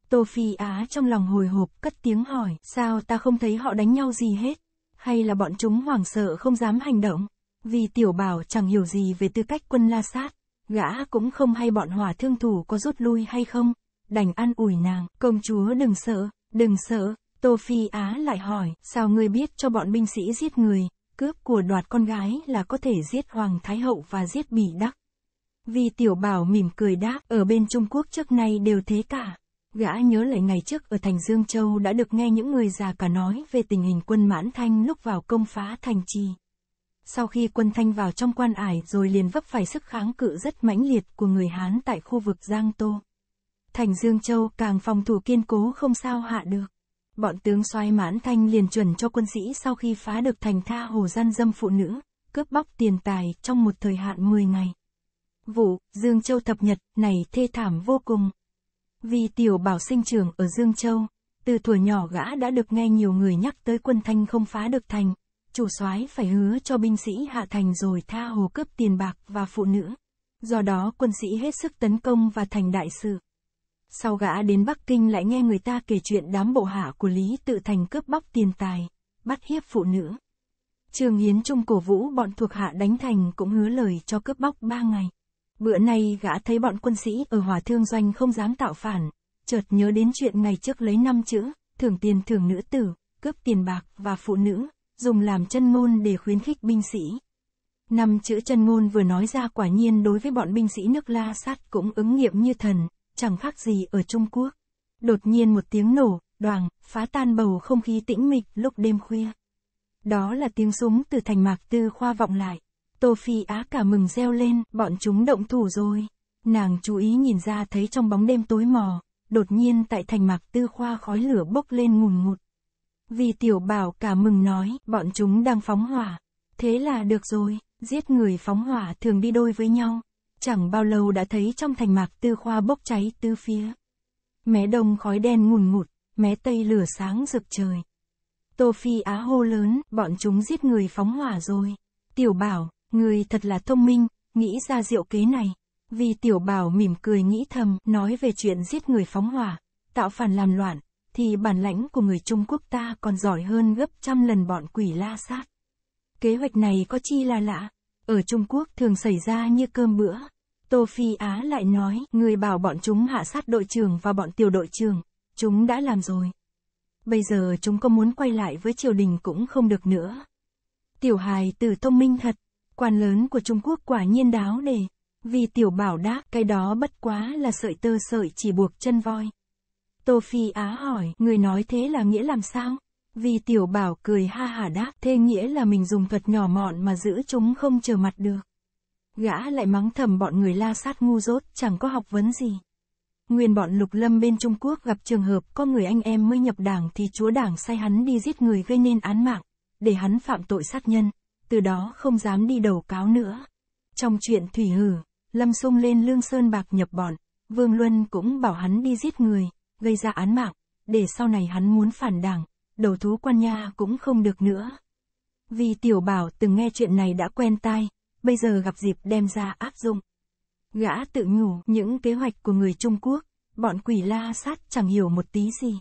Tô Phi Á trong lòng hồi hộp cất tiếng hỏi, sao ta không thấy họ đánh nhau gì hết, hay là bọn chúng hoảng sợ không dám hành động, vì Tiểu Bảo chẳng hiểu gì về tư cách quân la sát, Gã cũng không hay bọn hòa thương thủ có rút lui hay không, đành ăn ủi nàng, công chúa đừng sợ, đừng sợ, Tô Phi Á lại hỏi, sao ngươi biết cho bọn binh sĩ giết người, cướp của đoạt con gái là có thể giết Hoàng Thái Hậu và giết Bỉ Đắc. Vì tiểu bảo mỉm cười đáp, ở bên Trung Quốc trước nay đều thế cả. Gã nhớ lại ngày trước ở thành Dương Châu đã được nghe những người già cả nói về tình hình quân mãn thanh lúc vào công phá thành trì sau khi quân Thanh vào trong quan ải rồi liền vấp phải sức kháng cự rất mãnh liệt của người Hán tại khu vực Giang Tô. Thành Dương Châu càng phòng thủ kiên cố không sao hạ được. Bọn tướng xoay mãn thanh liền chuẩn cho quân sĩ sau khi phá được thành tha hồ gian dâm phụ nữ, cướp bóc tiền tài trong một thời hạn 10 ngày. Vụ, Dương Châu thập nhật, này thê thảm vô cùng. Vì tiểu bảo sinh trưởng ở Dương Châu, từ tuổi nhỏ gã đã được nghe nhiều người nhắc tới quân thanh không phá được thành, chủ soái phải hứa cho binh sĩ hạ thành rồi tha hồ cướp tiền bạc và phụ nữ. Do đó quân sĩ hết sức tấn công và thành đại sự. Sau gã đến Bắc Kinh lại nghe người ta kể chuyện đám bộ hạ của Lý Tự Thành cướp bóc tiền tài, bắt hiếp phụ nữ. Trương Hiến Trung cổ vũ bọn thuộc hạ đánh thành cũng hứa lời cho cướp bóc ba ngày. Bữa nay gã thấy bọn quân sĩ ở Hòa Thương Doanh không dám tạo phản, chợt nhớ đến chuyện ngày trước lấy năm chữ, thưởng tiền thưởng nữ tử, cướp tiền bạc và phụ nữ, dùng làm chân ngôn để khuyến khích binh sĩ. Năm chữ chân ngôn vừa nói ra quả nhiên đối với bọn binh sĩ nước La Sát cũng ứng nghiệm như thần, chẳng khác gì ở Trung Quốc. Đột nhiên một tiếng nổ, đoàn, phá tan bầu không khí tĩnh mịch lúc đêm khuya. Đó là tiếng súng từ thành mạc tư khoa vọng lại. Tô Phi Á cả mừng reo lên, bọn chúng động thủ rồi. Nàng chú ý nhìn ra thấy trong bóng đêm tối mò, đột nhiên tại thành mạc tư khoa khói lửa bốc lên ngùn ngụt. Vì tiểu bảo cả mừng nói, bọn chúng đang phóng hỏa. Thế là được rồi, giết người phóng hỏa thường đi đôi với nhau. Chẳng bao lâu đã thấy trong thành mạc tư khoa bốc cháy tứ phía. Mé đông khói đen ngùn ngụt, mé tây lửa sáng rực trời. Tô Phi Á hô lớn, bọn chúng giết người phóng hỏa rồi. Tiểu bảo, người thật là thông minh, nghĩ ra diệu kế này. Vì tiểu bảo mỉm cười nghĩ thầm, nói về chuyện giết người phóng hỏa, tạo phản làm loạn, thì bản lãnh của người Trung Quốc ta còn giỏi hơn gấp trăm lần bọn quỷ la sát. Kế hoạch này có chi là lạ, ở Trung Quốc thường xảy ra như cơm bữa. Tô Phi Á lại nói, người bảo bọn chúng hạ sát đội trưởng và bọn tiểu đội trưởng, chúng đã làm rồi. Bây giờ chúng có muốn quay lại với triều đình cũng không được nữa. Tiểu hài tử thông minh thật, quan lớn của Trung Quốc quả nhiên đáo đề. Vì tiểu bảo đáp, cái đó bất quá là sợi tơ sợi chỉ buộc chân voi. Tô Phi Á hỏi, người nói thế là nghĩa làm sao? Vì tiểu bảo cười ha hà đáp, thế nghĩa là mình dùng thuật nhỏ mọn mà giữ chúng không trở mặt được. Gã lại mắng thầm bọn người la sát ngu dốt, chẳng có học vấn gì. Nguyên bọn lục lâm bên Trung Quốc gặp trường hợp có người anh em mới nhập đảng thì chúa đảng sai hắn đi giết người gây nên án mạng, để hắn phạm tội sát nhân, từ đó không dám đi đầu cáo nữa. Trong chuyện Thủy Hử, Lâm Sung lên Lương Sơn Bạc nhập bọn, Vương Luân cũng bảo hắn đi giết người, gây ra án mạng, để sau này hắn muốn phản đảng, đầu thú quan nha cũng không được nữa. Vì tiểu bảo từng nghe chuyện này đã quen tai, bây giờ gặp dịp đem ra áp dụng. Gã tự nhủ những kế hoạch của người Trung Quốc, bọn quỷ la sát chẳng hiểu một tí gì.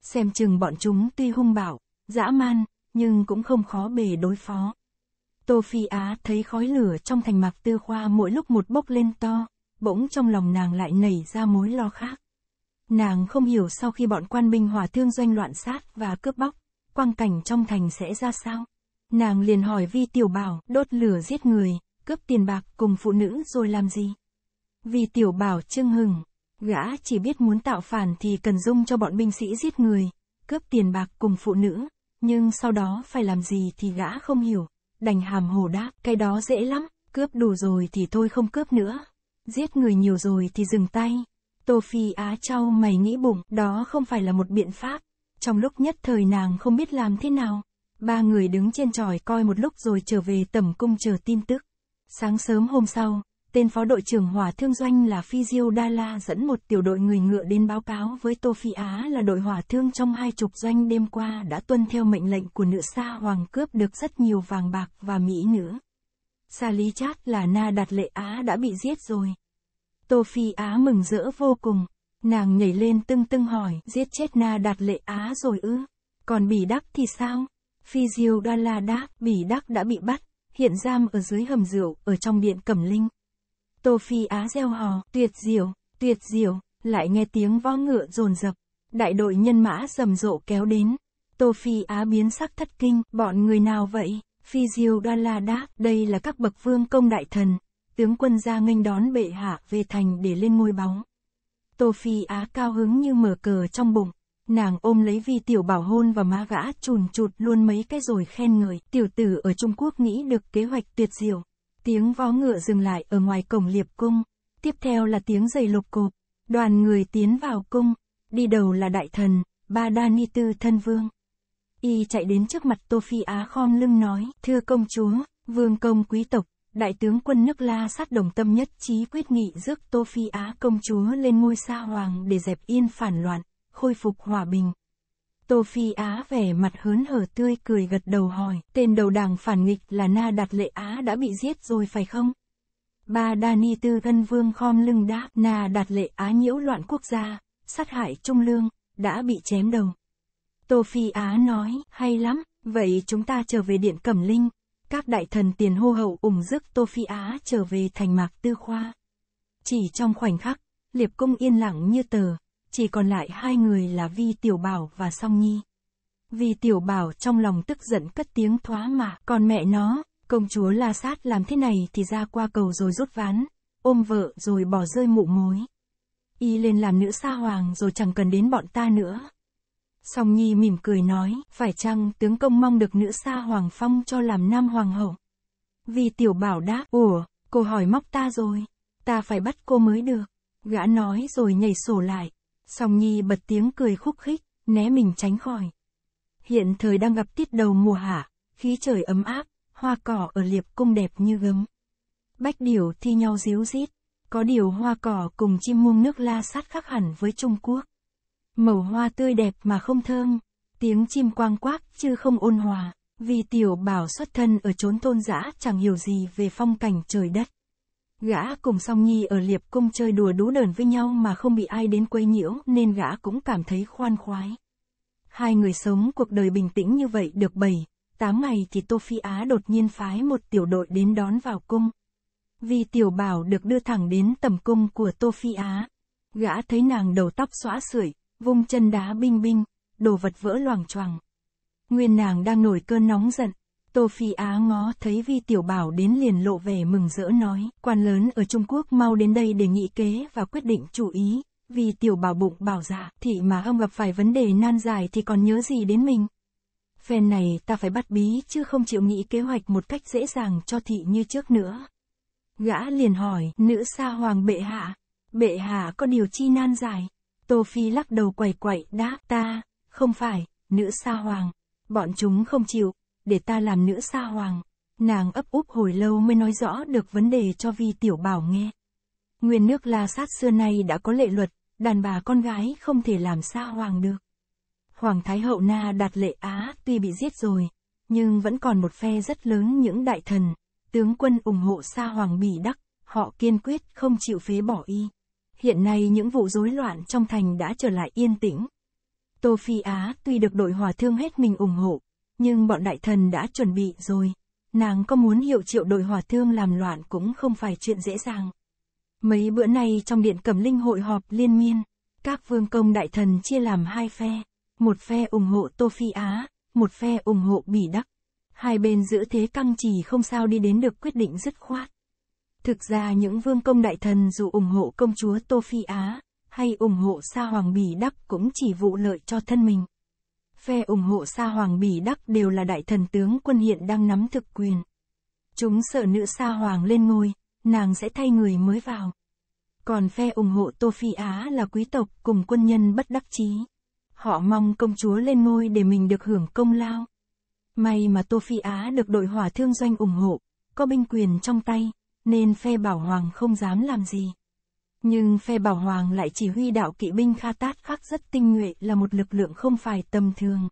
Xem chừng bọn chúng tuy hung bạo, dã man, nhưng cũng không khó bề đối phó. Tô Phi Á thấy khói lửa trong thành mạc tư khoa mỗi lúc một bốc lên to, bỗng trong lòng nàng lại nảy ra mối lo khác. Nàng không hiểu sau khi bọn quan binh hòa thương doanh loạn sát và cướp bóc, quang cảnh trong thành sẽ ra sao. Nàng liền hỏi Vi Tiểu Bảo đốt lửa giết người, cướp tiền bạc cùng phụ nữ rồi làm gì. Vi Tiểu Bảo chưng hừng, gã chỉ biết muốn tạo phản thì cần dung cho bọn binh sĩ giết người, cướp tiền bạc cùng phụ nữ, nhưng sau đó phải làm gì thì gã không hiểu, đành hàm hồ đáp, cái đó dễ lắm, cướp đủ rồi thì thôi không cướp nữa, giết người nhiều rồi thì dừng tay, Tô Phi Á trao mày nghĩ bụng, đó không phải là một biện pháp. Trong lúc nhất thời nàng không biết làm thế nào. Ba người đứng trên tròi coi một lúc rồi trở về tẩm cung chờ tin tức. Sáng sớm hôm sau, tên phó đội trưởng hỏa thương doanh là Phi Diêu Đa La dẫn một tiểu đội người ngựa đến báo cáo với Tô Phi Á là đội hỏa thương trong hai chục doanh đêm qua đã tuân theo mệnh lệnh của nữ sa hoàng cướp được rất nhiều vàng bạc và mỹ nữ. Sa Lý Chát là Na Đạt Lệ Á đã bị giết rồi. Tô Phi Á mừng rỡ vô cùng. Nàng nhảy lên tưng tưng hỏi, giết chết Na Đạt Lệ Á rồi ư? Còn Bỉ Đắc thì sao? Phi Diêu Đa La đáp, Bỉ Đắc đã bị bắt, hiện giam ở dưới hầm rượu, ở trong điện Cẩm Linh. Tô Phi Á reo hò, tuyệt diệu, tuyệt diệu, lại nghe tiếng vó ngựa rồn rập. Đại đội nhân mã rầm rộ kéo đến. Tô Phi Á biến sắc thất kinh, bọn người nào vậy? Phi Diêu Đa La đáp, đây là các bậc vương công đại thần, tướng quân ra nghênh đón bệ hạ về thành để lên ngôi bóng. Tô Phi Á cao hứng như mở cờ trong bụng, nàng ôm lấy vi tiểu bảo hôn và má gã chùn chụt luôn mấy cái rồi khen người. Tiểu tử ở Trung Quốc nghĩ được kế hoạch tuyệt diệu. Tiếng vó ngựa dừng lại ở ngoài cổng liệp cung. Tiếp theo là tiếng giày lục cộp. Đoàn người tiến vào cung. Đi đầu là đại thần, ba đa ni tư thân vương. Y chạy đến trước mặt Tô Phi Á khom lưng nói, thưa công chúa, vương công quý tộc, đại tướng quân nước La sát đồng tâm nhất trí quyết nghị rước Tô Phi Á công chúa lên ngôi sa hoàng để dẹp yên phản loạn, khôi phục hòa bình. Tô Phi Á vẻ mặt hớn hở tươi cười gật đầu hỏi, tên đầu đảng phản nghịch là Na Đạt Lệ Á đã bị giết rồi phải không? Ba Đa Ni Tư thân vương khom lưng đáp, Na Đạt Lệ Á nhiễu loạn quốc gia, sát hại trung lương, đã bị chém đầu. Tô Phi Á nói, hay lắm, vậy chúng ta trở về điện Cẩm Linh, các đại thần tiền hô hậu ủng rước Tô Phi Á trở về thành mạc tư khoa. Chỉ trong khoảnh khắc, Liệp Cung yên lặng như tờ, chỉ còn lại hai người là Vi Tiểu Bảo và Song Nhi. Vi Tiểu Bảo trong lòng tức giận cất tiếng thoá mà, còn mẹ nó, công chúa La Sát làm thế này thì ra qua cầu rồi rút ván, ôm vợ rồi bỏ rơi mụ mối. Y lên làm nữ sa hoàng rồi chẳng cần đến bọn ta nữa. Song Nhi mỉm cười nói, phải chăng tướng công mong được nữ sa Hoàng Phong cho làm nam hoàng hậu? Vì tiểu bảo đáp, ủa, cô hỏi móc ta rồi, ta phải bắt cô mới được. Gã nói rồi nhảy sổ lại, Song Nhi bật tiếng cười khúc khích, né mình tránh khỏi. Hiện thời đang gặp tiết đầu mùa hạ, khí trời ấm áp, hoa cỏ ở liệp cung đẹp như gấm. Bách điểu thi nhau díu rít, có điều hoa cỏ cùng chim muông nước la sát khác hẳn với Trung Quốc màu hoa tươi đẹp mà không thơm, tiếng chim quang quác chứ không ôn hòa, vì tiểu bảo xuất thân ở chốn thôn dã chẳng hiểu gì về phong cảnh trời đất. Gã cùng song nhi ở liệp cung chơi đùa đú đờn với nhau mà không bị ai đến quấy nhiễu nên gã cũng cảm thấy khoan khoái. Hai người sống cuộc đời bình tĩnh như vậy được bảy, tám ngày thì Tô Phi Á đột nhiên phái một tiểu đội đến đón vào cung. Vì tiểu bảo được đưa thẳng đến tầm cung của Tô Phi Á. Gã thấy nàng đầu tóc xõa sưởi, vung chân đá binh binh, đồ vật vỡ loảng choảng. Nguyên nàng đang nổi cơn nóng giận. Tô Phi Á ngó thấy Vi Tiểu Bảo đến liền lộ vẻ mừng rỡ nói, quan lớn ở Trung Quốc mau đến đây để nghị kế và quyết định chủ ý, vì Tiểu Bảo bụng bảo dạ, thị mà ông gặp phải vấn đề nan giải thì còn nhớ gì đến mình. Phen này ta phải bắt bí chứ không chịu nghĩ kế hoạch một cách dễ dàng cho thị như trước nữa. Gã liền hỏi, nữ sa hoàng bệ hạ, bệ hạ có điều chi nan giải? Tô Phi lắc đầu quẩy quậy đáp ta, không phải, nữ sa hoàng. Bọn chúng không chịu, để ta làm nữ sa hoàng. Nàng ấp úp hồi lâu mới nói rõ được vấn đề cho Vi Tiểu Bảo nghe. Nguyên nước La Sát xưa nay đã có lệ luật, đàn bà con gái không thể làm sa hoàng được. Hoàng Thái Hậu Na đạt lệ Á tuy bị giết rồi, nhưng vẫn còn một phe rất lớn những đại thần, tướng quân ủng hộ sa hoàng bỉ đắc, họ kiên quyết không chịu phế bỏ y. Hiện nay những vụ rối loạn trong thành đã trở lại yên tĩnh. Tô Phi Á tuy được đội hòa thương hết mình ủng hộ, nhưng bọn đại thần đã chuẩn bị rồi. Nàng có muốn hiệu triệu đội hòa thương làm loạn cũng không phải chuyện dễ dàng. Mấy bữa nay trong điện cẩm linh hội họp liên miên, các vương công đại thần chia làm hai phe. Một phe ủng hộ Tô Phi Á, một phe ủng hộ Bỉ Đắc. Hai bên giữ thế căng trì không sao đi đến được quyết định dứt khoát. Thực ra những vương công đại thần dù ủng hộ công chúa Tô Phi Á, hay ủng hộ Sa Hoàng Bỉ Đắc cũng chỉ vụ lợi cho thân mình. Phe ủng hộ Sa Hoàng Bỉ Đắc đều là đại thần tướng quân hiện đang nắm thực quyền. Chúng sợ nữ Sa Hoàng lên ngôi, nàng sẽ thay người mới vào. Còn phe ủng hộ Tô Phi Á là quý tộc cùng quân nhân bất đắc chí. Họ mong công chúa lên ngôi để mình được hưởng công lao. May mà Tô Phi Á được đội hỏa thương doanh ủng hộ, có binh quyền trong tay, nên phe Bảo Hoàng không dám làm gì. Nhưng phe Bảo Hoàng lại chỉ huy đạo kỵ binh Kha Tát khác rất tinh nhuệ là một lực lượng không phải tầm thường.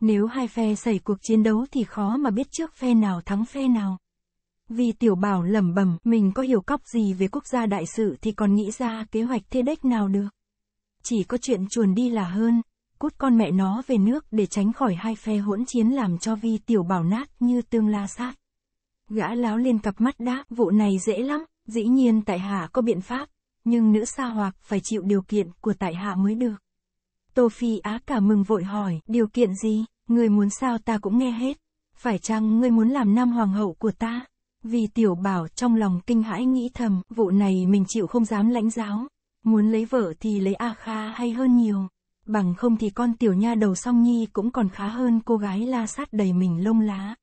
Nếu hai phe xảy cuộc chiến đấu thì khó mà biết trước phe nào thắng phe nào. Vì tiểu bảo lẩm bẩm mình có hiểu cóc gì về quốc gia đại sự thì còn nghĩ ra kế hoạch thế đếch nào được. Chỉ có chuyện chuồn đi là hơn, cút con mẹ nó về nước để tránh khỏi hai phe hỗn chiến làm cho vi tiểu bảo nát như tương la sát. Gã láo lên cặp mắt đáp vụ này dễ lắm, dĩ nhiên tại hạ có biện pháp, nhưng nữ sa hoặc phải chịu điều kiện của tại hạ mới được. Tô Phi Á cả mừng vội hỏi, điều kiện gì, người muốn sao ta cũng nghe hết, phải chăng ngươi muốn làm nam hoàng hậu của ta? Vì tiểu bảo trong lòng kinh hãi nghĩ thầm, vụ này mình chịu không dám lãnh giáo, muốn lấy vợ thì lấy A Kha hay hơn nhiều, bằng không thì con tiểu nha đầu song nhi cũng còn khá hơn cô gái la sát đầy mình lông lá.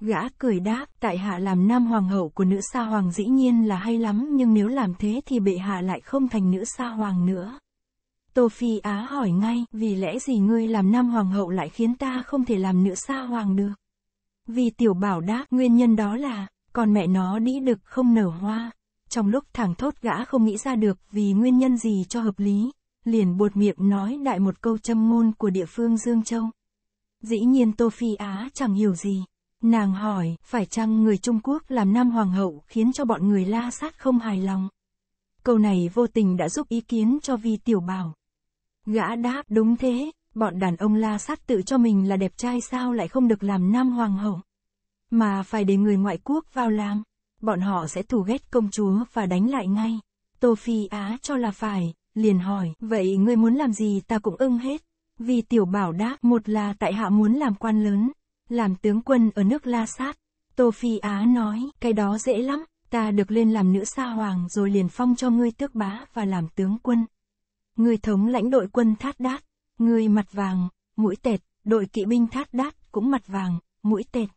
Gã cười đáp, tại hạ làm nam hoàng hậu của nữ sa hoàng dĩ nhiên là hay lắm nhưng nếu làm thế thì bệ hạ lại không thành nữ sa hoàng nữa. Tô Phi Á hỏi ngay, vì lẽ gì ngươi làm nam hoàng hậu lại khiến ta không thể làm nữ sa hoàng được? Vì tiểu bảo đáp, nguyên nhân đó là, còn mẹ nó đĩ đực không nở hoa. Trong lúc thẳng thốt gã không nghĩ ra được vì nguyên nhân gì cho hợp lý, liền buột miệng nói đại một câu châm ngôn của địa phương Dương Châu. Dĩ nhiên Tô Phi Á chẳng hiểu gì, Nàng hỏi, phải chăng người Trung Quốc làm Nam Hoàng hậu khiến cho bọn người la sát không hài lòng? Câu này vô tình đã giúp ý kiến cho Vi Tiểu Bảo. Gã đáp, đúng thế, bọn đàn ông la sát tự cho mình là đẹp trai sao lại không được làm Nam Hoàng hậu? Mà phải để người ngoại quốc vào làm, bọn họ sẽ thù ghét công chúa và đánh lại ngay. Tô Phi Á cho là phải, liền hỏi, vậy ngươi muốn làm gì ta cũng ưng hết. Vì tiểu bảo đáp, một là tại hạ muốn làm quan lớn, làm tướng quân ở nước La Sát. Tô Phi Á nói, cái đó dễ lắm, ta được lên làm nữ sa hoàng rồi liền phong cho ngươi tước bá và làm tướng quân. Ngươi thống lãnh đội quân thát đát, ngươi mặt vàng, mũi tệt, đội kỵ binh thát đát cũng mặt vàng, mũi tệt.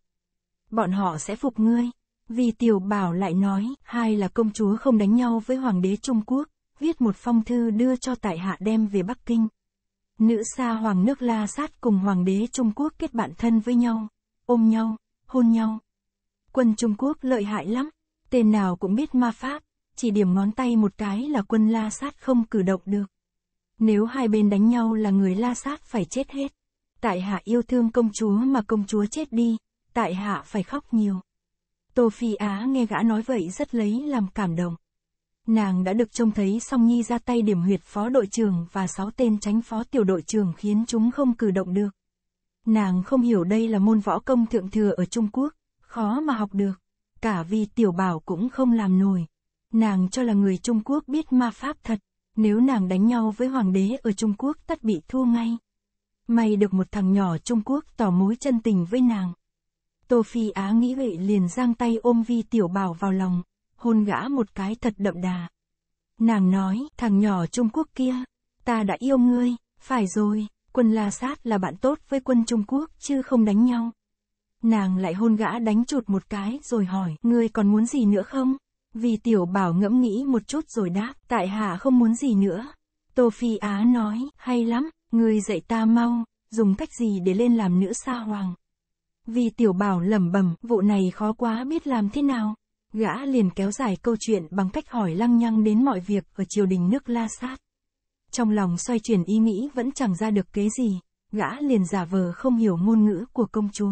Bọn họ sẽ phục ngươi. Vì tiểu bảo lại nói, hai là công chúa không đánh nhau với hoàng đế Trung Quốc, viết một phong thư đưa cho tại hạ đem về Bắc Kinh. Nữ sa hoàng nước La Sát cùng hoàng đế Trung Quốc kết bạn thân với nhau, ôm nhau, hôn nhau. Quân Trung Quốc lợi hại lắm, tên nào cũng biết ma pháp, chỉ điểm ngón tay một cái là quân La Sát không cử động được. Nếu hai bên đánh nhau là người La Sát phải chết hết. Tại hạ yêu thương công chúa mà công chúa chết đi, tại hạ phải khóc nhiều. Tô Phi Á nghe gã nói vậy rất lấy làm cảm động. Nàng đã được trông thấy song nhi ra tay điểm huyệt phó đội trưởng và sáu tên tránh phó tiểu đội trưởng khiến chúng không cử động được. Nàng không hiểu đây là môn võ công thượng thừa ở Trung Quốc, khó mà học được. Cả vì tiểu bảo cũng không làm nổi. Nàng cho là người Trung Quốc biết ma pháp thật, nếu nàng đánh nhau với hoàng đế ở Trung Quốc tất bị thua ngay. May được một thằng nhỏ Trung Quốc tỏ mối chân tình với nàng. Tô Phi Á nghĩ vậy liền giang tay ôm Vi Tiểu Bảo vào lòng hôn gã một cái thật đậm đà. Nàng nói, thằng nhỏ Trung Quốc kia, ta đã yêu ngươi, phải rồi, quân La Sát là bạn tốt với quân Trung Quốc chứ không đánh nhau. Nàng lại hôn gã đánh chụt một cái rồi hỏi, ngươi còn muốn gì nữa không? Vì tiểu bảo ngẫm nghĩ một chút rồi đáp, tại hạ không muốn gì nữa. Tô Phi Á nói, hay lắm, ngươi dạy ta mau, dùng cách gì để lên làm nữ sa hoàng. Vì tiểu bảo lẩm bẩm, vụ này khó quá biết làm thế nào. Gã liền kéo dài câu chuyện bằng cách hỏi lăng nhăng đến mọi việc ở triều đình nước La Sát. Trong lòng xoay chuyển ý nghĩ vẫn chẳng ra được kế gì, gã liền giả vờ không hiểu ngôn ngữ của công chúa.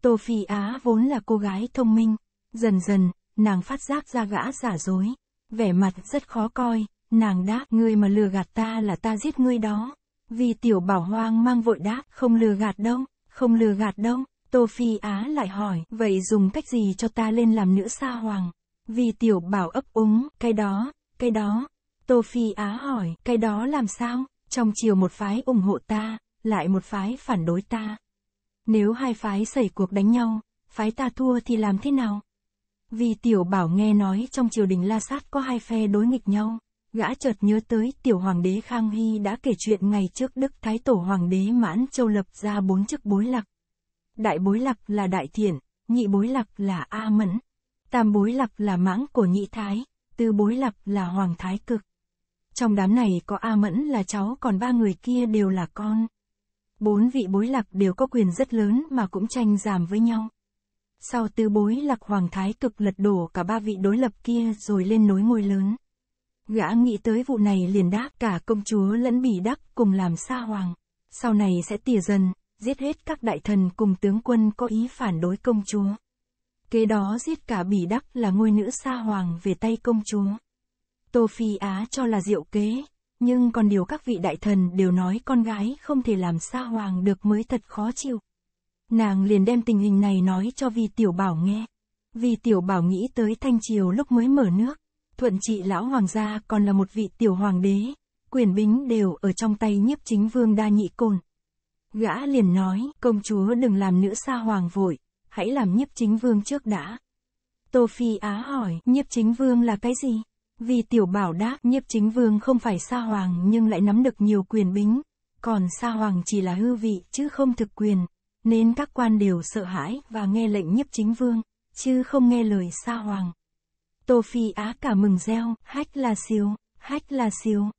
Tô Phi Á vốn là cô gái thông minh, dần dần, nàng phát giác ra gã giả dối, vẻ mặt rất khó coi, nàng đáp ngươi mà lừa gạt ta là ta giết ngươi đó. Vì tiểu bảo hoang mang vội đáp không lừa gạt đâu, không lừa gạt đâu. Tô Phi Á lại hỏi, vậy dùng cách gì cho ta lên làm nữ sa hoàng? Vì tiểu bảo ấp úng, cái đó, cái đó. Tô Phi Á hỏi, cái đó làm sao? Trong chiều một phái ủng hộ ta, lại một phái phản đối ta. Nếu hai phái xảy cuộc đánh nhau, phái ta thua thì làm thế nào? Vì tiểu bảo nghe nói trong triều đình La Sát có hai phe đối nghịch nhau, gã chợt nhớ tới tiểu hoàng đế Khang Hy đã kể chuyện ngày trước Đức Thái Tổ Hoàng đế Mãn Châu lập ra bốn chức bối lạc. Đại bối lập là đại thiện, nhị bối lập là A Mẫn. Tam bối lập là mãng của nhị thái, tứ bối lập là hoàng thái cực. Trong đám này có A Mẫn là cháu còn ba người kia đều là con. Bốn vị bối lập đều có quyền rất lớn mà cũng tranh giảm với nhau. Sau tứ bối lập hoàng thái cực lật đổ cả ba vị đối lập kia rồi lên nối ngôi lớn. Gã nghĩ tới vụ này liền đáp cả công chúa lẫn bỉ đắc cùng làm xa hoàng. Sau này sẽ tỉa dần, giết hết các đại thần cùng tướng quân có ý phản đối công chúa. Kế đó giết cả Bỉ Đắc là ngôi nữ sa hoàng về tay công chúa. Tô Phi Á cho là diệu kế, nhưng còn điều các vị đại thần đều nói con gái không thể làm sa hoàng được mới thật khó chịu. Nàng liền đem tình hình này nói cho Vi Tiểu Bảo nghe. Vi Tiểu Bảo nghĩ tới Thanh Triều lúc mới mở nước, thuận trị lão hoàng gia còn là một vị tiểu hoàng đế, quyền bính đều ở trong tay nhiếp chính vương đa nhị cồn. Gã liền nói, công chúa đừng làm nữ sa hoàng vội, hãy làm nhiếp chính vương trước đã. Tô Phi Á hỏi, nhiếp chính vương là cái gì? Vì tiểu bảo đáp, nhiếp chính vương không phải sa hoàng nhưng lại nắm được nhiều quyền bính, còn sa hoàng chỉ là hư vị chứ không thực quyền, nên các quan đều sợ hãi và nghe lệnh nhiếp chính vương, chứ không nghe lời sa hoàng. Tô Phi Á cả mừng reo, hách là siêu, hách là siêu,